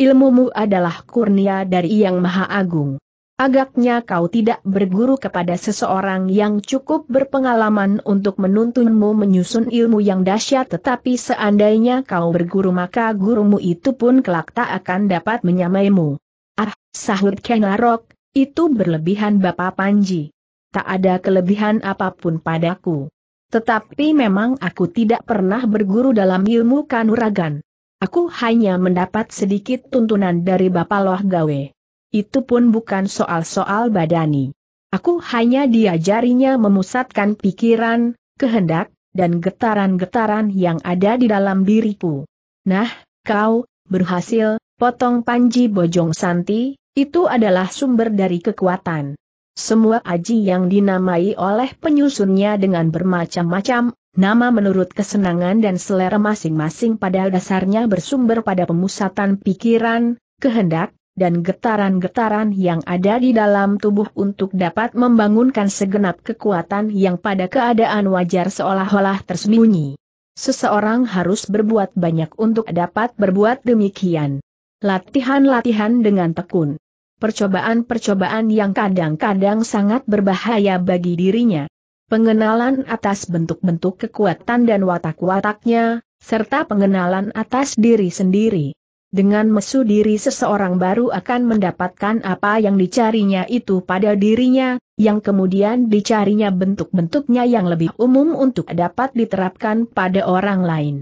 [SPEAKER 1] Ilmumu adalah kurnia dari Yang Maha Agung. Agaknya kau tidak berguru kepada seseorang yang cukup berpengalaman untuk menuntunmu menyusun ilmu yang dahsyat tetapi seandainya kau berguru maka gurumu itu pun kelak tak akan dapat menyamaimu. Ah, sahut Kenarok, itu berlebihan Bapak Panji. Tak ada kelebihan apapun padaku. Tetapi memang aku tidak pernah berguru dalam ilmu kanuragan. Aku hanya mendapat sedikit tuntunan dari Bapak Loh Gawe. Itu pun bukan soal-soal badani. Aku hanya diajarinya memusatkan pikiran, kehendak, dan getaran-getaran yang ada di dalam diriku. Nah, kau, berhasil, potong Panji Bojong Santi, itu adalah sumber dari kekuatan. Semua aji yang dinamai oleh penyusunnya dengan bermacam-macam, nama menurut kesenangan dan selera masing-masing pada dasarnya bersumber pada pemusatan pikiran, kehendak, dan getaran-getaran yang ada di dalam tubuh untuk dapat membangunkan segenap kekuatan yang pada keadaan wajar seolah-olah tersembunyi. Seseorang harus berbuat banyak untuk dapat berbuat demikian. Latihan-latihan dengan tekun. Percobaan-percobaan yang kadang-kadang sangat berbahaya bagi dirinya. Pengenalan atas bentuk-bentuk kekuatan dan watak-wataknya, serta pengenalan atas diri sendiri. Dengan mesu diri seseorang baru akan mendapatkan apa yang dicarinya itu pada dirinya, yang kemudian dicarinya bentuk-bentuknya yang lebih umum untuk dapat diterapkan pada orang lain.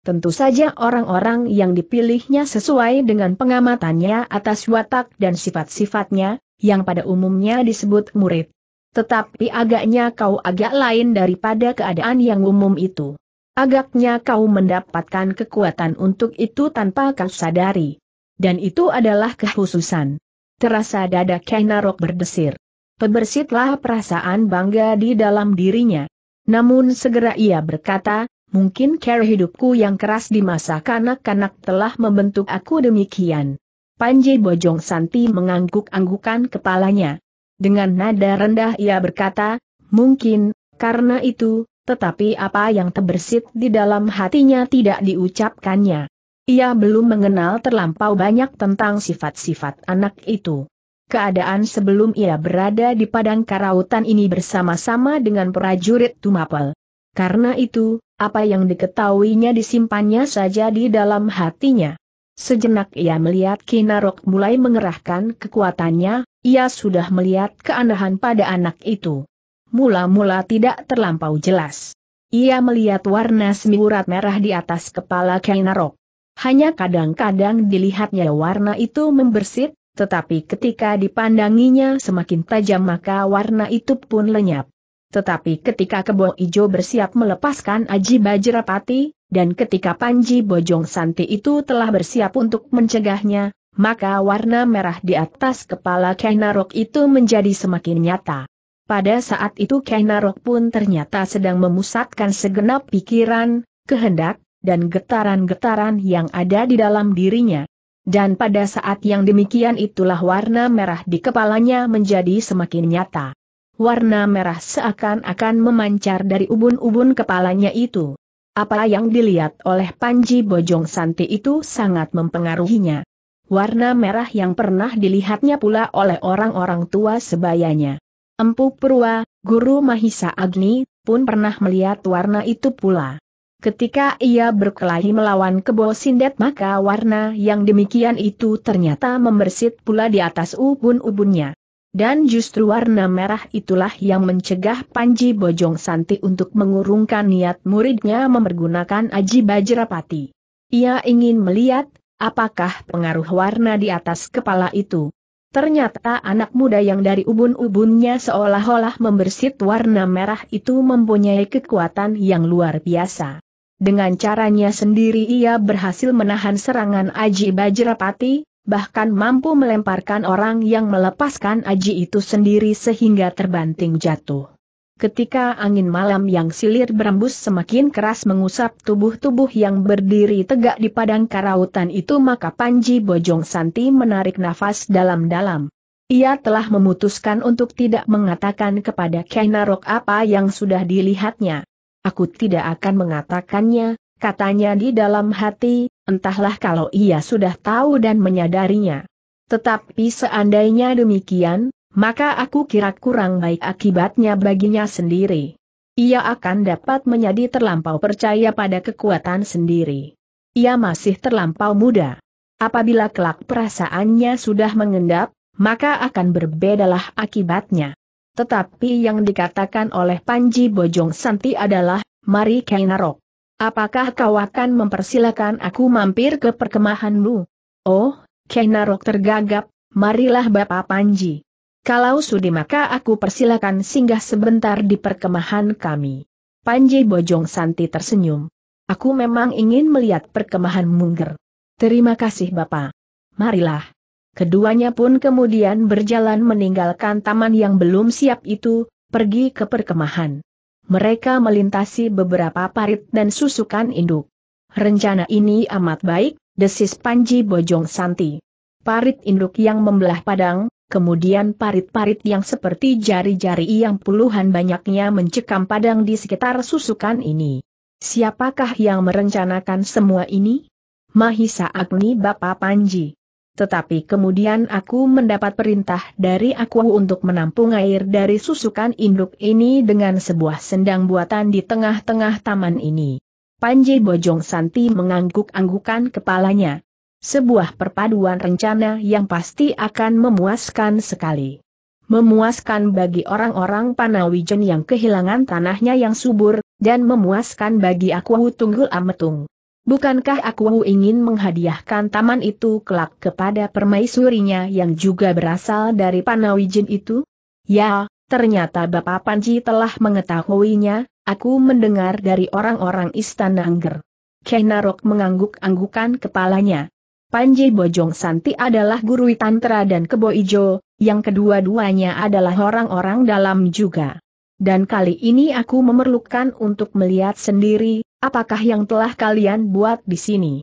[SPEAKER 1] Tentu saja orang-orang yang dipilihnya sesuai dengan pengamatannya atas watak dan sifat-sifatnya, yang pada umumnya disebut murid. Tetapi agaknya kau agak lain daripada keadaan yang umum itu. Agaknya kau mendapatkan kekuatan untuk itu tanpa kau sadari. Dan itu adalah kehususan. Terasa dada Kainarok berdesir. Pebersitlah perasaan bangga di dalam dirinya. Namun segera ia berkata, mungkin cara hidupku yang keras di masa kanak-kanak telah membentuk aku demikian. Panji Bojong Santi mengangguk-anggukan kepalanya. Dengan nada rendah ia berkata, mungkin, karena itu, tetapi apa yang terbersit di dalam hatinya tidak diucapkannya. Ia belum mengenal terlampau banyak tentang sifat-sifat anak itu. Keadaan sebelum ia berada di padang karautan ini bersama-sama dengan prajurit Tumapel. Karena itu, apa yang diketahuinya disimpannya saja di dalam hatinya. Sejenak ia melihat Kinarok mulai mengerahkan kekuatannya, ia sudah melihat keanehan pada anak itu mula-mula tidak terlampau jelas. Ia melihat warna semiurat merah di atas kepala Kainarok. Hanya kadang-kadang dilihatnya warna itu membersit, tetapi ketika dipandanginya semakin tajam maka warna itu pun lenyap. Tetapi ketika kebo ijo bersiap melepaskan Aji Bajrapati, dan ketika Panji Bojong Santi itu telah bersiap untuk mencegahnya, maka warna merah di atas kepala Kainarok itu menjadi semakin nyata. Pada saat itu Kainarok pun ternyata sedang memusatkan segenap pikiran, kehendak, dan getaran-getaran yang ada di dalam dirinya. Dan pada saat yang demikian itulah warna merah di kepalanya menjadi semakin nyata. Warna merah seakan-akan memancar dari ubun-ubun kepalanya itu. Apa yang dilihat oleh Panji Bojong Santi itu sangat mempengaruhinya. Warna merah yang pernah dilihatnya pula oleh orang-orang tua sebayanya. Empu Purwa, guru Mahisa Agni, pun pernah melihat warna itu pula. Ketika ia berkelahi melawan kebo sindet maka warna yang demikian itu ternyata membersit pula di atas ubun-ubunnya. Dan justru warna merah itulah yang mencegah Panji Bojong Santi untuk mengurungkan niat muridnya memergunakan Aji Bajrapati. Ia ingin melihat, apakah pengaruh warna di atas kepala itu. Ternyata anak muda yang dari ubun-ubunnya seolah-olah membersit warna merah itu mempunyai kekuatan yang luar biasa. Dengan caranya sendiri ia berhasil menahan serangan Aji Bajrapati, bahkan mampu melemparkan orang yang melepaskan Aji itu sendiri sehingga terbanting jatuh ketika angin malam yang silir berembus semakin keras mengusap tubuh-tubuh yang berdiri tegak di padang karautan itu maka Panji Bojong Santi menarik nafas dalam-dalam. Ia telah memutuskan untuk tidak mengatakan kepada Kainarok apa yang sudah dilihatnya. Aku tidak akan mengatakannya, katanya di dalam hati, entahlah kalau ia sudah tahu dan menyadarinya. Tetapi seandainya demikian, maka aku kira kurang baik akibatnya baginya sendiri. Ia akan dapat menjadi terlampau percaya pada kekuatan sendiri. Ia masih terlampau muda. Apabila kelak perasaannya sudah mengendap, maka akan berbedalah akibatnya. Tetapi yang dikatakan oleh Panji Bojong Santi adalah, mari Kainarok. Apakah kau akan mempersilahkan aku mampir ke perkemahanmu? Oh, Kainarok tergagap, marilah Bapak Panji. Kalau sudi maka aku persilakan singgah sebentar di perkemahan kami. Panji Bojong Santi tersenyum. Aku memang ingin melihat perkemahan Mungger. Terima kasih Bapak. Marilah. Keduanya pun kemudian berjalan meninggalkan taman yang belum siap itu, pergi ke perkemahan. Mereka melintasi beberapa parit dan susukan induk. Rencana ini amat baik, desis Panji Bojong Santi. Parit induk yang membelah padang, kemudian parit-parit yang seperti jari-jari yang puluhan banyaknya mencekam padang di sekitar susukan ini. Siapakah yang merencanakan semua ini? Mahisa Agni Bapak Panji. Tetapi kemudian aku mendapat perintah dari aku untuk menampung air dari susukan induk ini dengan sebuah sendang buatan di tengah-tengah taman ini. Panji Bojong Santi mengangguk-anggukan kepalanya. Sebuah perpaduan rencana yang pasti akan memuaskan sekali. Memuaskan bagi orang-orang Panawijen yang kehilangan tanahnya yang subur, dan memuaskan bagi aku Tunggul Ametung. Bukankah aku ingin menghadiahkan taman itu kelak kepada permaisurinya yang juga berasal dari Panawijen itu? Ya, ternyata Bapak Panji telah mengetahuinya, aku mendengar dari orang-orang istana Angger. Kenarok mengangguk-anggukan kepalanya. Panji Bojong Santi adalah guru Tantra dan Kebo Ijo, yang kedua-duanya adalah orang-orang dalam juga. Dan kali ini aku memerlukan untuk melihat sendiri, apakah yang telah kalian buat di sini.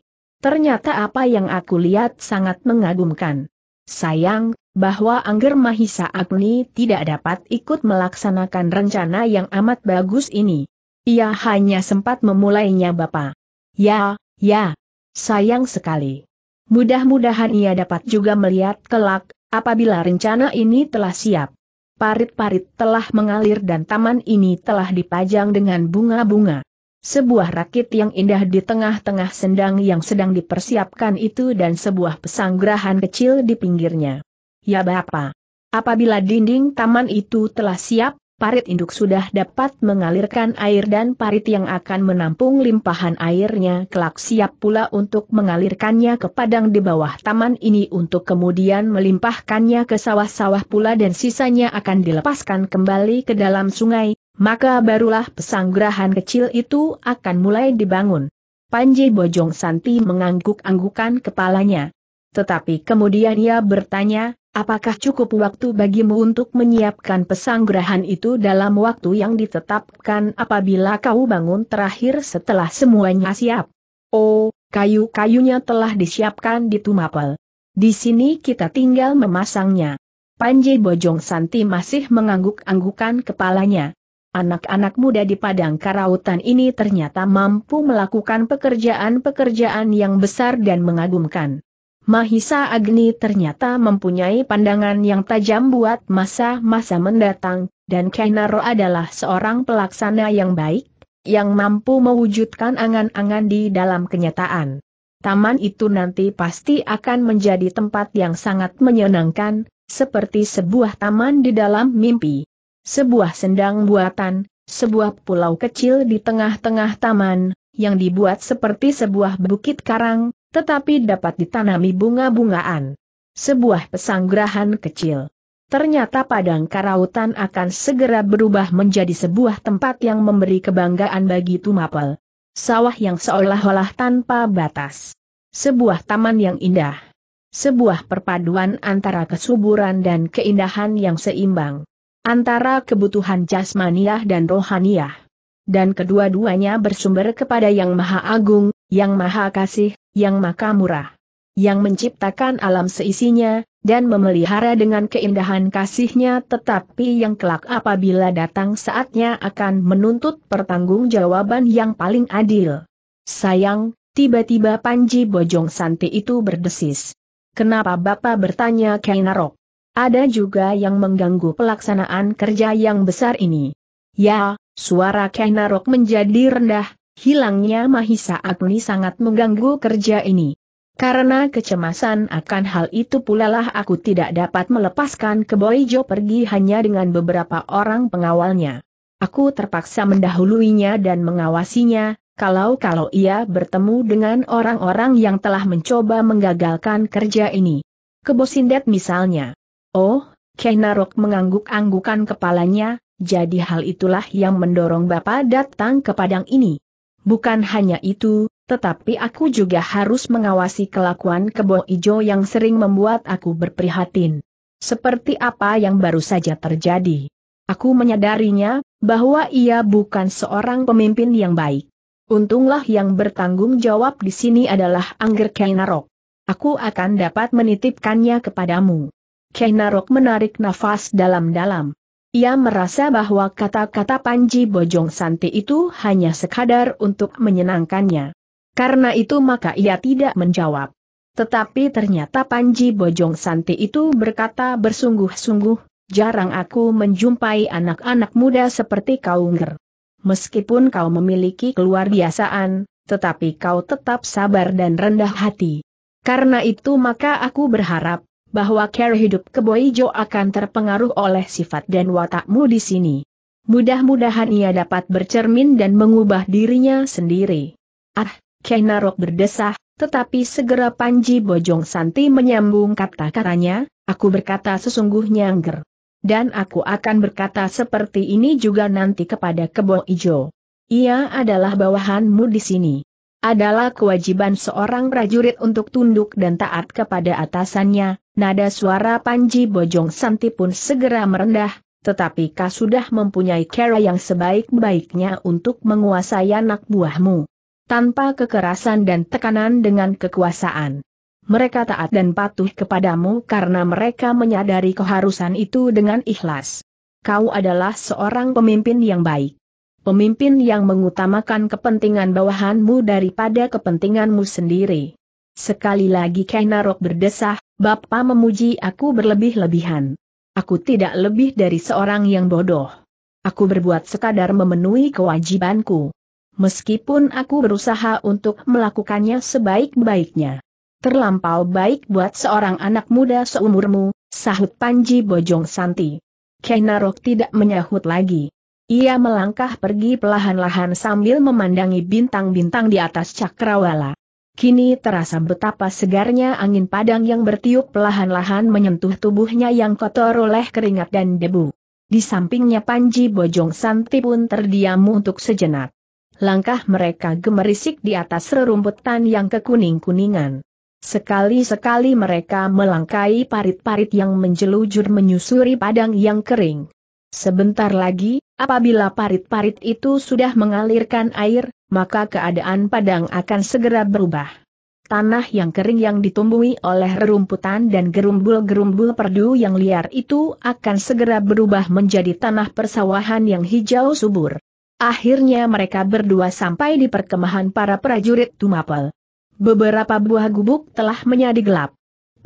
[SPEAKER 1] Ternyata apa yang aku lihat sangat mengagumkan. Sayang, bahwa Angger Mahisa Agni tidak dapat ikut melaksanakan rencana yang amat bagus ini. Ia hanya sempat memulainya Bapak. Ya, ya. Sayang sekali. Mudah-mudahan ia dapat juga melihat kelak, apabila rencana ini telah siap. Parit-parit telah mengalir dan taman ini telah dipajang dengan bunga-bunga. Sebuah rakit yang indah di tengah-tengah sendang yang sedang dipersiapkan itu dan sebuah pesanggrahan kecil di pinggirnya. Ya Bapak, apabila dinding taman itu telah siap, parit induk sudah dapat mengalirkan air dan parit yang akan menampung limpahan airnya kelak siap pula untuk mengalirkannya ke padang di bawah taman ini untuk kemudian melimpahkannya ke sawah-sawah pula dan sisanya akan dilepaskan kembali ke dalam sungai, maka barulah pesanggrahan kecil itu akan mulai dibangun. Panji Bojong Santi mengangguk-anggukan kepalanya. Tetapi kemudian ia bertanya, Apakah cukup waktu bagimu untuk menyiapkan pesanggerahan itu dalam waktu yang ditetapkan apabila kau bangun terakhir setelah semuanya siap? Oh, kayu-kayunya telah disiapkan di Tumapel. Di sini kita tinggal memasangnya. Panji Bojong Santi masih mengangguk-anggukan kepalanya. Anak-anak muda di Padang Karautan ini ternyata mampu melakukan pekerjaan-pekerjaan yang besar dan mengagumkan. Mahisa Agni ternyata mempunyai pandangan yang tajam buat masa-masa mendatang, dan Kainaro adalah seorang pelaksana yang baik, yang mampu mewujudkan angan-angan di dalam kenyataan. Taman itu nanti pasti akan menjadi tempat yang sangat menyenangkan, seperti sebuah taman di dalam mimpi. Sebuah sendang buatan, sebuah pulau kecil di tengah-tengah taman, yang dibuat seperti sebuah bukit karang, tetapi dapat ditanami bunga-bungaan. Sebuah pesanggrahan kecil. Ternyata padang karautan akan segera berubah menjadi sebuah tempat yang memberi kebanggaan bagi Tumapel. Sawah yang seolah-olah tanpa batas. Sebuah taman yang indah. Sebuah perpaduan antara kesuburan dan keindahan yang seimbang. Antara kebutuhan jasmaniah dan rohaniah. Dan kedua-duanya bersumber kepada Yang Maha Agung, yang maha kasih, yang maha murah, yang menciptakan alam seisinya, dan memelihara dengan keindahan kasihnya tetapi yang kelak apabila datang saatnya akan menuntut pertanggungjawaban yang paling adil. Sayang, tiba-tiba Panji Bojong Santi itu berdesis. Kenapa Bapak bertanya Kainarok? Ada juga yang mengganggu pelaksanaan kerja yang besar ini. Ya, suara Kainarok menjadi rendah, hilangnya Mahisa Agni sangat mengganggu kerja ini. Karena kecemasan akan hal itu pula lah aku tidak dapat melepaskan Keboijo pergi hanya dengan beberapa orang pengawalnya. Aku terpaksa mendahuluinya dan mengawasinya, kalau-kalau ia bertemu dengan orang-orang yang telah mencoba menggagalkan kerja ini. Kebosindet misalnya. Oh, Kenarok mengangguk-anggukan kepalanya, jadi hal itulah yang mendorong Bapak datang ke Padang ini. Bukan hanya itu, tetapi aku juga harus mengawasi kelakuan kebo ijo yang sering membuat aku berprihatin. Seperti apa yang baru saja terjadi. Aku menyadarinya, bahwa ia bukan seorang pemimpin yang baik. Untunglah yang bertanggung jawab di sini adalah Angger Kainarok. Aku akan dapat menitipkannya kepadamu. Kainarok menarik nafas dalam-dalam. Ia merasa bahwa kata-kata Panji Bojong Santi itu hanya sekadar untuk menyenangkannya. Karena itu maka ia tidak menjawab. Tetapi ternyata Panji Bojong Santi itu berkata bersungguh-sungguh, jarang aku menjumpai anak-anak muda seperti kau nger. Meskipun kau memiliki keluar biasaan, tetapi kau tetap sabar dan rendah hati. Karena itu maka aku berharap, bahwa care hidup Keboijo akan terpengaruh oleh sifat dan watakmu di sini. Mudah-mudahan ia dapat bercermin dan mengubah dirinya sendiri. Ah, Kenarok berdesah, tetapi segera Panji Bojong Santi menyambung kata-katanya, aku berkata sesungguhnya angger. Dan aku akan berkata seperti ini juga nanti kepada Kebo Ijo. Ia adalah bawahanmu di sini adalah kewajiban seorang prajurit untuk tunduk dan taat kepada atasannya, nada suara Panji Bojong Santi pun segera merendah, tetapi kau sudah mempunyai cara yang sebaik-baiknya untuk menguasai anak buahmu. Tanpa kekerasan dan tekanan dengan kekuasaan. Mereka taat dan patuh kepadamu karena mereka menyadari keharusan itu dengan ikhlas. Kau adalah seorang pemimpin yang baik pemimpin yang mengutamakan kepentingan bawahanmu daripada kepentinganmu sendiri. Sekali lagi Kainarok berdesah, Bapak memuji aku berlebih-lebihan. Aku tidak lebih dari seorang yang bodoh. Aku berbuat sekadar memenuhi kewajibanku. Meskipun aku berusaha untuk melakukannya sebaik-baiknya. Terlampau baik buat seorang anak muda seumurmu, sahut Panji Bojong Santi. Kainarok tidak menyahut lagi. Ia melangkah pergi pelahan lahan sambil memandangi bintang-bintang di atas cakrawala. Kini terasa betapa segarnya angin padang yang bertiup pelahan lahan menyentuh tubuhnya yang kotor oleh keringat dan debu. Di sampingnya Panji Bojong Santi pun terdiam untuk sejenak. Langkah mereka gemerisik di atas rerumputan yang kekuning-kuningan. Sekali-sekali mereka melangkai parit-parit yang menjelujur menyusuri padang yang kering. Sebentar lagi, apabila parit-parit itu sudah mengalirkan air, maka keadaan padang akan segera berubah. Tanah yang kering yang ditumbuhi oleh rerumputan dan gerumbul-gerumbul perdu yang liar itu akan segera berubah menjadi tanah persawahan yang hijau subur. Akhirnya mereka berdua sampai di perkemahan para prajurit Tumapel. Beberapa buah gubuk telah menjadi gelap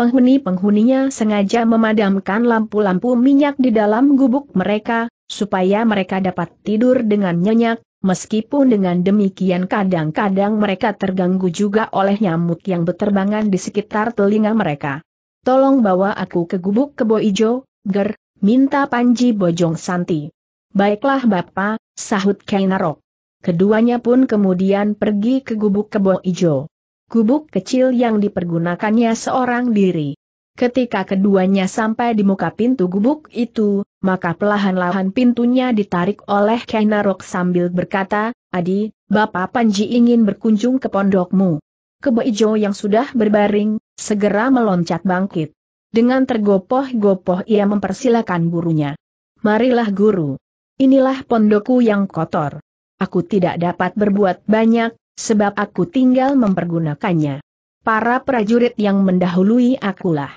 [SPEAKER 1] penghuni-penghuninya sengaja memadamkan lampu-lampu minyak di dalam gubuk mereka, supaya mereka dapat tidur dengan nyenyak, meskipun dengan demikian kadang-kadang mereka terganggu juga oleh nyamuk yang berterbangan di sekitar telinga mereka. Tolong bawa aku ke gubuk kebo ijo, ger, minta Panji Bojong Santi. Baiklah Bapak, sahut Kainarok. Keduanya pun kemudian pergi ke gubuk kebo ijo gubuk kecil yang dipergunakannya seorang diri. Ketika keduanya sampai di muka pintu gubuk itu, maka pelahan-lahan pintunya ditarik oleh Kainarok sambil berkata, Adi, Bapak Panji ingin berkunjung ke pondokmu. Kebo yang sudah berbaring, segera meloncat bangkit. Dengan tergopoh-gopoh ia mempersilakan gurunya. Marilah guru. Inilah pondokku yang kotor. Aku tidak dapat berbuat banyak, sebab aku tinggal mempergunakannya. Para prajurit yang mendahului akulah.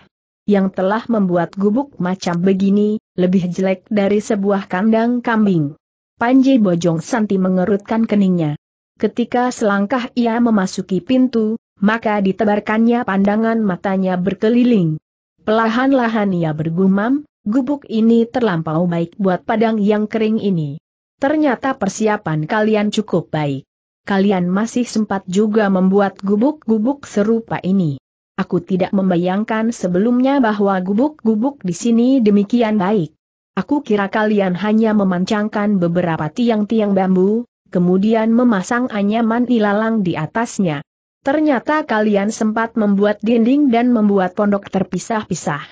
[SPEAKER 1] Yang telah membuat gubuk macam begini, lebih jelek dari sebuah kandang kambing. Panji Bojong Santi mengerutkan keningnya. Ketika selangkah ia memasuki pintu, maka ditebarkannya pandangan matanya berkeliling. Pelahan-lahan ia bergumam, gubuk ini terlampau baik buat padang yang kering ini. Ternyata persiapan kalian cukup baik kalian masih sempat juga membuat gubuk-gubuk serupa ini. Aku tidak membayangkan sebelumnya bahwa gubuk-gubuk di sini demikian baik. Aku kira kalian hanya memancangkan beberapa tiang-tiang bambu, kemudian memasang anyaman ilalang di atasnya. Ternyata kalian sempat membuat dinding dan membuat pondok terpisah-pisah.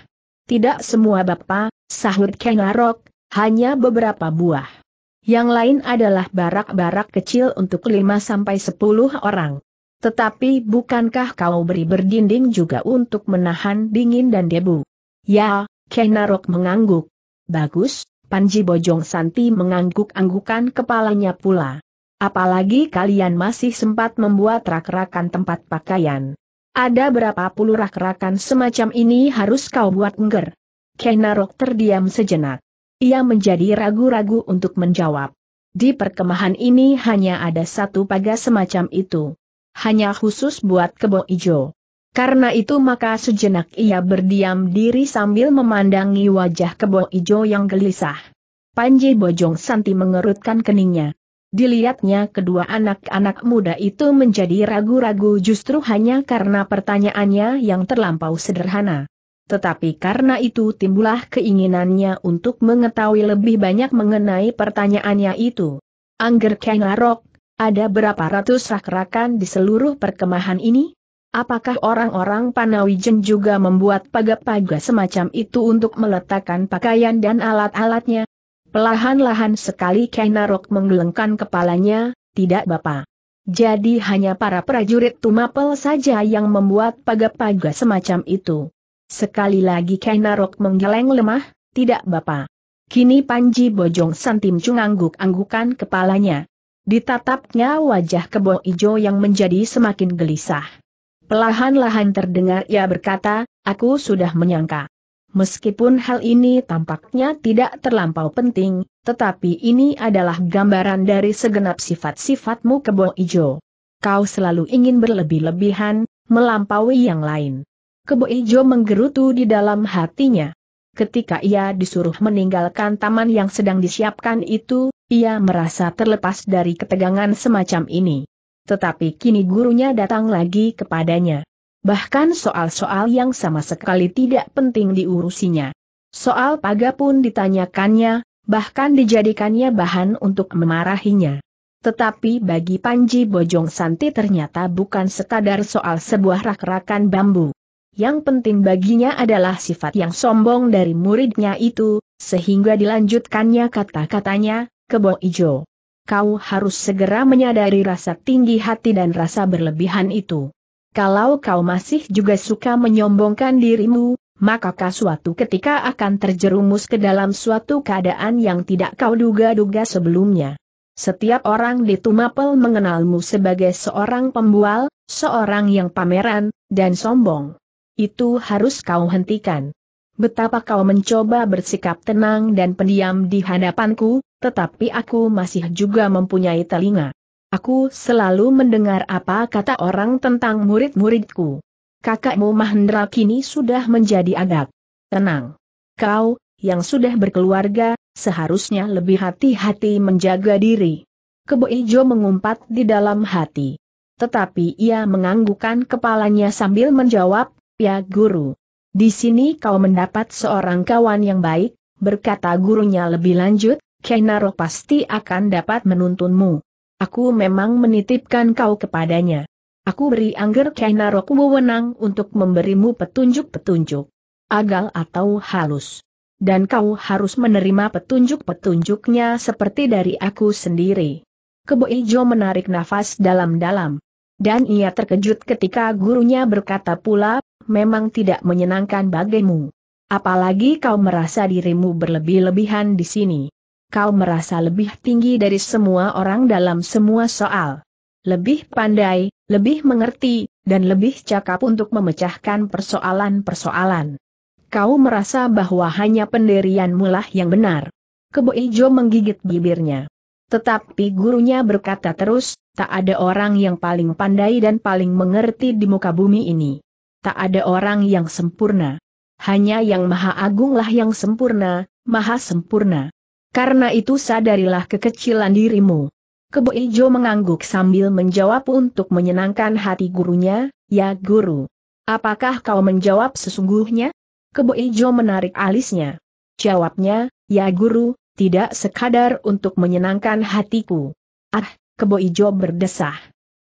[SPEAKER 1] Tidak semua bapak, sahut Kenarok, hanya beberapa buah yang lain adalah barak-barak kecil untuk 5-10 orang. Tetapi bukankah kau beri berdinding juga untuk menahan dingin dan debu? Ya, Kenarok mengangguk. Bagus, Panji Bojong Santi mengangguk-anggukan kepalanya pula. Apalagi kalian masih sempat membuat rak-rakan tempat pakaian. Ada berapa puluh rak-rakan semacam ini harus kau buat ngger? Kenarok terdiam sejenak. Ia menjadi ragu-ragu untuk menjawab. Di perkemahan ini hanya ada satu paga semacam itu. Hanya khusus buat kebo ijo. Karena itu maka sejenak ia berdiam diri sambil memandangi wajah kebo ijo yang gelisah. Panji Bojong Santi mengerutkan keningnya. Dilihatnya kedua anak-anak muda itu menjadi ragu-ragu justru hanya karena pertanyaannya yang terlampau sederhana. Tetapi karena itu timbullah keinginannya untuk mengetahui lebih banyak mengenai pertanyaannya itu. Angger Kengarok, ada berapa ratus rakrakan di seluruh perkemahan ini? Apakah orang-orang Panawijen juga membuat paga-paga semacam itu untuk meletakkan pakaian dan alat-alatnya? Pelahan-lahan sekali Kenarok menggelengkan kepalanya, tidak Bapak. Jadi hanya para prajurit Tumapel saja yang membuat paga-paga semacam itu. Sekali lagi Kainarok menggeleng lemah, tidak Bapak. Kini Panji Bojong Santim angguk-anggukan kepalanya. Ditatapnya wajah kebo ijo yang menjadi semakin gelisah. Pelahan-lahan terdengar ia berkata, aku sudah menyangka. Meskipun hal ini tampaknya tidak terlampau penting, tetapi ini adalah gambaran dari segenap sifat-sifatmu kebo ijo. Kau selalu ingin berlebih-lebihan, melampaui yang lain. Kebo Ijo menggerutu di dalam hatinya. Ketika ia disuruh meninggalkan taman yang sedang disiapkan itu, ia merasa terlepas dari ketegangan semacam ini. Tetapi kini gurunya datang lagi kepadanya. Bahkan soal-soal yang sama sekali tidak penting diurusinya. Soal paga pun ditanyakannya, bahkan dijadikannya bahan untuk memarahinya. Tetapi bagi Panji Bojong Santi ternyata bukan sekadar soal sebuah rak-rakan bambu yang penting baginya adalah sifat yang sombong dari muridnya itu, sehingga dilanjutkannya kata-katanya, kebo ijo. Kau harus segera menyadari rasa tinggi hati dan rasa berlebihan itu. Kalau kau masih juga suka menyombongkan dirimu, maka suatu ketika akan terjerumus ke dalam suatu keadaan yang tidak kau duga-duga sebelumnya. Setiap orang di Tumapel mengenalmu sebagai seorang pembual, seorang yang pameran, dan sombong. Itu harus kau hentikan. Betapa kau mencoba bersikap tenang dan pendiam di hadapanku, tetapi aku masih juga mempunyai telinga. Aku selalu mendengar apa kata orang tentang murid-muridku. Kakakmu Mahendra kini sudah menjadi adat. Tenang. Kau, yang sudah berkeluarga, seharusnya lebih hati-hati menjaga diri. Kebo Ijo mengumpat di dalam hati. Tetapi ia menganggukkan kepalanya sambil menjawab, Ya guru, di sini kau mendapat seorang kawan yang baik, berkata gurunya lebih lanjut, Kenaro pasti akan dapat menuntunmu. Aku memang menitipkan kau kepadanya. Aku beri anggar Kenaro wewenang untuk memberimu petunjuk-petunjuk. Agal atau halus. Dan kau harus menerima petunjuk-petunjuknya seperti dari aku sendiri. Kebo Ijo menarik nafas dalam-dalam. Dan ia terkejut ketika gurunya berkata pula, memang tidak menyenangkan bagimu. Apalagi kau merasa dirimu berlebih-lebihan di sini. Kau merasa lebih tinggi dari semua orang dalam semua soal. Lebih pandai, lebih mengerti, dan lebih cakap untuk memecahkan persoalan-persoalan. Kau merasa bahwa hanya pendirianmu lah yang benar. Kebo Ijo menggigit bibirnya. Tetapi gurunya berkata terus, tak ada orang yang paling pandai dan paling mengerti di muka bumi ini tak ada orang yang sempurna. Hanya yang maha agunglah yang sempurna, maha sempurna. Karena itu sadarilah kekecilan dirimu. Kebo Ijo mengangguk sambil menjawab untuk menyenangkan hati gurunya, ya guru. Apakah kau menjawab sesungguhnya? Kebo Ijo menarik alisnya. Jawabnya, ya guru, tidak sekadar untuk menyenangkan hatiku. Ah, Kebo Ijo berdesah.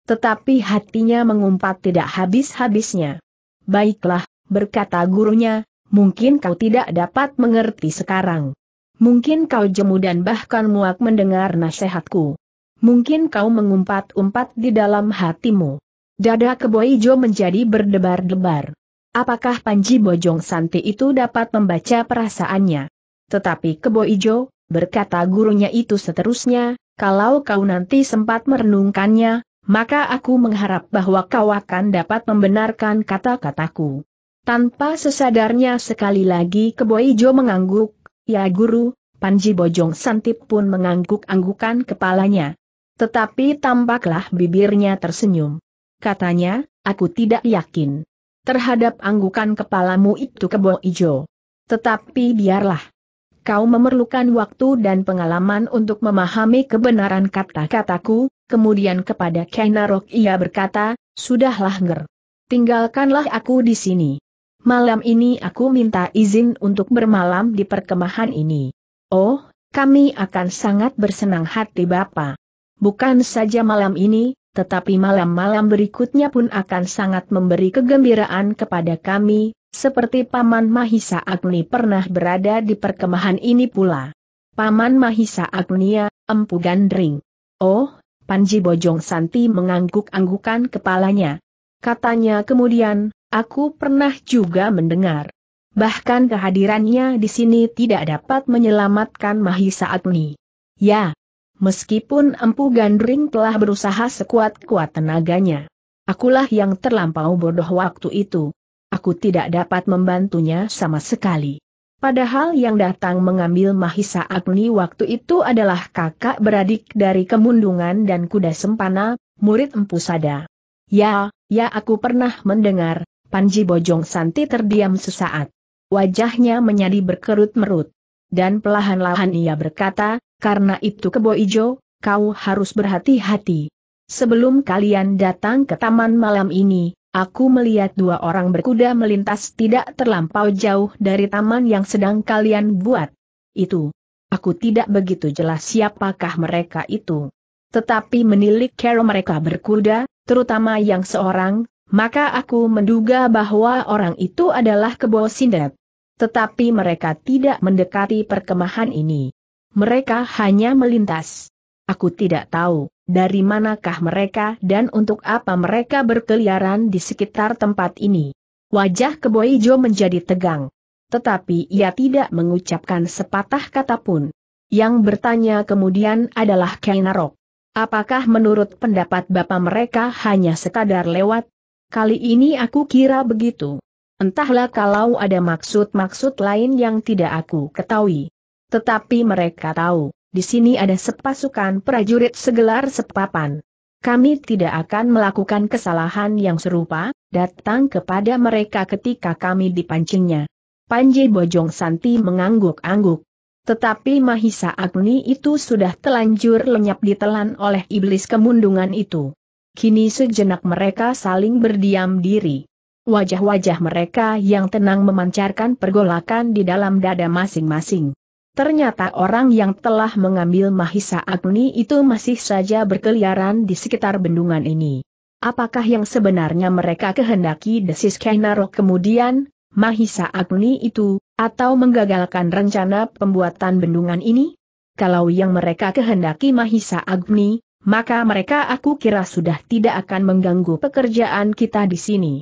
[SPEAKER 1] Tetapi hatinya mengumpat tidak habis-habisnya. Baiklah, berkata gurunya, mungkin kau tidak dapat mengerti sekarang. Mungkin kau jemu dan bahkan muak mendengar nasihatku. Mungkin kau mengumpat-umpat di dalam hatimu. Dada Keboijo menjadi berdebar-debar. Apakah Panji Bojong Santi itu dapat membaca perasaannya? Tetapi Keboijo, berkata gurunya itu seterusnya, kalau kau nanti sempat merenungkannya, maka aku mengharap bahwa kau akan dapat membenarkan kata-kataku. Tanpa sesadarnya sekali lagi Keboijo mengangguk, ya guru, Panji Bojong Santip pun mengangguk-anggukan kepalanya. Tetapi tampaklah bibirnya tersenyum. Katanya, aku tidak yakin terhadap anggukan kepalamu itu Keboijo. Tetapi biarlah kau memerlukan waktu dan pengalaman untuk memahami kebenaran kata-kataku, Kemudian kepada Kainarok ia berkata, Sudahlah Nger. Tinggalkanlah aku di sini. Malam ini aku minta izin untuk bermalam di perkemahan ini. Oh, kami akan sangat bersenang hati Bapak. Bukan saja malam ini, tetapi malam-malam berikutnya pun akan sangat memberi kegembiraan kepada kami, seperti Paman Mahisa Agni pernah berada di perkemahan ini pula. Paman Mahisa Agnia, Empu Gandring. Oh, Panji Bojong Santi mengangguk-anggukan kepalanya. Katanya kemudian, aku pernah juga mendengar. Bahkan kehadirannya di sini tidak dapat menyelamatkan Mahisa Agni. Ya, meskipun Empu Gandring telah berusaha sekuat-kuat tenaganya. Akulah yang terlampau bodoh waktu itu. Aku tidak dapat membantunya sama sekali. Padahal yang datang mengambil Mahisa Agni waktu itu adalah kakak beradik dari Kemundungan dan Kuda Sempana, murid Empu Sada. Ya, ya aku pernah mendengar, Panji Bojong Santi terdiam sesaat. Wajahnya menjadi berkerut merut. Dan pelahan-lahan ia berkata, karena itu kebo ijo, kau harus berhati-hati. Sebelum kalian datang ke taman malam ini, Aku melihat dua orang berkuda melintas tidak terlampau jauh dari taman yang sedang kalian buat. Itu. Aku tidak begitu jelas siapakah mereka itu. Tetapi menilik cara mereka berkuda, terutama yang seorang, maka aku menduga bahwa orang itu adalah kebo sindet. Tetapi mereka tidak mendekati perkemahan ini. Mereka hanya melintas. Aku tidak tahu dari manakah mereka dan untuk apa mereka berkeliaran di sekitar tempat ini. Wajah Keboijo menjadi tegang. Tetapi ia tidak mengucapkan sepatah kata pun. Yang bertanya kemudian adalah Kainarok. Apakah menurut pendapat Bapak mereka hanya sekadar lewat? Kali ini aku kira begitu. Entahlah kalau ada maksud-maksud lain yang tidak aku ketahui. Tetapi mereka tahu di sini ada sepasukan prajurit segelar sepapan. Kami tidak akan melakukan kesalahan yang serupa, datang kepada mereka ketika kami dipancingnya. Panji Bojong Santi mengangguk-angguk. Tetapi Mahisa Agni itu sudah telanjur lenyap ditelan oleh iblis kemundungan itu. Kini sejenak mereka saling berdiam diri. Wajah-wajah mereka yang tenang memancarkan pergolakan di dalam dada masing-masing. Ternyata orang yang telah mengambil Mahisa Agni itu masih saja berkeliaran di sekitar bendungan ini. Apakah yang sebenarnya mereka kehendaki desis Kainaro kemudian, Mahisa Agni itu, atau menggagalkan rencana pembuatan bendungan ini? Kalau yang mereka kehendaki Mahisa Agni, maka mereka aku kira sudah tidak akan mengganggu pekerjaan kita di sini.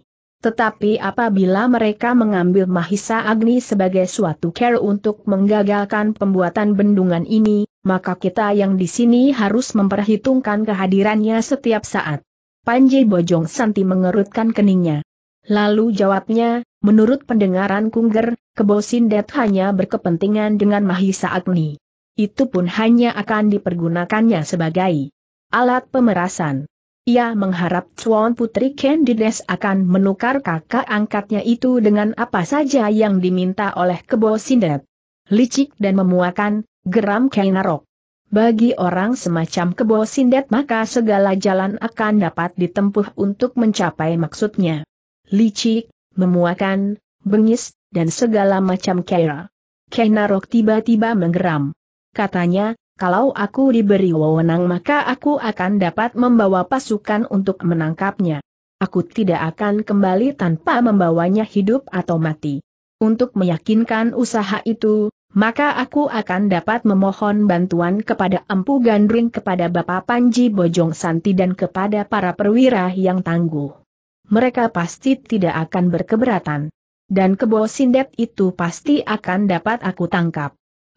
[SPEAKER 1] Tetapi apabila mereka mengambil Mahisa Agni sebagai suatu care untuk menggagalkan pembuatan bendungan ini, maka kita yang di sini harus memperhitungkan kehadirannya setiap saat. Panji Bojong Santi mengerutkan keningnya. Lalu jawabnya, menurut pendengaran Kungger, Kebo Sindet hanya berkepentingan dengan Mahisa Agni. Itu pun hanya akan dipergunakannya sebagai alat pemerasan. Ia mengharap Chuan Putri Candides akan menukar kakak angkatnya itu dengan apa saja yang diminta oleh Kebo sindet, Licik dan memuakan, geram Kainarok. Bagi orang semacam Kebo Sindet maka segala jalan akan dapat ditempuh untuk mencapai maksudnya. Licik, memuakan, bengis, dan segala macam kera. Kainarok tiba-tiba menggeram. Katanya, kalau aku diberi wewenang maka aku akan dapat membawa pasukan untuk menangkapnya. Aku tidak akan kembali tanpa membawanya hidup atau mati. Untuk meyakinkan usaha itu, maka aku akan dapat memohon bantuan kepada Empu Gandring kepada Bapak Panji Bojong Santi dan kepada para perwira yang tangguh. Mereka pasti tidak akan berkeberatan. Dan kebo sindet itu pasti akan dapat aku tangkap.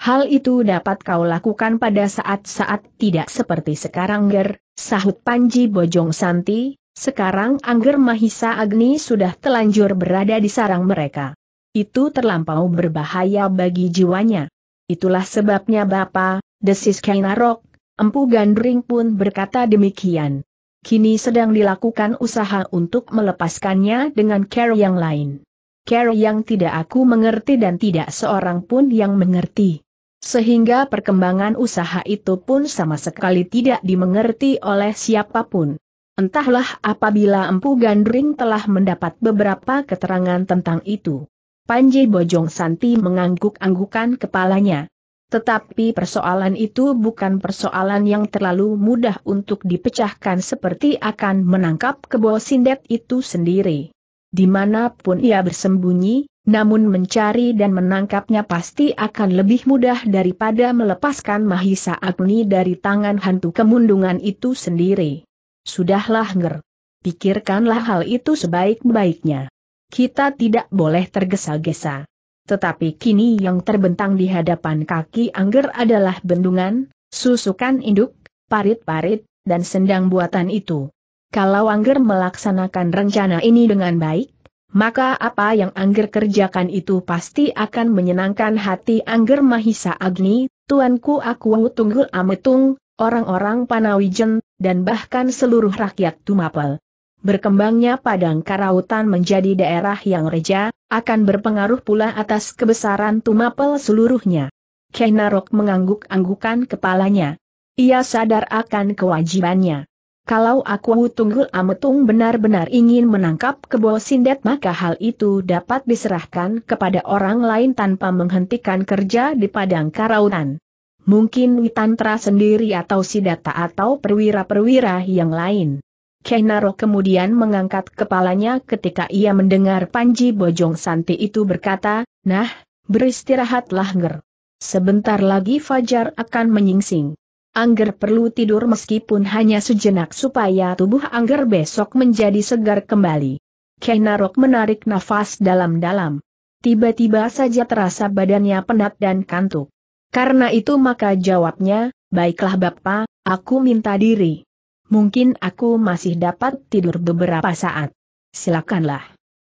[SPEAKER 1] Hal itu dapat kau lakukan pada saat-saat tidak seperti sekarang Ger, sahut Panji Bojong Santi, sekarang Angger Mahisa Agni sudah telanjur berada di sarang mereka. Itu terlampau berbahaya bagi jiwanya. Itulah sebabnya Bapak, desis Kainarok, Empu Gandring pun berkata demikian. Kini sedang dilakukan usaha untuk melepaskannya dengan care yang lain. Care yang tidak aku mengerti dan tidak seorang pun yang mengerti sehingga perkembangan usaha itu pun sama sekali tidak dimengerti oleh siapapun. Entahlah apabila Empu Gandring telah mendapat beberapa keterangan tentang itu. Panji Bojong Santi mengangguk-anggukan kepalanya. Tetapi persoalan itu bukan persoalan yang terlalu mudah untuk dipecahkan seperti akan menangkap kebo sindet itu sendiri. Dimanapun ia bersembunyi, namun mencari dan menangkapnya pasti akan lebih mudah daripada melepaskan Mahisa Agni dari tangan hantu kemundungan itu sendiri. Sudahlah Nger. Pikirkanlah hal itu sebaik-baiknya. Kita tidak boleh tergesa-gesa. Tetapi kini yang terbentang di hadapan kaki Angger adalah bendungan, susukan induk, parit-parit, dan sendang buatan itu. Kalau Angger melaksanakan rencana ini dengan baik, maka apa yang Angger kerjakan itu pasti akan menyenangkan hati Angger Mahisa Agni, Tuanku aku Tunggul Ametung, orang-orang Panawijen, dan bahkan seluruh rakyat Tumapel. Berkembangnya Padang Karautan menjadi daerah yang reja, akan berpengaruh pula atas kebesaran Tumapel seluruhnya. Kenarok mengangguk-anggukan kepalanya. Ia sadar akan kewajibannya. Kalau aku Tunggul Ametung benar-benar ingin menangkap kebo sindet maka hal itu dapat diserahkan kepada orang lain tanpa menghentikan kerja di padang karautan. Mungkin Witantra sendiri atau Sidata atau perwira-perwira yang lain. Kenaro kemudian mengangkat kepalanya ketika ia mendengar Panji Bojong Santi itu berkata, Nah, beristirahatlah ger. Sebentar lagi Fajar akan menyingsing. Angger perlu tidur meskipun hanya sejenak supaya tubuh Angger besok menjadi segar kembali. Kenarok menarik nafas dalam-dalam. Tiba-tiba saja terasa badannya penat dan kantuk. Karena itu maka jawabnya, baiklah Bapak, aku minta diri. Mungkin aku masih dapat tidur beberapa saat. Silakanlah.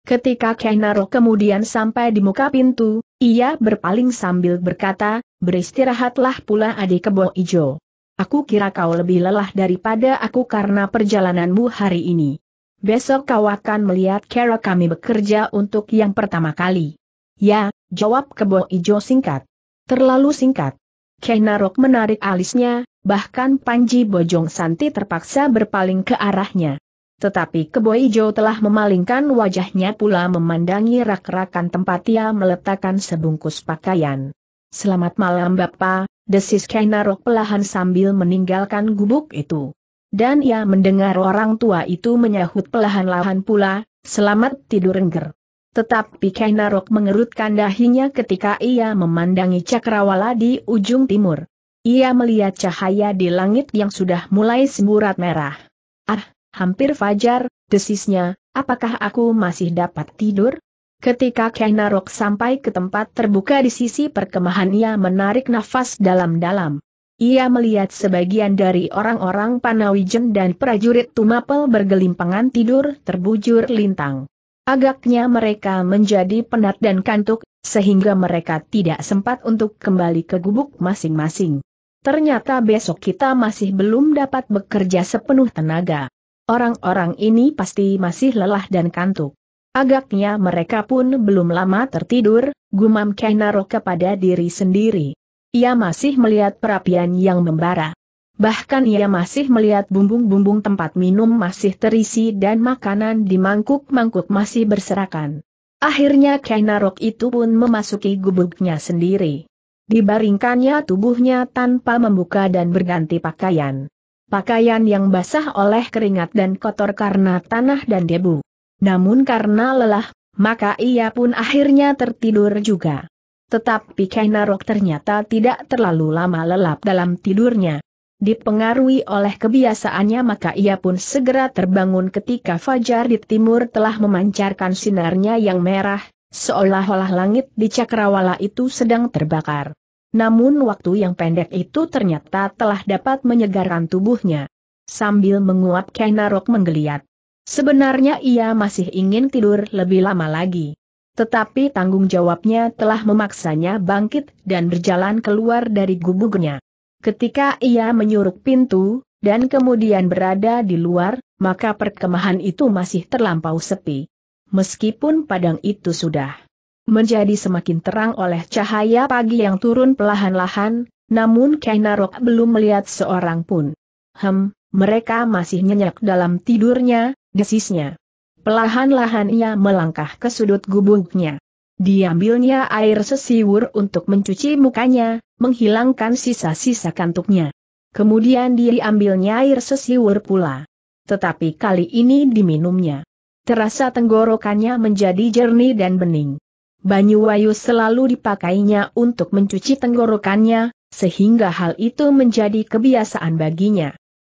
[SPEAKER 1] Ketika Kenarok kemudian sampai di muka pintu, ia berpaling sambil berkata, beristirahatlah pula adik kebo ijo. Aku kira kau lebih lelah daripada aku karena perjalananmu hari ini. Besok kau akan melihat cara kami bekerja untuk yang pertama kali. Ya, jawab kebo ijo singkat. Terlalu singkat. Kenarok menarik alisnya, bahkan Panji Bojong Santi terpaksa berpaling ke arahnya. Tetapi kebo ijo telah memalingkan wajahnya pula memandangi rak-rakan tempat ia meletakkan sebungkus pakaian. Selamat malam Bapak, desis Kainarok pelahan sambil meninggalkan gubuk itu. Dan ia mendengar orang tua itu menyahut pelahan-lahan pula, selamat tidur engger. Tetapi Kainarok mengerutkan dahinya ketika ia memandangi cakrawala di ujung timur. Ia melihat cahaya di langit yang sudah mulai semburat merah. Ah, hampir fajar, desisnya, apakah aku masih dapat tidur? Ketika Kainarok sampai ke tempat terbuka di sisi perkemahan ia menarik nafas dalam-dalam. Ia melihat sebagian dari orang-orang Panawijen dan prajurit Tumapel bergelimpangan tidur terbujur lintang. Agaknya mereka menjadi penat dan kantuk, sehingga mereka tidak sempat untuk kembali ke gubuk masing-masing. Ternyata besok kita masih belum dapat bekerja sepenuh tenaga. Orang-orang ini pasti masih lelah dan kantuk. Agaknya mereka pun belum lama tertidur, gumam Kenaro kepada diri sendiri. Ia masih melihat perapian yang membara. Bahkan ia masih melihat bumbung-bumbung tempat minum masih terisi dan makanan di mangkuk-mangkuk masih berserakan. Akhirnya Kainarok itu pun memasuki gubuknya sendiri. Dibaringkannya tubuhnya tanpa membuka dan berganti pakaian. Pakaian yang basah oleh keringat dan kotor karena tanah dan debu. Namun karena lelah, maka ia pun akhirnya tertidur juga. Tetapi Kainarok ternyata tidak terlalu lama lelap dalam tidurnya. Dipengaruhi oleh kebiasaannya maka ia pun segera terbangun ketika fajar di timur telah memancarkan sinarnya yang merah, seolah-olah langit di cakrawala itu sedang terbakar. Namun waktu yang pendek itu ternyata telah dapat menyegarkan tubuhnya. Sambil menguap Kainarok menggeliat. Sebenarnya ia masih ingin tidur lebih lama lagi. Tetapi tanggung jawabnya telah memaksanya bangkit dan berjalan keluar dari gubuknya. Ketika ia menyuruk pintu, dan kemudian berada di luar, maka perkemahan itu masih terlampau sepi. Meskipun padang itu sudah menjadi semakin terang oleh cahaya pagi yang turun pelahan lahan namun Kainarok belum melihat seorang pun. Hem, mereka masih nyenyak dalam tidurnya, Desisnya. Pelahan-lahan ia melangkah ke sudut gubuknya. Diambilnya air sesiwur untuk mencuci mukanya, menghilangkan sisa-sisa kantuknya. Kemudian diambilnya air sesiwur pula. Tetapi kali ini diminumnya. Terasa tenggorokannya menjadi jernih dan bening. Banyu wayu selalu dipakainya untuk mencuci tenggorokannya, sehingga hal itu menjadi kebiasaan baginya.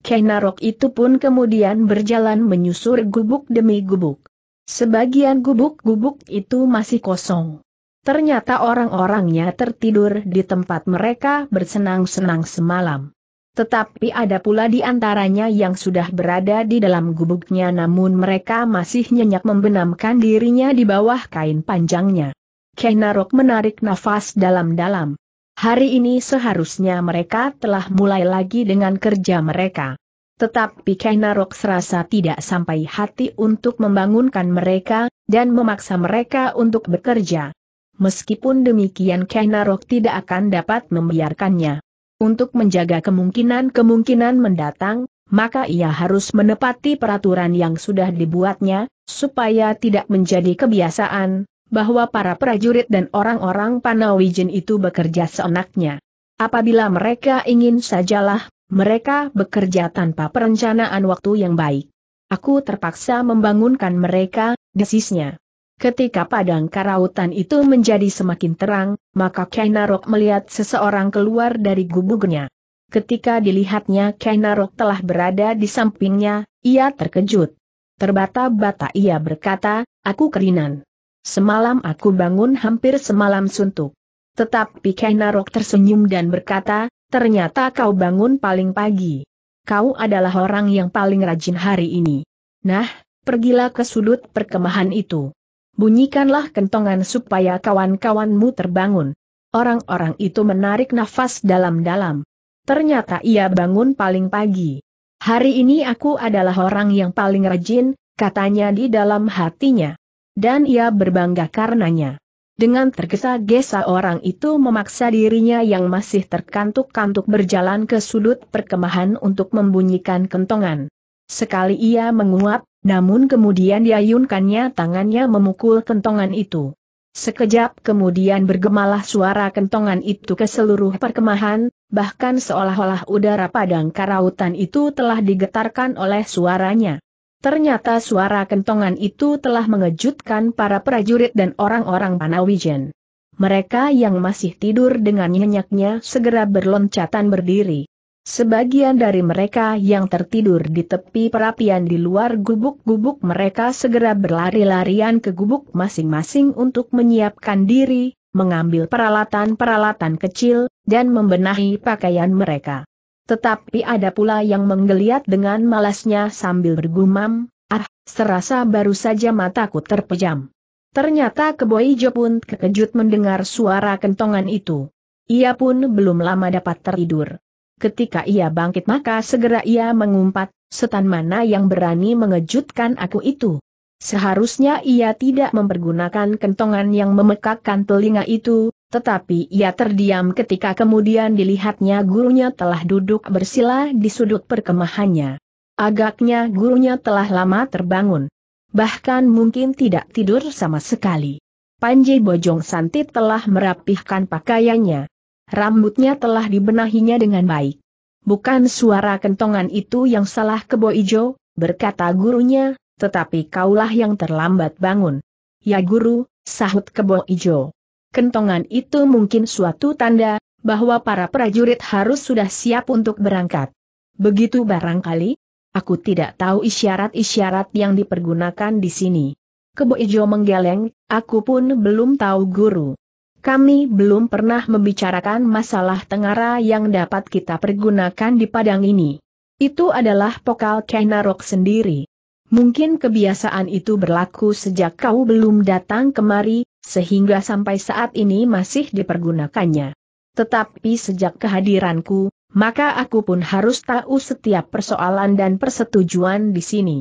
[SPEAKER 1] Kenarok itu pun kemudian berjalan menyusur gubuk demi gubuk. Sebagian gubuk-gubuk itu masih kosong. Ternyata orang-orangnya tertidur di tempat mereka bersenang-senang semalam. Tetapi ada pula di antaranya yang sudah berada di dalam gubuknya namun mereka masih nyenyak membenamkan dirinya di bawah kain panjangnya. Kenarok menarik nafas dalam-dalam. Hari ini seharusnya mereka telah mulai lagi dengan kerja mereka. Tetapi Kainarok serasa tidak sampai hati untuk membangunkan mereka, dan memaksa mereka untuk bekerja. Meskipun demikian Kainarok tidak akan dapat membiarkannya. Untuk menjaga kemungkinan-kemungkinan mendatang, maka ia harus menepati peraturan yang sudah dibuatnya, supaya tidak menjadi kebiasaan, bahwa para prajurit dan orang-orang Panawijen itu bekerja seenaknya. Apabila mereka ingin sajalah, mereka bekerja tanpa perencanaan waktu yang baik. Aku terpaksa membangunkan mereka, desisnya. Ketika padang karautan itu menjadi semakin terang, maka Kainarok melihat seseorang keluar dari gubuknya. Ketika dilihatnya Kainarok telah berada di sampingnya, ia terkejut. Terbata-bata ia berkata, aku kerinan. Semalam aku bangun hampir semalam suntuk. Tetapi Kainarok tersenyum dan berkata, ternyata kau bangun paling pagi. Kau adalah orang yang paling rajin hari ini. Nah, pergilah ke sudut perkemahan itu. Bunyikanlah kentongan supaya kawan-kawanmu terbangun. Orang-orang itu menarik nafas dalam-dalam. Ternyata ia bangun paling pagi. Hari ini aku adalah orang yang paling rajin, katanya di dalam hatinya dan ia berbangga karenanya. Dengan tergesa-gesa orang itu memaksa dirinya yang masih terkantuk-kantuk berjalan ke sudut perkemahan untuk membunyikan kentongan. Sekali ia menguap, namun kemudian diayunkannya tangannya memukul kentongan itu. Sekejap kemudian bergemalah suara kentongan itu ke seluruh perkemahan, bahkan seolah-olah udara padang karautan itu telah digetarkan oleh suaranya. Ternyata suara kentongan itu telah mengejutkan para prajurit dan orang-orang Panawijen. Mereka yang masih tidur dengan nyenyaknya segera berloncatan berdiri. Sebagian dari mereka yang tertidur di tepi perapian di luar gubuk-gubuk mereka segera berlari-larian ke gubuk masing-masing untuk menyiapkan diri, mengambil peralatan-peralatan kecil, dan membenahi pakaian mereka. Tetapi ada pula yang menggeliat dengan malasnya sambil bergumam, ah, serasa baru saja mataku terpejam. Ternyata Keboijo pun kekejut mendengar suara kentongan itu. Ia pun belum lama dapat tertidur. Ketika ia bangkit maka segera ia mengumpat, setan mana yang berani mengejutkan aku itu. Seharusnya ia tidak mempergunakan kentongan yang memekakkan telinga itu, tetapi ia terdiam ketika kemudian dilihatnya gurunya telah duduk bersila di sudut perkemahannya. Agaknya gurunya telah lama terbangun. Bahkan mungkin tidak tidur sama sekali. Panji Bojong Santi telah merapihkan pakaiannya. Rambutnya telah dibenahinya dengan baik. Bukan suara kentongan itu yang salah kebo ijo, berkata gurunya, tetapi kaulah yang terlambat bangun. Ya guru, sahut kebo ijo kentongan itu mungkin suatu tanda, bahwa para prajurit harus sudah siap untuk berangkat. Begitu barangkali, aku tidak tahu isyarat-isyarat yang dipergunakan di sini. Kebo Ijo menggeleng, aku pun belum tahu guru. Kami belum pernah membicarakan masalah tengara yang dapat kita pergunakan di padang ini. Itu adalah pokal Kainarok sendiri. Mungkin kebiasaan itu berlaku sejak kau belum datang kemari, sehingga sampai saat ini masih dipergunakannya. Tetapi sejak kehadiranku, maka aku pun harus tahu setiap persoalan dan persetujuan di sini.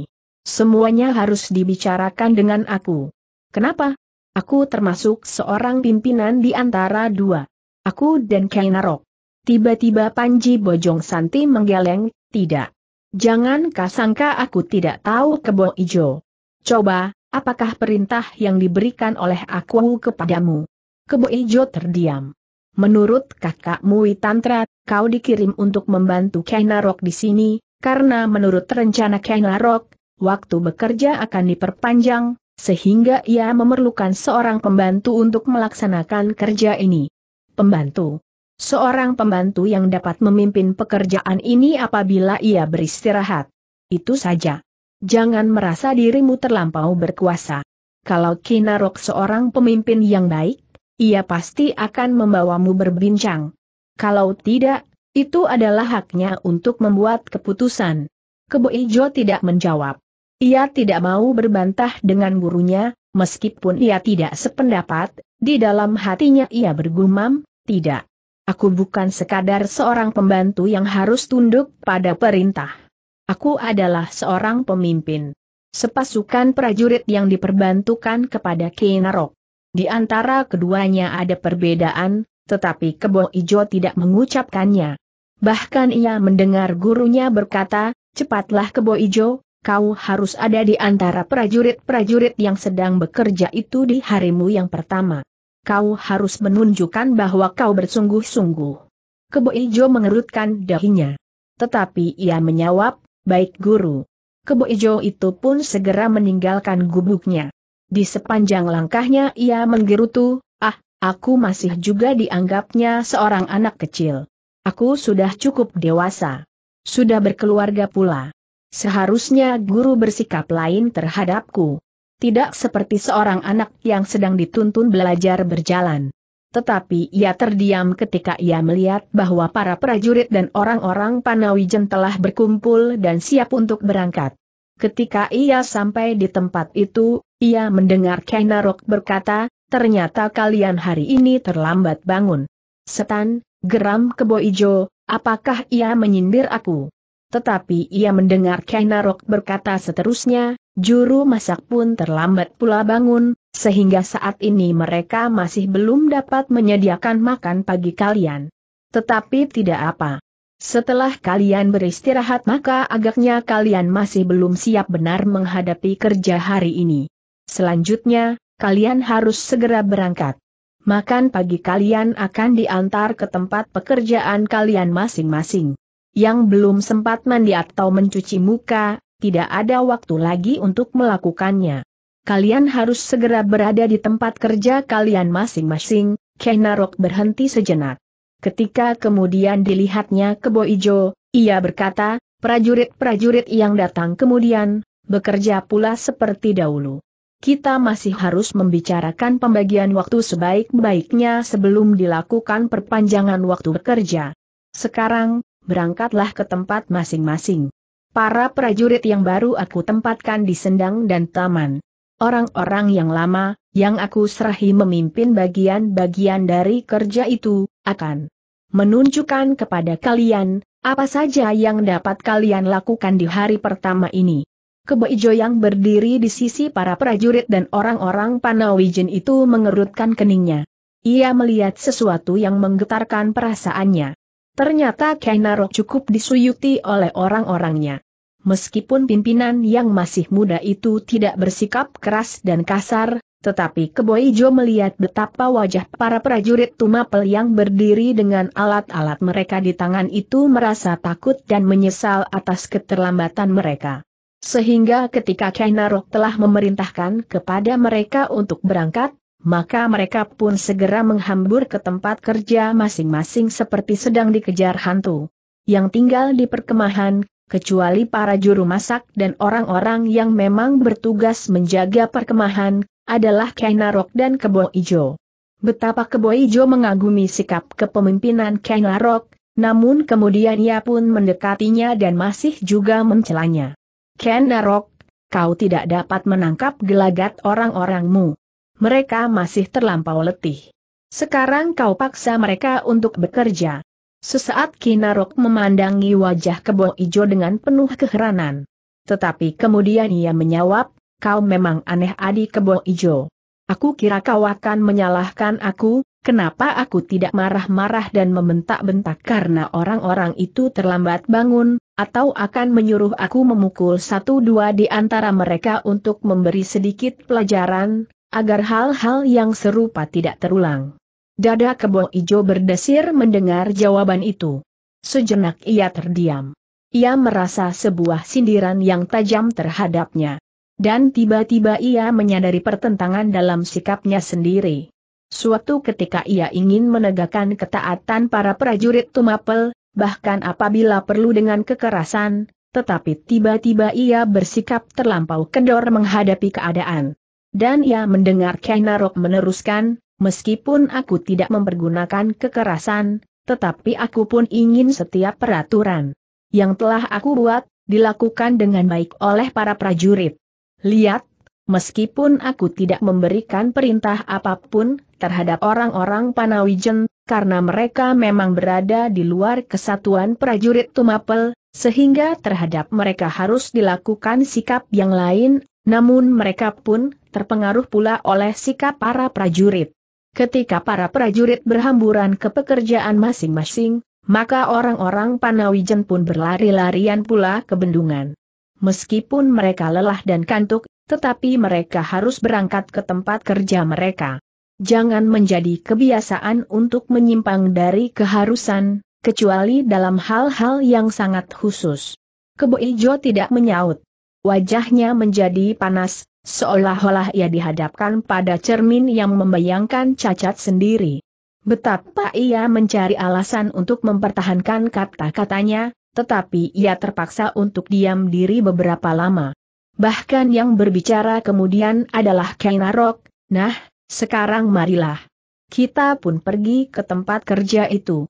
[SPEAKER 1] Semuanya harus dibicarakan dengan aku. Kenapa? Aku termasuk seorang pimpinan di antara dua. Aku dan Kainarok. Tiba-tiba Panji Bojong Santi menggeleng, tidak. Jangan kasangka aku tidak tahu kebo ijo. Coba, Apakah perintah yang diberikan oleh aku kepadamu? Kebo Ijo terdiam. Menurut kakakmu Tantra, kau dikirim untuk membantu Kainarok di sini, karena menurut rencana Kainarok, waktu bekerja akan diperpanjang, sehingga ia memerlukan seorang pembantu untuk melaksanakan kerja ini. Pembantu Seorang pembantu yang dapat memimpin pekerjaan ini apabila ia beristirahat. Itu saja. Jangan merasa dirimu terlampau berkuasa. Kalau Kinarok seorang pemimpin yang baik, ia pasti akan membawamu berbincang. Kalau tidak, itu adalah haknya untuk membuat keputusan. Kebo Ijo tidak menjawab. Ia tidak mau berbantah dengan gurunya, meskipun ia tidak sependapat, di dalam hatinya ia bergumam, tidak. Aku bukan sekadar seorang pembantu yang harus tunduk pada perintah. Aku adalah seorang pemimpin. Sepasukan prajurit yang diperbantukan kepada Kinarok. Di antara keduanya ada perbedaan, tetapi Kebo Ijo tidak mengucapkannya. Bahkan ia mendengar gurunya berkata, cepatlah Kebo Ijo, kau harus ada di antara prajurit-prajurit yang sedang bekerja itu di harimu yang pertama. Kau harus menunjukkan bahwa kau bersungguh-sungguh. Kebo Ijo mengerutkan dahinya. Tetapi ia menjawab, Baik guru. Kebo Ijo itu pun segera meninggalkan gubuknya. Di sepanjang langkahnya ia menggerutu, ah, aku masih juga dianggapnya seorang anak kecil. Aku sudah cukup dewasa. Sudah berkeluarga pula. Seharusnya guru bersikap lain terhadapku. Tidak seperti seorang anak yang sedang dituntun belajar berjalan. Tetapi ia terdiam ketika ia melihat bahwa para prajurit dan orang-orang Panawijen telah berkumpul dan siap untuk berangkat. Ketika ia sampai di tempat itu, ia mendengar Kainarok berkata, ternyata kalian hari ini terlambat bangun. Setan, geram kebo ijo, apakah ia menyindir aku? Tetapi ia mendengar Kainarok berkata seterusnya, juru masak pun terlambat pula bangun, sehingga saat ini mereka masih belum dapat menyediakan makan pagi kalian. Tetapi tidak apa. Setelah kalian beristirahat maka agaknya kalian masih belum siap benar menghadapi kerja hari ini. Selanjutnya, kalian harus segera berangkat. Makan pagi kalian akan diantar ke tempat pekerjaan kalian masing-masing yang belum sempat mandi atau mencuci muka, tidak ada waktu lagi untuk melakukannya. Kalian harus segera berada di tempat kerja kalian masing-masing, Kenarok berhenti sejenak. Ketika kemudian dilihatnya Kebo Ijo, ia berkata, prajurit-prajurit yang datang kemudian, bekerja pula seperti dahulu. Kita masih harus membicarakan pembagian waktu sebaik-baiknya sebelum dilakukan perpanjangan waktu bekerja. Sekarang, berangkatlah ke tempat masing-masing. Para prajurit yang baru aku tempatkan di sendang dan taman. Orang-orang yang lama, yang aku serahi memimpin bagian-bagian dari kerja itu, akan menunjukkan kepada kalian, apa saja yang dapat kalian lakukan di hari pertama ini. Keboijo yang berdiri di sisi para prajurit dan orang-orang Panawijen itu mengerutkan keningnya. Ia melihat sesuatu yang menggetarkan perasaannya. Ternyata Kainaro cukup disuyuti oleh orang-orangnya. Meskipun pimpinan yang masih muda itu tidak bersikap keras dan kasar, tetapi Keboijo melihat betapa wajah para prajurit Tumapel yang berdiri dengan alat-alat mereka di tangan itu merasa takut dan menyesal atas keterlambatan mereka. Sehingga ketika Kainaro telah memerintahkan kepada mereka untuk berangkat, maka mereka pun segera menghambur ke tempat kerja masing-masing seperti sedang dikejar hantu. Yang tinggal di perkemahan, kecuali para juru masak dan orang-orang yang memang bertugas menjaga perkemahan, adalah Kainarok dan Kebo Ijo. Betapa Kebo Ijo mengagumi sikap kepemimpinan Kainarok, namun kemudian ia pun mendekatinya dan masih juga mencelanya. Kainarok, kau tidak dapat menangkap gelagat orang-orangmu mereka masih terlampau letih. Sekarang kau paksa mereka untuk bekerja. Sesaat Kinarok memandangi wajah kebo ijo dengan penuh keheranan. Tetapi kemudian ia menjawab, kau memang aneh adik kebo ijo. Aku kira kau akan menyalahkan aku, kenapa aku tidak marah-marah dan membentak-bentak karena orang-orang itu terlambat bangun, atau akan menyuruh aku memukul satu dua di antara mereka untuk memberi sedikit pelajaran, agar hal-hal yang serupa tidak terulang. Dada kebo ijo berdesir mendengar jawaban itu. Sejenak ia terdiam. Ia merasa sebuah sindiran yang tajam terhadapnya. Dan tiba-tiba ia menyadari pertentangan dalam sikapnya sendiri. Suatu ketika ia ingin menegakkan ketaatan para prajurit Tumapel, bahkan apabila perlu dengan kekerasan, tetapi tiba-tiba ia bersikap terlampau kendor menghadapi keadaan. Dan ia mendengar Kainarok meneruskan, meskipun aku tidak mempergunakan kekerasan, tetapi aku pun ingin setiap peraturan yang telah aku buat, dilakukan dengan baik oleh para prajurit. Lihat, meskipun aku tidak memberikan perintah apapun terhadap orang-orang Panawijen, karena mereka memang berada di luar kesatuan prajurit Tumapel, sehingga terhadap mereka harus dilakukan sikap yang lain, namun mereka pun terpengaruh pula oleh sikap para prajurit. Ketika para prajurit berhamburan ke pekerjaan masing-masing, maka orang-orang Panawijen pun berlari-larian pula ke bendungan. Meskipun mereka lelah dan kantuk, tetapi mereka harus berangkat ke tempat kerja mereka. Jangan menjadi kebiasaan untuk menyimpang dari keharusan, kecuali dalam hal-hal yang sangat khusus. Kebo Ijo tidak menyaut wajahnya menjadi panas, seolah-olah ia dihadapkan pada cermin yang membayangkan cacat sendiri. Betapa ia mencari alasan untuk mempertahankan kata-katanya, tetapi ia terpaksa untuk diam diri beberapa lama. Bahkan yang berbicara kemudian adalah Kainarok, nah, sekarang marilah. Kita pun pergi ke tempat kerja itu.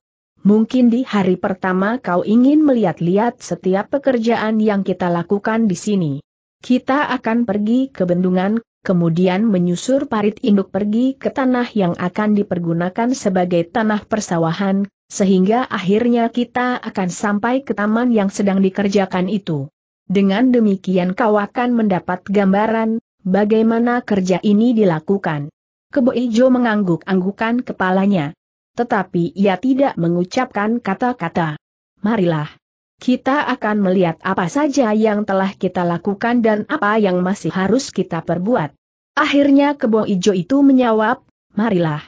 [SPEAKER 1] Mungkin di hari pertama kau ingin melihat-lihat setiap pekerjaan yang kita lakukan di sini. Kita akan pergi ke bendungan, kemudian menyusur parit induk pergi ke tanah yang akan dipergunakan sebagai tanah persawahan, sehingga akhirnya kita akan sampai ke taman yang sedang dikerjakan itu. Dengan demikian kau akan mendapat gambaran, bagaimana kerja ini dilakukan. Kebo Ijo mengangguk-anggukan kepalanya. Tetapi ia tidak mengucapkan kata-kata. Marilah. Kita akan melihat apa saja yang telah kita lakukan dan apa yang masih harus kita perbuat. Akhirnya kebo ijo itu menjawab, marilah.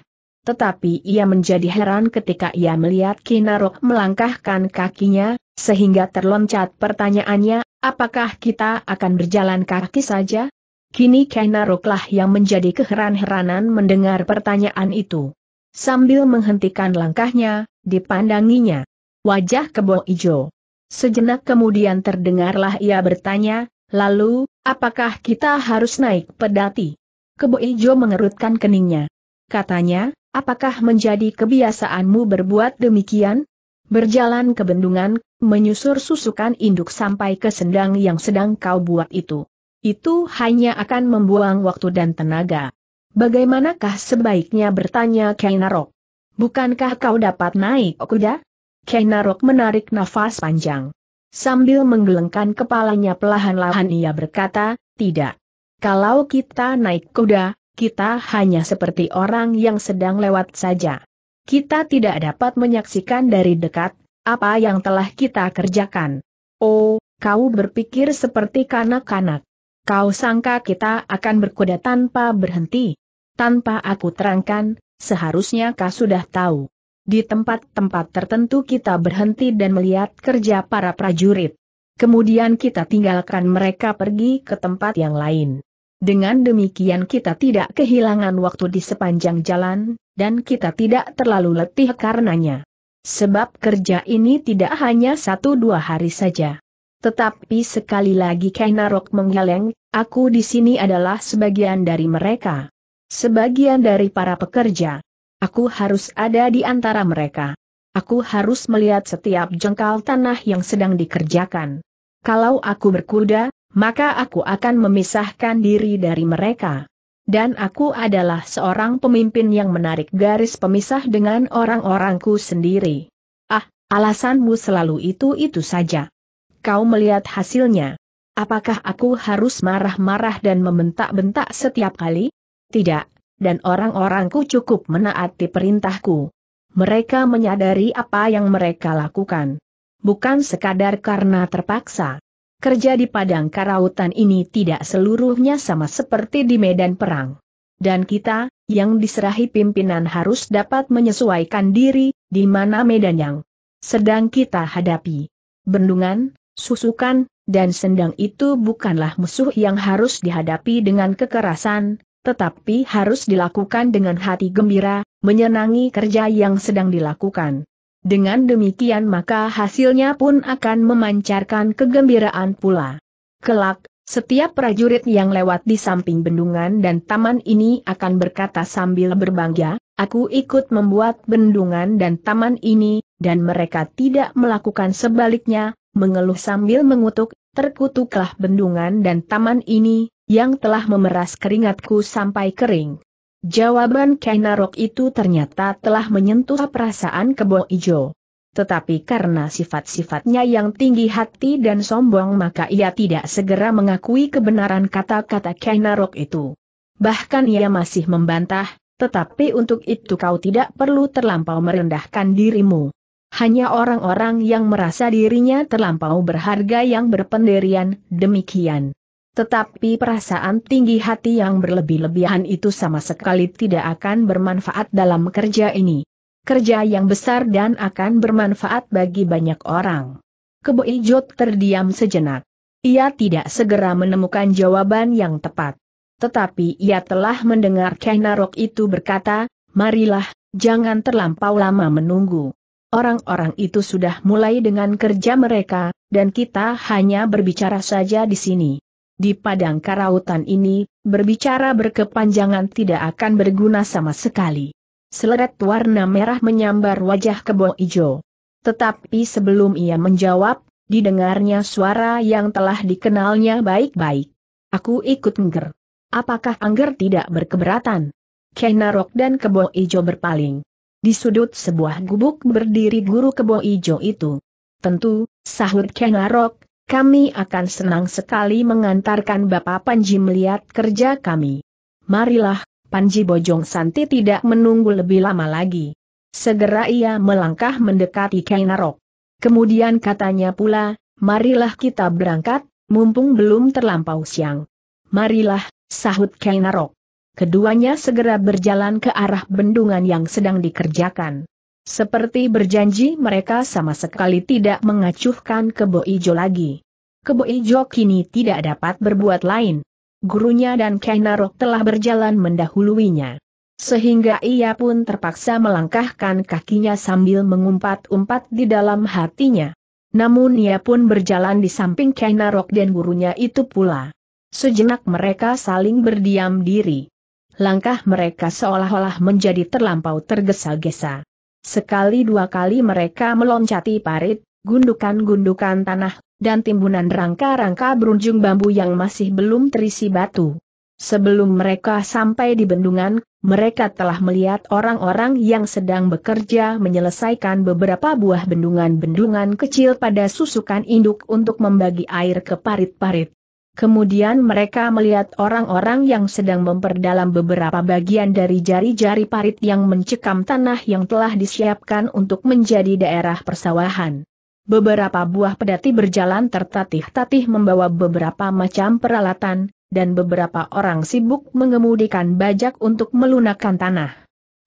[SPEAKER 1] Tetapi ia menjadi heran ketika ia melihat Kinarok melangkahkan kakinya, sehingga terloncat pertanyaannya, apakah kita akan berjalan kaki saja? Kini Kinaroklah yang menjadi keheran-heranan mendengar pertanyaan itu. Sambil menghentikan langkahnya, dipandanginya. Wajah kebo ijo. Sejenak kemudian terdengarlah ia bertanya, lalu, apakah kita harus naik pedati? Kebo ijo mengerutkan keningnya. Katanya, apakah menjadi kebiasaanmu berbuat demikian? Berjalan ke bendungan, menyusur susukan induk sampai ke sendang yang sedang kau buat itu. Itu hanya akan membuang waktu dan tenaga bagaimanakah sebaiknya bertanya Kainarok? Bukankah kau dapat naik kuda? Kainarok menarik nafas panjang. Sambil menggelengkan kepalanya pelahan-lahan ia berkata, tidak. Kalau kita naik kuda, kita hanya seperti orang yang sedang lewat saja. Kita tidak dapat menyaksikan dari dekat, apa yang telah kita kerjakan. Oh, kau berpikir seperti kanak-kanak. Kau sangka kita akan berkuda tanpa berhenti? tanpa aku terangkan, seharusnya kau sudah tahu. Di tempat-tempat tertentu kita berhenti dan melihat kerja para prajurit. Kemudian kita tinggalkan mereka pergi ke tempat yang lain. Dengan demikian kita tidak kehilangan waktu di sepanjang jalan, dan kita tidak terlalu letih karenanya. Sebab kerja ini tidak hanya satu dua hari saja. Tetapi sekali lagi Kainarok menggeleng, aku di sini adalah sebagian dari mereka. Sebagian dari para pekerja. Aku harus ada di antara mereka. Aku harus melihat setiap jengkal tanah yang sedang dikerjakan. Kalau aku berkuda, maka aku akan memisahkan diri dari mereka. Dan aku adalah seorang pemimpin yang menarik garis pemisah dengan orang-orangku sendiri. Ah, alasanmu selalu itu-itu saja. Kau melihat hasilnya. Apakah aku harus marah-marah dan membentak-bentak setiap kali? Tidak, dan orang-orangku cukup menaati perintahku. Mereka menyadari apa yang mereka lakukan. Bukan sekadar karena terpaksa. Kerja di padang karautan ini tidak seluruhnya sama seperti di medan perang. Dan kita, yang diserahi pimpinan harus dapat menyesuaikan diri, di mana medan yang sedang kita hadapi. Bendungan, susukan, dan sendang itu bukanlah musuh yang harus dihadapi dengan kekerasan, tetapi harus dilakukan dengan hati gembira, menyenangi kerja yang sedang dilakukan. Dengan demikian maka hasilnya pun akan memancarkan kegembiraan pula. Kelak, setiap prajurit yang lewat di samping bendungan dan taman ini akan berkata sambil berbangga, aku ikut membuat bendungan dan taman ini, dan mereka tidak melakukan sebaliknya, mengeluh sambil mengutuk, terkutuklah bendungan dan taman ini, yang telah memeras keringatku sampai kering. Jawaban Kainarok itu ternyata telah menyentuh perasaan kebo ijo. Tetapi karena sifat-sifatnya yang tinggi hati dan sombong maka ia tidak segera mengakui kebenaran kata-kata Kainarok itu. Bahkan ia masih membantah, tetapi untuk itu kau tidak perlu terlampau merendahkan dirimu. Hanya orang-orang yang merasa dirinya terlampau berharga yang berpendirian, demikian. Tetapi perasaan tinggi hati yang berlebih-lebihan itu sama sekali tidak akan bermanfaat dalam kerja ini. Kerja yang besar dan akan bermanfaat bagi banyak orang. Kebo Ijot terdiam sejenak. Ia tidak segera menemukan jawaban yang tepat. Tetapi ia telah mendengar Chai Narok itu berkata, marilah, jangan terlampau lama menunggu. Orang-orang itu sudah mulai dengan kerja mereka, dan kita hanya berbicara saja di sini. Di padang karautan ini, berbicara berkepanjangan tidak akan berguna sama sekali. Seleret warna merah menyambar wajah kebo ijo. Tetapi sebelum ia menjawab, didengarnya suara yang telah dikenalnya baik-baik. Aku ikut Angger. Apakah Angger tidak berkeberatan? Kenarok dan kebo ijo berpaling. Di sudut sebuah gubuk berdiri guru kebo ijo itu. Tentu, sahut Kenarok, kami akan senang sekali mengantarkan Bapak Panji melihat kerja kami. Marilah, Panji Bojong Santi tidak menunggu lebih lama lagi. Segera ia melangkah mendekati Kainarok. Kemudian katanya pula, marilah kita berangkat, mumpung belum terlampau siang. Marilah, sahut Kainarok. Keduanya segera berjalan ke arah bendungan yang sedang dikerjakan. Seperti berjanji mereka sama sekali tidak mengacuhkan kebo ijo lagi. Kebo ijo kini tidak dapat berbuat lain. Gurunya dan Kainarok telah berjalan mendahuluinya. Sehingga ia pun terpaksa melangkahkan kakinya sambil mengumpat-umpat di dalam hatinya. Namun ia pun berjalan di samping Kainarok dan gurunya itu pula. Sejenak mereka saling berdiam diri. Langkah mereka seolah-olah menjadi terlampau tergesa-gesa. Sekali dua kali mereka meloncati parit, gundukan-gundukan tanah, dan timbunan rangka-rangka berunjung bambu yang masih belum terisi batu. Sebelum mereka sampai di bendungan, mereka telah melihat orang-orang yang sedang bekerja menyelesaikan beberapa buah bendungan-bendungan kecil pada susukan induk untuk membagi air ke parit-parit. Kemudian mereka melihat orang-orang yang sedang memperdalam beberapa bagian dari jari-jari parit yang mencekam tanah yang telah disiapkan untuk menjadi daerah persawahan. Beberapa buah pedati berjalan tertatih-tatih membawa beberapa macam peralatan, dan beberapa orang sibuk mengemudikan bajak untuk melunakkan tanah.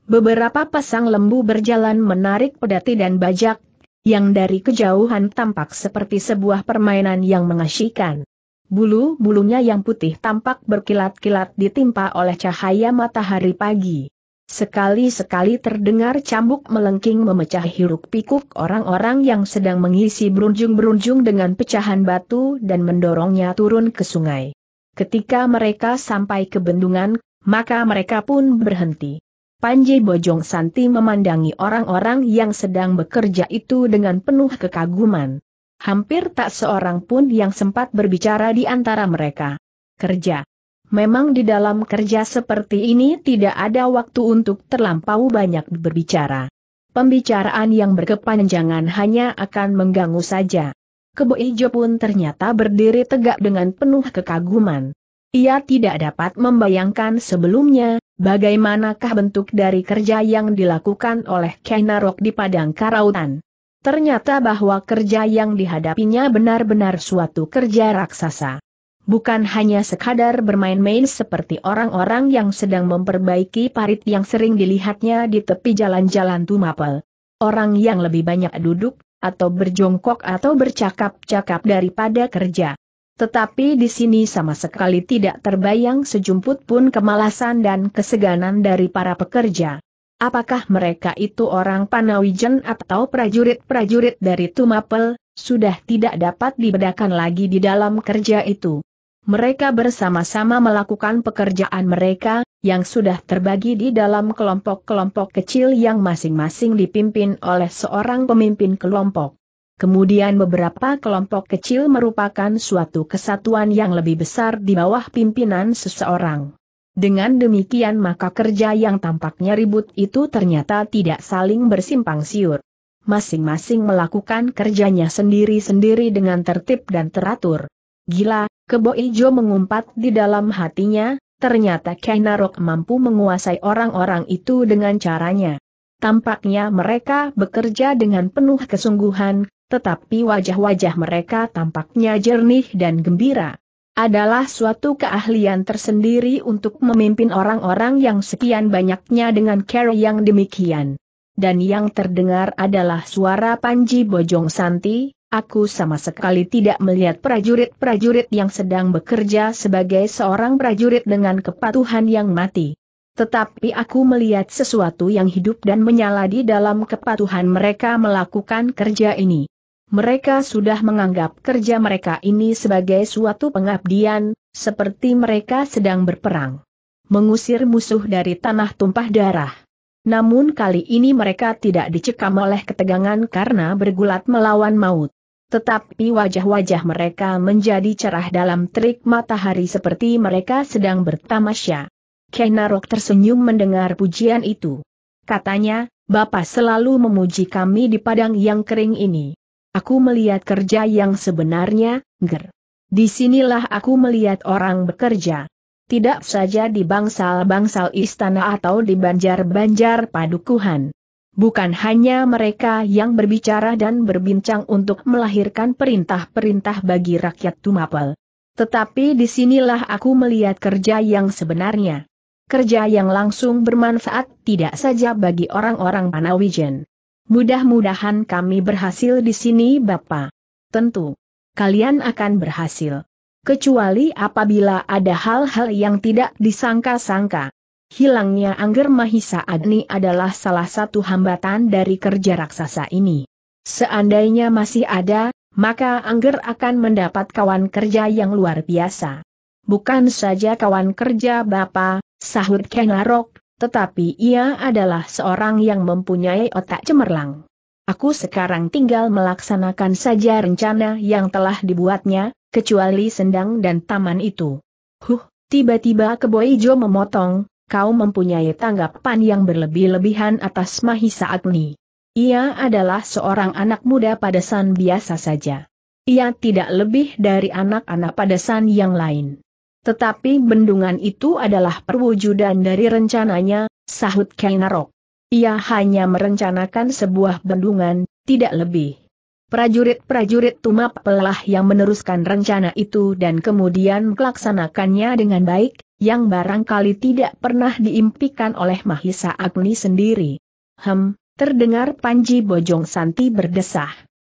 [SPEAKER 1] Beberapa pasang lembu berjalan menarik pedati dan bajak, yang dari kejauhan tampak seperti sebuah permainan yang mengasyikan bulu-bulunya yang putih tampak berkilat-kilat ditimpa oleh cahaya matahari pagi. Sekali-sekali terdengar cambuk melengking memecah hiruk pikuk orang-orang yang sedang mengisi berunjung-berunjung dengan pecahan batu dan mendorongnya turun ke sungai. Ketika mereka sampai ke bendungan, maka mereka pun berhenti. Panji Bojong Santi memandangi orang-orang yang sedang bekerja itu dengan penuh kekaguman. Hampir tak seorang pun yang sempat berbicara di antara mereka. Kerja. Memang di dalam kerja seperti ini tidak ada waktu untuk terlampau banyak berbicara. Pembicaraan yang berkepanjangan hanya akan mengganggu saja. Kebo Ijo pun ternyata berdiri tegak dengan penuh kekaguman. Ia tidak dapat membayangkan sebelumnya, bagaimanakah bentuk dari kerja yang dilakukan oleh Kainarok di Padang Karautan. Ternyata bahwa kerja yang dihadapinya benar-benar suatu kerja raksasa. Bukan hanya sekadar bermain-main seperti orang-orang yang sedang memperbaiki parit yang sering dilihatnya di tepi jalan-jalan Tumapel. Orang yang lebih banyak duduk, atau berjongkok atau bercakap-cakap daripada kerja. Tetapi di sini sama sekali tidak terbayang sejumput pun kemalasan dan keseganan dari para pekerja apakah mereka itu orang Panawijen atau prajurit-prajurit dari Tumapel, sudah tidak dapat dibedakan lagi di dalam kerja itu. Mereka bersama-sama melakukan pekerjaan mereka, yang sudah terbagi di dalam kelompok-kelompok kecil yang masing-masing dipimpin oleh seorang pemimpin kelompok. Kemudian beberapa kelompok kecil merupakan suatu kesatuan yang lebih besar di bawah pimpinan seseorang. Dengan demikian maka kerja yang tampaknya ribut itu ternyata tidak saling bersimpang siur. Masing-masing melakukan kerjanya sendiri-sendiri dengan tertib dan teratur. Gila, Kebo Ijo mengumpat di dalam hatinya, ternyata Kainarok mampu menguasai orang-orang itu dengan caranya. Tampaknya mereka bekerja dengan penuh kesungguhan, tetapi wajah-wajah mereka tampaknya jernih dan gembira adalah suatu keahlian tersendiri untuk memimpin orang-orang yang sekian banyaknya dengan cara yang demikian. Dan yang terdengar adalah suara Panji Bojong Santi, aku sama sekali tidak melihat prajurit-prajurit yang sedang bekerja sebagai seorang prajurit dengan kepatuhan yang mati. Tetapi aku melihat sesuatu yang hidup dan menyala di dalam kepatuhan mereka melakukan kerja ini. Mereka sudah menganggap kerja mereka ini sebagai suatu pengabdian, seperti mereka sedang berperang. Mengusir musuh dari tanah tumpah darah. Namun kali ini mereka tidak dicekam oleh ketegangan karena bergulat melawan maut. Tetapi wajah-wajah mereka menjadi cerah dalam terik matahari seperti mereka sedang bertamasya. Kenarok tersenyum mendengar pujian itu. Katanya, Bapak selalu memuji kami di padang yang kering ini. Aku melihat kerja yang sebenarnya, ger. Disinilah aku melihat orang bekerja. Tidak saja di bangsal-bangsal istana atau di banjar-banjar padukuhan. Bukan hanya mereka yang berbicara dan berbincang untuk melahirkan perintah-perintah bagi rakyat Tumapel. Tetapi disinilah aku melihat kerja yang sebenarnya. Kerja yang langsung bermanfaat tidak saja bagi orang-orang Panawijen. Mudah-mudahan kami berhasil di sini Bapak. Tentu. Kalian akan berhasil. Kecuali apabila ada hal-hal yang tidak disangka-sangka. Hilangnya Angger Mahisa adni adalah salah satu hambatan dari kerja raksasa ini. Seandainya masih ada, maka Angger akan mendapat kawan kerja yang luar biasa. Bukan saja kawan kerja Bapak, sahut Kenarok, tetapi ia adalah seorang yang mempunyai otak cemerlang. Aku sekarang tinggal melaksanakan saja rencana yang telah dibuatnya, kecuali sendang dan taman itu. Huh, tiba-tiba Keboijo memotong, kau mempunyai tanggapan yang berlebih-lebihan atas Mahisa Agni. Ia adalah seorang anak muda padasan biasa saja. Ia tidak lebih dari anak-anak padasan yang lain. Tetapi bendungan itu adalah perwujudan dari rencananya, sahut Kainarok. Ia hanya merencanakan sebuah bendungan, tidak lebih. Prajurit-prajurit Tumap Pelah yang meneruskan rencana itu dan kemudian melaksanakannya dengan baik, yang barangkali tidak pernah diimpikan oleh Mahisa Agni sendiri. Hem, terdengar Panji Bojong Santi berdesah.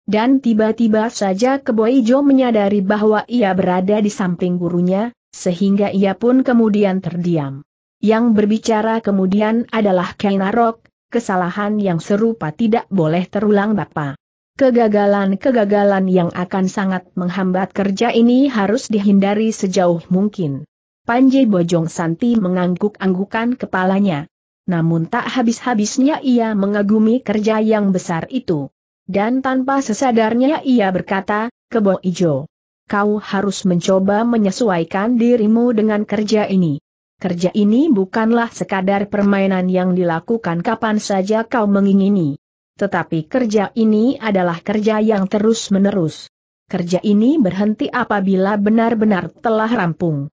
[SPEAKER 1] Dan tiba-tiba saja Keboijo menyadari bahwa ia berada di samping gurunya, sehingga ia pun kemudian terdiam. Yang berbicara kemudian adalah Kainarok, kesalahan yang serupa tidak boleh terulang Bapak. Kegagalan-kegagalan yang akan sangat menghambat kerja ini harus dihindari sejauh mungkin. Panji Bojong Santi mengangguk-anggukan kepalanya. Namun tak habis-habisnya ia mengagumi kerja yang besar itu. Dan tanpa sesadarnya ia berkata, kebo ijo kau harus mencoba menyesuaikan dirimu dengan kerja ini. Kerja ini bukanlah sekadar permainan yang dilakukan kapan saja kau mengingini. Tetapi kerja ini adalah kerja yang terus-menerus. Kerja ini berhenti apabila benar-benar telah rampung.